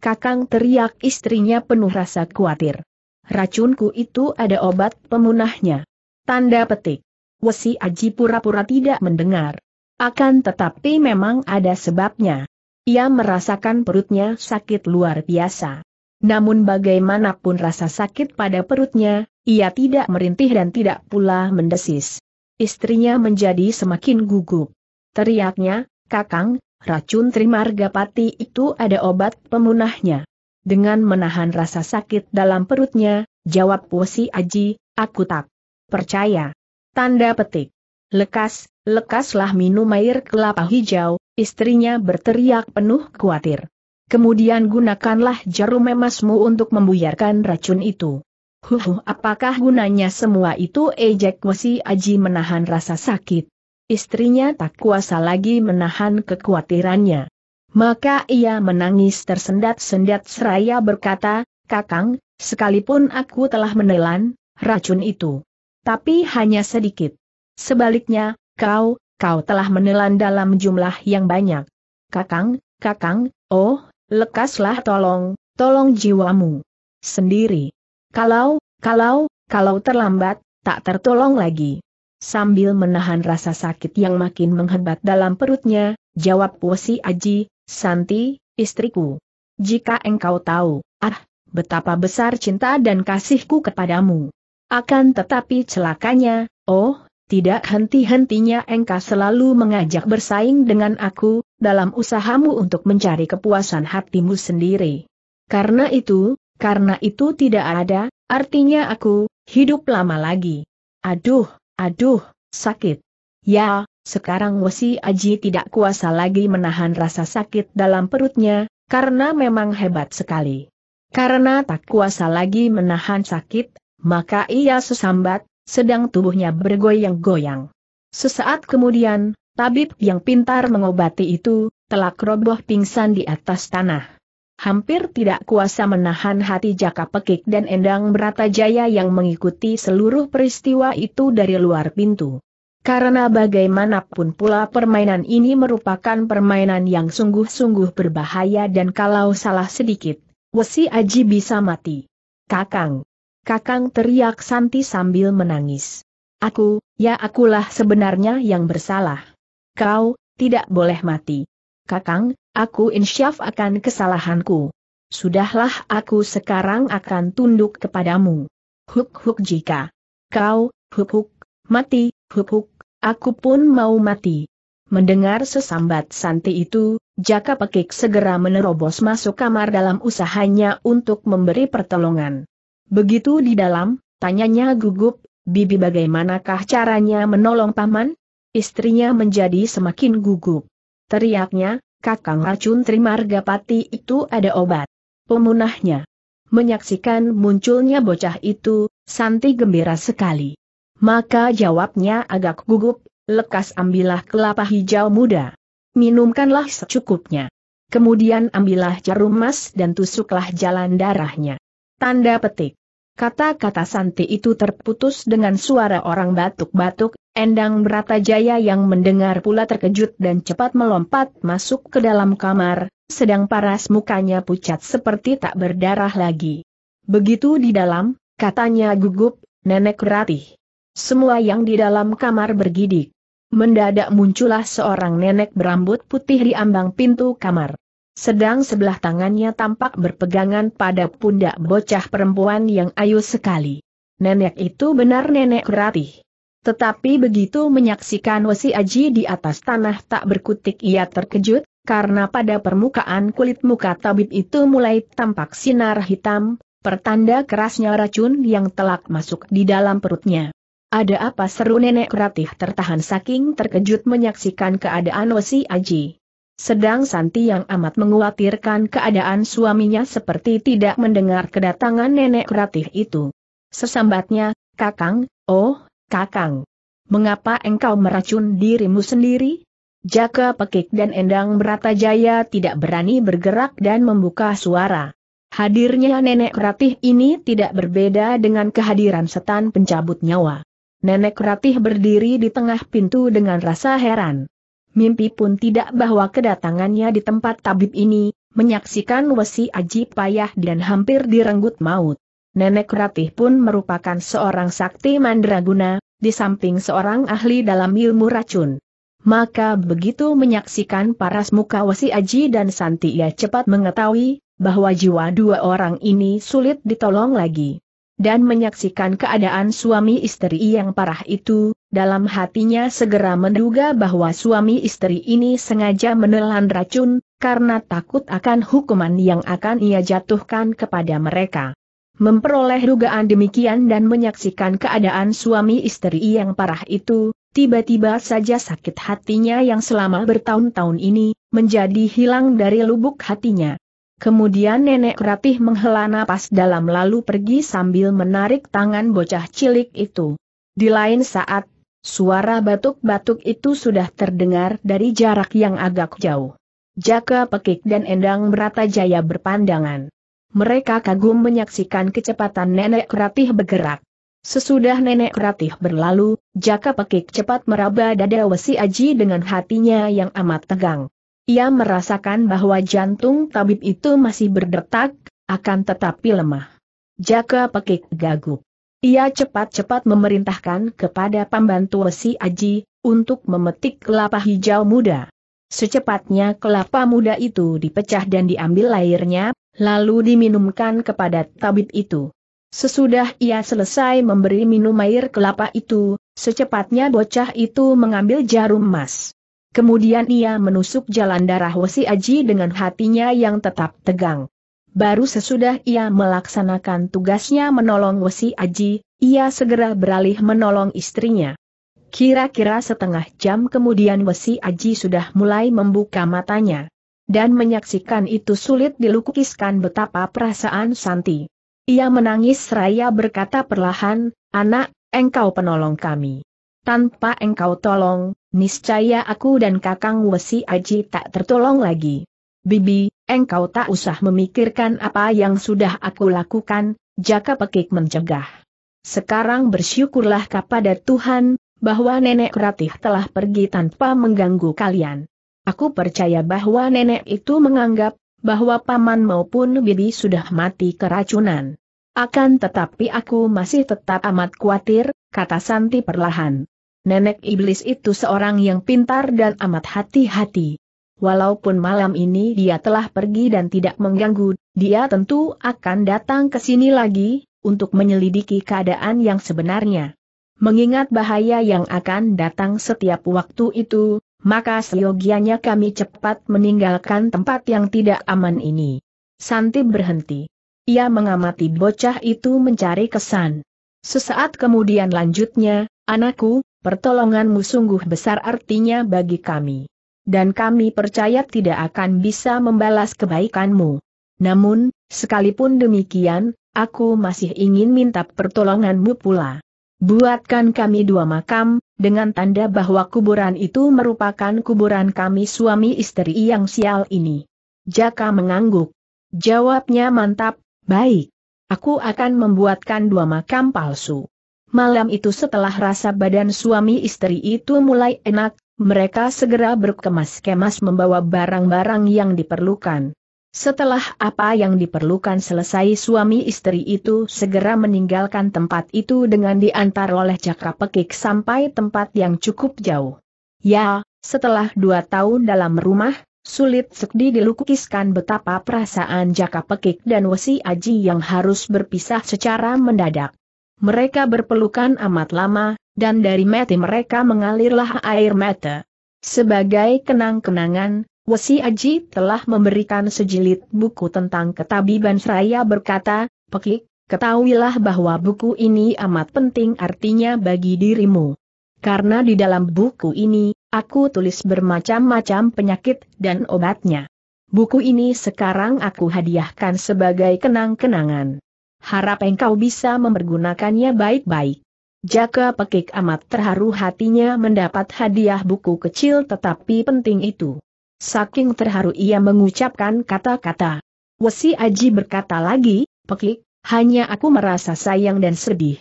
Kakang teriak istrinya penuh rasa khawatir. Racunku itu ada obat pemunahnya. Tanda petik. Wesi Aji pura-pura tidak mendengar. Akan tetapi memang ada sebabnya. Ia merasakan perutnya sakit luar biasa. Namun bagaimanapun rasa sakit pada perutnya, ia tidak merintih dan tidak pula mendesis. Istrinya menjadi semakin gugup. Teriaknya, Kakang, racun Trimargapati itu ada obat pemunahnya. Dengan menahan rasa sakit dalam perutnya, jawab Wosi Aji, aku tak percaya. Tanda petik. Lekas, lekaslah minum air kelapa hijau, istrinya berteriak penuh khawatir. Kemudian gunakanlah jarum emasmu untuk membuyarkan racun itu. Huhu apakah gunanya semua itu ejek wasi aji menahan rasa sakit. Istrinya tak kuasa lagi menahan kekhawatirannya. Maka ia menangis tersendat-sendat seraya berkata, Kakang, sekalipun aku telah menelan, racun itu. Tapi hanya sedikit. Sebaliknya, Kau, kau telah menelan dalam jumlah yang banyak. Kakang, kakang, oh, lekaslah tolong, tolong jiwamu. Sendiri. Kalau, kalau, kalau terlambat, tak tertolong lagi. Sambil menahan rasa sakit yang makin menghebat dalam perutnya, jawab Wosi Aji, Santi, istriku. Jika engkau tahu, ah, betapa besar cinta dan kasihku kepadamu. Akan tetapi celakanya, oh, tidak henti-hentinya engkau selalu mengajak bersaing dengan aku, dalam usahamu untuk mencari kepuasan hatimu sendiri. Karena itu, karena itu tidak ada, artinya aku, hidup lama lagi. Aduh, aduh, sakit. Ya, sekarang Wesi Aji tidak kuasa lagi menahan rasa sakit dalam perutnya, karena memang hebat sekali. Karena tak kuasa lagi menahan sakit, maka ia sesambat, sedang tubuhnya bergoyang-goyang. Sesaat kemudian, tabib yang pintar mengobati itu, telah roboh pingsan di atas tanah. Hampir tidak kuasa menahan hati Jaka Pekik dan Endang Beratajaya yang mengikuti seluruh peristiwa itu dari luar pintu. Karena bagaimanapun pula permainan ini merupakan permainan yang sungguh-sungguh berbahaya dan kalau salah sedikit, Wesi Aji bisa mati. Kakang, Kakang teriak Santi sambil menangis. Aku, ya akulah sebenarnya yang bersalah. Kau, tidak boleh mati. Kakang, aku insyaf akan kesalahanku. Sudahlah aku sekarang akan tunduk kepadamu. Huk-huk jika. Kau, huk-huk, mati, huk-huk, aku pun mau mati. Mendengar sesambat Santi itu, Jaka Pekik segera menerobos masuk kamar dalam usahanya untuk memberi pertolongan. Begitu di dalam, tanyanya gugup, Bibi bagaimanakah caranya menolong paman? Istrinya menjadi semakin gugup. Teriaknya, kakang racun pati itu ada obat. Pemunahnya. Menyaksikan munculnya bocah itu, Santi gembira sekali. Maka jawabnya agak gugup, lekas ambillah kelapa hijau muda. Minumkanlah secukupnya. Kemudian ambillah jarum emas dan tusuklah jalan darahnya. Tanda petik. Kata-kata Santi itu terputus dengan suara orang batuk-batuk, Endang Bratajaya yang mendengar pula terkejut dan cepat melompat masuk ke dalam kamar, sedang paras mukanya pucat seperti tak berdarah lagi. Begitu di dalam, katanya gugup, Nenek Ratih. Semua yang di dalam kamar bergidik. Mendadak muncullah seorang nenek berambut putih di ambang pintu kamar. Sedang sebelah tangannya tampak berpegangan pada pundak bocah perempuan yang ayu sekali. Nenek itu benar nenek ratih. Tetapi begitu menyaksikan Wesi Aji di atas tanah tak berkutik ia terkejut, karena pada permukaan kulit muka tabib itu mulai tampak sinar hitam, pertanda kerasnya racun yang telak masuk di dalam perutnya. Ada apa seru nenek ratih tertahan saking terkejut menyaksikan keadaan Wesi Aji. Sedang Santi yang amat menguatirkan keadaan suaminya seperti tidak mendengar kedatangan nenek ratih itu. Sesambatnya, Kakang, oh, Kakang. Mengapa engkau meracun dirimu sendiri? Jaka Pekik dan Endang Bratajaya tidak berani bergerak dan membuka suara. Hadirnya nenek ratih ini tidak berbeda dengan kehadiran setan pencabut nyawa. Nenek ratih berdiri di tengah pintu dengan rasa heran. Mimpi pun tidak bahwa kedatangannya di tempat tabib ini, menyaksikan wesi aji payah dan hampir direnggut maut. Nenek Ratih pun merupakan seorang sakti mandraguna, di samping seorang ahli dalam ilmu racun. Maka begitu menyaksikan paras muka wesi aji dan santi ia cepat mengetahui, bahwa jiwa dua orang ini sulit ditolong lagi. Dan menyaksikan keadaan suami istri yang parah itu, dalam hatinya segera menduga bahwa suami istri ini sengaja menelan racun, karena takut akan hukuman yang akan ia jatuhkan kepada mereka. Memperoleh dugaan demikian dan menyaksikan keadaan suami istri yang parah itu, tiba-tiba saja sakit hatinya yang selama bertahun-tahun ini, menjadi hilang dari lubuk hatinya. Kemudian nenek ratih menghela napas dalam lalu pergi sambil menarik tangan bocah cilik itu. Di lain saat, Suara batuk-batuk itu sudah terdengar dari jarak yang agak jauh. Jaka Pekik dan Endang Jaya berpandangan. Mereka kagum menyaksikan kecepatan Nenek Ratih bergerak. Sesudah Nenek Ratih berlalu, Jaka Pekik cepat meraba dada Wesi Aji dengan hatinya yang amat tegang. Ia merasakan bahwa jantung tabib itu masih berdetak, akan tetapi lemah. Jaka Pekik gagup. Ia cepat-cepat memerintahkan kepada pembantu Wesi Aji, untuk memetik kelapa hijau muda. Secepatnya kelapa muda itu dipecah dan diambil airnya, lalu diminumkan kepada tabib itu. Sesudah ia selesai memberi minum air kelapa itu, secepatnya bocah itu mengambil jarum emas. Kemudian ia menusuk jalan darah Wesi Aji dengan hatinya yang tetap tegang. Baru sesudah ia melaksanakan tugasnya menolong Wesi Aji, ia segera beralih menolong istrinya. Kira-kira setengah jam kemudian Wesi Aji sudah mulai membuka matanya. Dan menyaksikan itu sulit dilukiskan betapa perasaan Santi. Ia menangis seraya berkata perlahan, Anak, engkau penolong kami. Tanpa engkau tolong, niscaya aku dan kakang Wesi Aji tak tertolong lagi. Bibi, engkau tak usah memikirkan apa yang sudah aku lakukan, jaka pekik mencegah. Sekarang bersyukurlah kepada Tuhan, bahwa nenek ratih telah pergi tanpa mengganggu kalian. Aku percaya bahwa nenek itu menganggap, bahwa paman maupun bibi sudah mati keracunan. Akan tetapi aku masih tetap amat khawatir, kata Santi perlahan. Nenek iblis itu seorang yang pintar dan amat hati-hati walaupun malam ini dia telah pergi dan tidak mengganggu, dia tentu akan datang ke sini lagi, untuk menyelidiki keadaan yang sebenarnya. Mengingat bahaya yang akan datang setiap waktu itu, maka seyogianya kami cepat meninggalkan tempat yang tidak aman ini. Santi berhenti. Ia mengamati bocah itu mencari kesan. Sesaat kemudian lanjutnya, anakku, pertolonganmu sungguh besar artinya bagi kami dan kami percaya tidak akan bisa membalas kebaikanmu. Namun, sekalipun demikian, aku masih ingin minta pertolonganmu pula. Buatkan kami dua makam, dengan tanda bahwa kuburan itu merupakan kuburan kami suami istri yang sial ini. Jaka mengangguk. Jawabnya mantap, baik. Aku akan membuatkan dua makam palsu. Malam itu setelah rasa badan suami istri itu mulai enak, mereka segera berkemas-kemas membawa barang-barang yang diperlukan. Setelah apa yang diperlukan selesai suami istri itu segera meninggalkan tempat itu dengan diantar oleh Jaka pekik sampai tempat yang cukup jauh. Ya, setelah dua tahun dalam rumah, sulit sekdi dilukiskan betapa perasaan jaka pekik dan wesi aji yang harus berpisah secara mendadak. Mereka berpelukan amat lama, dan dari mati mereka mengalirlah air mata. Sebagai kenang-kenangan, Wesi Aji telah memberikan sejilid buku tentang ketabiban seraya berkata, Pekik, ketahuilah bahwa buku ini amat penting artinya bagi dirimu. Karena di dalam buku ini, aku tulis bermacam-macam penyakit dan obatnya. Buku ini sekarang aku hadiahkan sebagai kenang-kenangan. Harap engkau bisa mempergunakannya baik-baik. Jaka pekik amat terharu hatinya mendapat hadiah buku kecil tetapi penting itu. Saking terharu ia mengucapkan kata-kata. Wesi Aji berkata lagi, pekik, hanya aku merasa sayang dan sedih.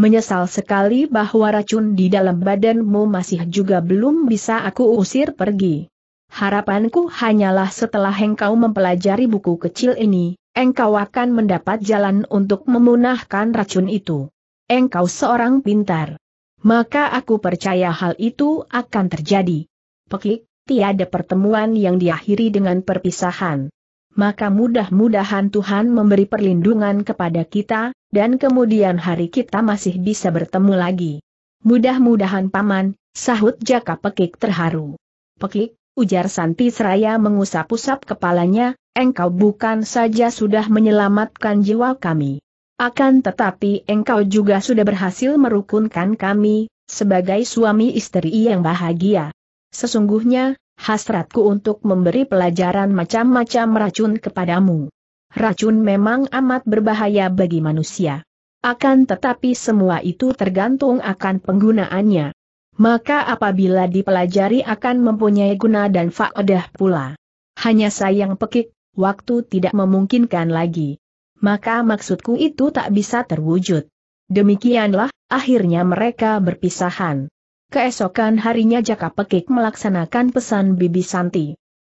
Menyesal sekali bahwa racun di dalam badanmu masih juga belum bisa aku usir pergi. Harapanku hanyalah setelah engkau mempelajari buku kecil ini, engkau akan mendapat jalan untuk memunahkan racun itu engkau seorang pintar. Maka aku percaya hal itu akan terjadi. Pekik, tiada pertemuan yang diakhiri dengan perpisahan. Maka mudah-mudahan Tuhan memberi perlindungan kepada kita, dan kemudian hari kita masih bisa bertemu lagi. Mudah-mudahan paman, sahut Jaka Pekik terharu. Pekik, ujar Santi Seraya mengusap-usap kepalanya, engkau bukan saja sudah menyelamatkan jiwa kami. Akan tetapi engkau juga sudah berhasil merukunkan kami, sebagai suami istri yang bahagia. Sesungguhnya, hasratku untuk memberi pelajaran macam-macam racun kepadamu. Racun memang amat berbahaya bagi manusia. Akan tetapi semua itu tergantung akan penggunaannya. Maka apabila dipelajari akan mempunyai guna dan faedah pula. Hanya sayang pekik, waktu tidak memungkinkan lagi maka maksudku itu tak bisa terwujud. Demikianlah, akhirnya mereka berpisahan. Keesokan harinya Jaka Pekik melaksanakan pesan Bibi Santi.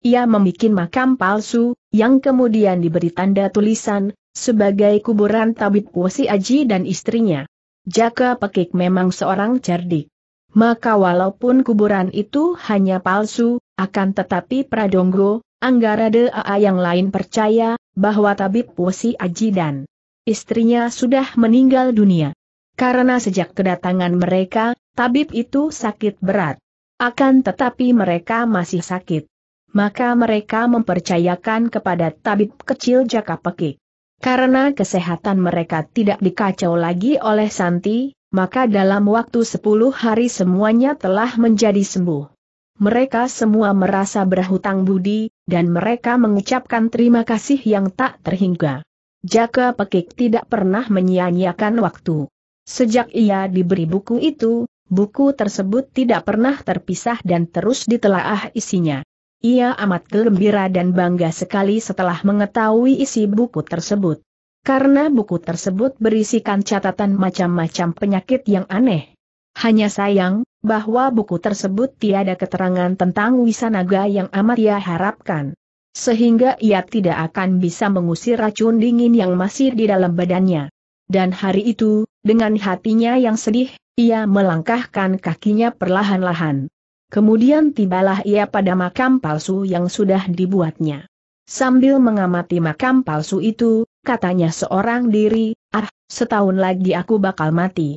Ia membuat makam palsu, yang kemudian diberi tanda tulisan, sebagai kuburan tabib Wasi Aji dan istrinya. Jaka Pekik memang seorang cerdik. Maka walaupun kuburan itu hanya palsu, akan tetapi Pradonggo, Anggarade AA yang lain percaya, bahwa tabib Wosi Aji dan istrinya sudah meninggal dunia. Karena sejak kedatangan mereka, tabib itu sakit berat. Akan tetapi mereka masih sakit. Maka mereka mempercayakan kepada tabib kecil Jaka Pekik. Karena kesehatan mereka tidak dikacau lagi oleh Santi, maka dalam waktu 10 hari semuanya telah menjadi sembuh. Mereka semua merasa berhutang budi, dan mereka mengucapkan terima kasih yang tak terhingga. Jaka Pekik tidak pernah menyia-nyiakan waktu. Sejak ia diberi buku itu, buku tersebut tidak pernah terpisah dan terus ditelaah isinya. Ia amat gembira dan bangga sekali setelah mengetahui isi buku tersebut. Karena buku tersebut berisikan catatan macam-macam penyakit yang aneh. Hanya sayang, bahwa buku tersebut tiada keterangan tentang Wisanaga yang amat ia harapkan. Sehingga ia tidak akan bisa mengusir racun dingin yang masih di dalam badannya. Dan hari itu, dengan hatinya yang sedih, ia melangkahkan kakinya perlahan-lahan. Kemudian tibalah ia pada makam palsu yang sudah dibuatnya. Sambil mengamati makam palsu itu, katanya seorang diri, ah, setahun lagi aku bakal mati.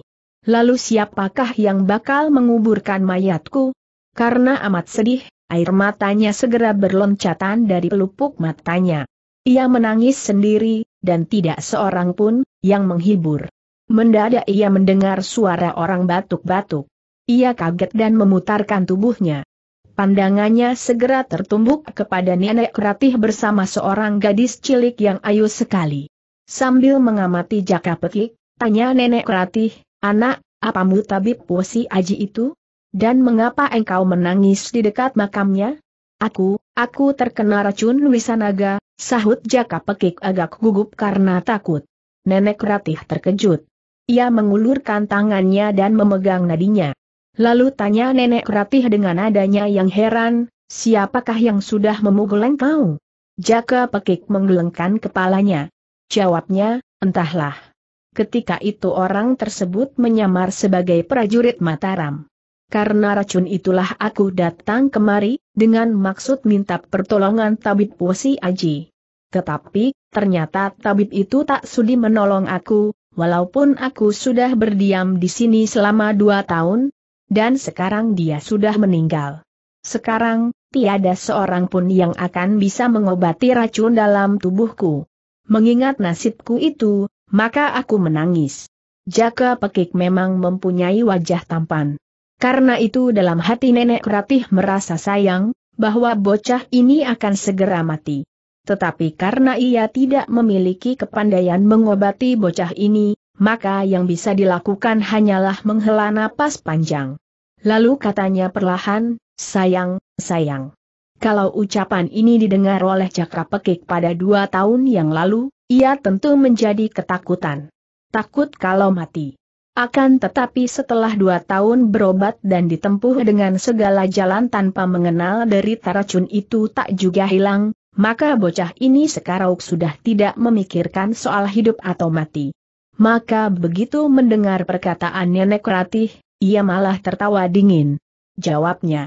Lalu siapakah yang bakal menguburkan mayatku? Karena amat sedih, air matanya segera berloncatan dari pelupuk matanya. Ia menangis sendiri, dan tidak seorang pun, yang menghibur. Mendadak ia mendengar suara orang batuk-batuk. Ia kaget dan memutarkan tubuhnya. Pandangannya segera tertumbuk kepada nenek Ratih bersama seorang gadis cilik yang ayu sekali. Sambil mengamati jaka petik, tanya nenek Ratih, Anak, apamu tabib posi Aji itu? Dan mengapa engkau menangis di dekat makamnya? Aku, aku terkena racun Wisanaga, sahut Jaka Pekik agak gugup karena takut. Nenek Ratih terkejut. Ia mengulurkan tangannya dan memegang nadinya. Lalu tanya Nenek Ratih dengan nadanya yang heran, siapakah yang sudah memukul engkau? Jaka Pekik menggelengkan kepalanya. Jawabnya, entahlah. Ketika itu orang tersebut menyamar sebagai prajurit Mataram. Karena racun itulah aku datang kemari, dengan maksud minta pertolongan Tabib Wasi Aji. Tetapi, ternyata Tabib itu tak sudi menolong aku, walaupun aku sudah berdiam di sini selama dua tahun, dan sekarang dia sudah meninggal. Sekarang, tiada seorang pun yang akan bisa mengobati racun dalam tubuhku. Mengingat nasibku itu, maka aku menangis. Jaka Pekik memang mempunyai wajah tampan. Karena itu dalam hati Nenek Ratih merasa sayang, bahwa bocah ini akan segera mati. Tetapi karena ia tidak memiliki kepandaian mengobati bocah ini, maka yang bisa dilakukan hanyalah menghela napas panjang. Lalu katanya perlahan, sayang, sayang. Kalau ucapan ini didengar oleh Jaka Pekik pada dua tahun yang lalu, ia tentu menjadi ketakutan. Takut kalau mati. Akan tetapi setelah dua tahun berobat dan ditempuh dengan segala jalan tanpa mengenal dari racun itu tak juga hilang, maka bocah ini sekarang sudah tidak memikirkan soal hidup atau mati. Maka begitu mendengar perkataan Nenek Ratih, ia malah tertawa dingin. Jawabnya,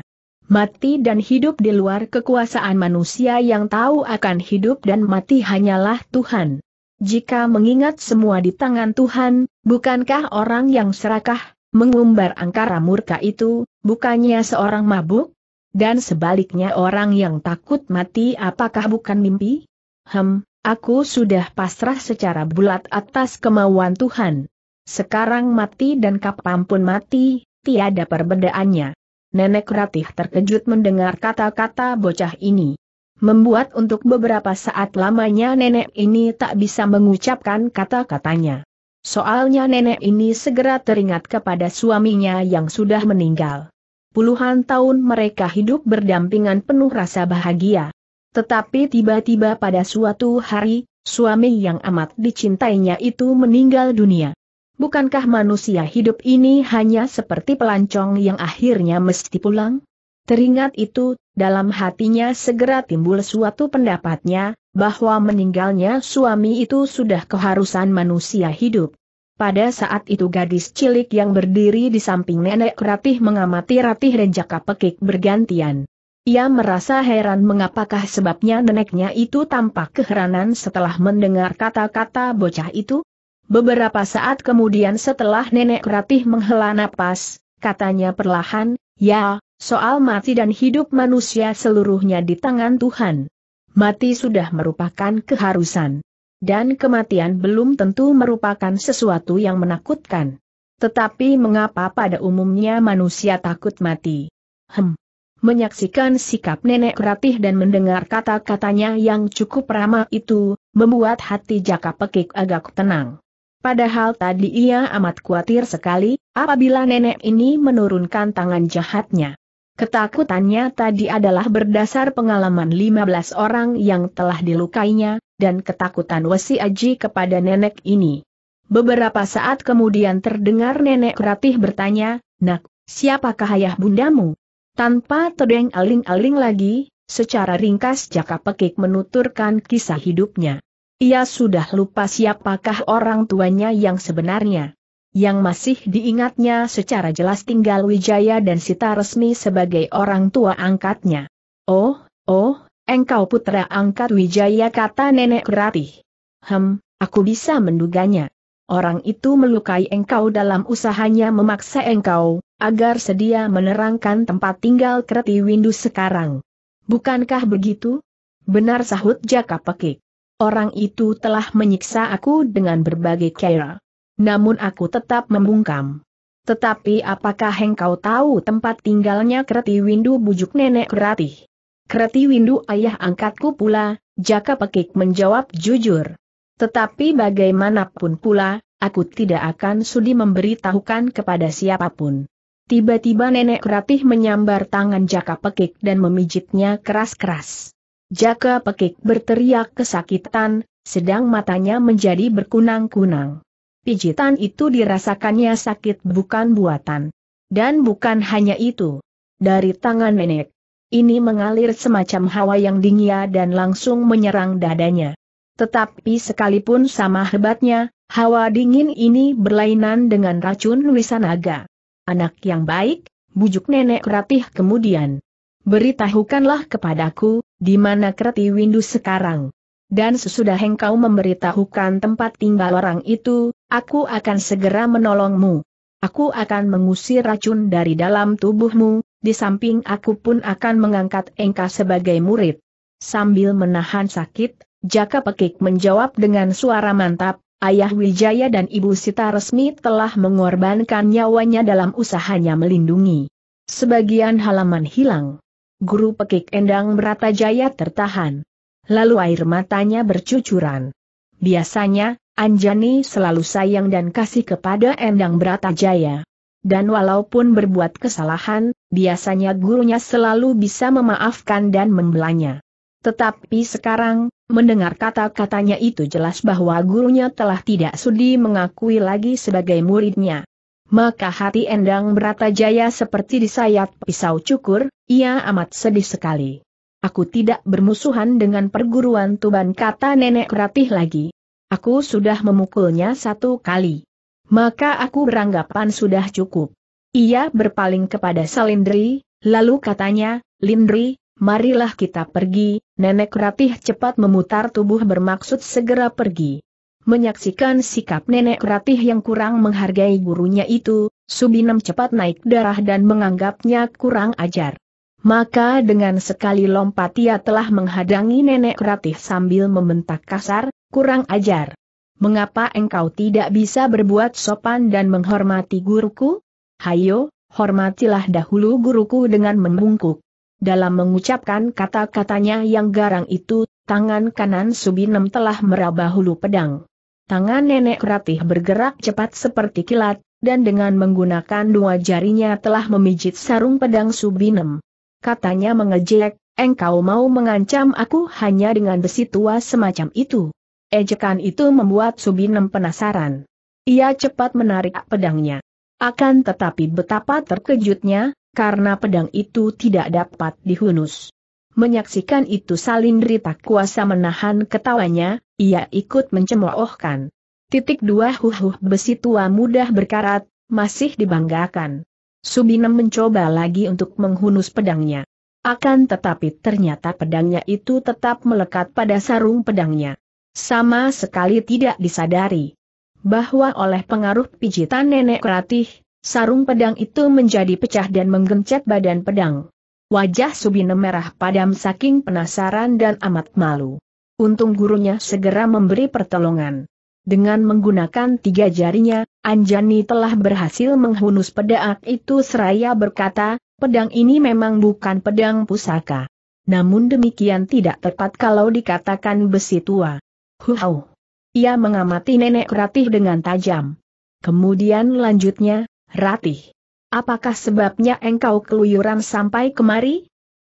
mati dan hidup di luar kekuasaan manusia yang tahu akan hidup dan mati hanyalah Tuhan. Jika mengingat semua di tangan Tuhan, bukankah orang yang serakah, mengumbar angkara murka itu, bukannya seorang mabuk? Dan sebaliknya orang yang takut mati apakah bukan mimpi? Hem, aku sudah pasrah secara bulat atas kemauan Tuhan. Sekarang mati dan kapanpun mati, tiada perbedaannya. Nenek Ratih terkejut mendengar kata-kata bocah ini. Membuat untuk beberapa saat lamanya nenek ini tak bisa mengucapkan kata-katanya. Soalnya nenek ini segera teringat kepada suaminya yang sudah meninggal. Puluhan tahun mereka hidup berdampingan penuh rasa bahagia. Tetapi tiba-tiba pada suatu hari, suami yang amat dicintainya itu meninggal dunia. Bukankah manusia hidup ini hanya seperti pelancong yang akhirnya mesti pulang? Teringat itu, dalam hatinya segera timbul suatu pendapatnya, bahwa meninggalnya suami itu sudah keharusan manusia hidup. Pada saat itu gadis cilik yang berdiri di samping nenek Ratih mengamati Ratih dan Jaka Pekik bergantian. Ia merasa heran mengapakah sebabnya neneknya itu tampak keheranan setelah mendengar kata-kata bocah itu, Beberapa saat kemudian setelah Nenek Ratih menghela napas, katanya perlahan, ya, soal mati dan hidup manusia seluruhnya di tangan Tuhan. Mati sudah merupakan keharusan. Dan kematian belum tentu merupakan sesuatu yang menakutkan. Tetapi mengapa pada umumnya manusia takut mati? Hem. Menyaksikan sikap nenek ratih dan mendengar kata-katanya yang cukup ramah itu, membuat hati Jaka Pekik agak tenang. Padahal tadi ia amat khawatir sekali, apabila nenek ini menurunkan tangan jahatnya. Ketakutannya tadi adalah berdasar pengalaman 15 orang yang telah dilukainya, dan ketakutan Wesi Aji kepada nenek ini. Beberapa saat kemudian terdengar nenek ratih bertanya, Nak, siapakah ayah bundamu? Tanpa terdeng aling-aling lagi, secara ringkas Jaka Pekik menuturkan kisah hidupnya. Ia sudah lupa siapakah orang tuanya yang sebenarnya. Yang masih diingatnya secara jelas tinggal Wijaya dan Sita Resmi sebagai orang tua angkatnya. Oh, oh, engkau putra angkat Wijaya kata nenek Ratih. Hem, aku bisa menduganya. Orang itu melukai engkau dalam usahanya memaksa engkau, agar sedia menerangkan tempat tinggal Kreti Windu sekarang. Bukankah begitu? Benar sahut Jaka Pekik orang itu telah menyiksa aku dengan berbagai cara. Namun aku tetap membungkam. Tetapi apakah engkau tahu tempat tinggalnya Kreti Windu bujuk nenek Kreti? Kreti Windu ayah angkatku pula, Jaka Pekik menjawab jujur. Tetapi bagaimanapun pula, aku tidak akan sudi memberitahukan kepada siapapun. Tiba-tiba nenek Kreti menyambar tangan Jaka Pekik dan memijitnya keras-keras. Jaka Pekik berteriak kesakitan, sedang matanya menjadi berkunang-kunang. Pijitan itu dirasakannya sakit bukan buatan. Dan bukan hanya itu. Dari tangan nenek, ini mengalir semacam hawa yang dingin dan langsung menyerang dadanya. Tetapi sekalipun sama hebatnya, hawa dingin ini berlainan dengan racun wisanaga. Anak yang baik, bujuk nenek ratih kemudian. Beritahukanlah kepadaku, di mana Kreti Windu sekarang. Dan sesudah engkau memberitahukan tempat tinggal orang itu, aku akan segera menolongmu. Aku akan mengusir racun dari dalam tubuhmu, di samping aku pun akan mengangkat engkau sebagai murid. Sambil menahan sakit, Jaka Pekik menjawab dengan suara mantap, Ayah Wijaya dan Ibu Sita resmi telah mengorbankan nyawanya dalam usahanya melindungi. Sebagian halaman hilang guru pekik endang Merata Jaya tertahan. Lalu air matanya bercucuran. Biasanya, Anjani selalu sayang dan kasih kepada Endang Merata Jaya. Dan walaupun berbuat kesalahan, biasanya gurunya selalu bisa memaafkan dan membelanya. Tetapi sekarang, mendengar kata-katanya itu jelas bahwa gurunya telah tidak sudi mengakui lagi sebagai muridnya maka hati Endang jaya seperti disayat pisau cukur, ia amat sedih sekali. Aku tidak bermusuhan dengan perguruan Tuban kata nenek Ratih lagi. Aku sudah memukulnya satu kali. Maka aku beranggapan sudah cukup. Ia berpaling kepada Salindri, lalu katanya, Lindri, marilah kita pergi, nenek Ratih cepat memutar tubuh bermaksud segera pergi. Menyaksikan sikap nenek ratih yang kurang menghargai gurunya itu, Subinem cepat naik darah dan menganggapnya kurang ajar. Maka dengan sekali lompat ia telah menghadangi nenek ratih sambil membentak kasar, kurang ajar. Mengapa engkau tidak bisa berbuat sopan dan menghormati guruku? Hayo, hormatilah dahulu guruku dengan membungkuk. Dalam mengucapkan kata-katanya yang garang itu, tangan kanan Subinem telah meraba hulu pedang. Tangan nenek ratih bergerak cepat seperti kilat, dan dengan menggunakan dua jarinya telah memijit sarung pedang Subinem. Katanya mengejek, engkau mau mengancam aku hanya dengan besi tua semacam itu. Ejekan itu membuat Subinem penasaran. Ia cepat menarik pedangnya. Akan tetapi betapa terkejutnya, karena pedang itu tidak dapat dihunus. Menyaksikan itu Salindri tak kuasa menahan ketawanya, ia ikut mencemoohkan. Titik dua huhuh besi tua mudah berkarat, masih dibanggakan. Subinem mencoba lagi untuk menghunus pedangnya. Akan tetapi ternyata pedangnya itu tetap melekat pada sarung pedangnya. Sama sekali tidak disadari. Bahwa oleh pengaruh pijitan nenek ratih, sarung pedang itu menjadi pecah dan menggencet badan pedang. Wajah Subinem merah padam saking penasaran dan amat malu. Untung gurunya segera memberi pertolongan. Dengan menggunakan tiga jarinya, Anjani telah berhasil menghunus pedang itu seraya berkata, pedang ini memang bukan pedang pusaka. Namun demikian tidak tepat kalau dikatakan besi tua. Huhau! Ia mengamati nenek Ratih dengan tajam. Kemudian lanjutnya, Ratih. Apakah sebabnya engkau keluyuran sampai kemari?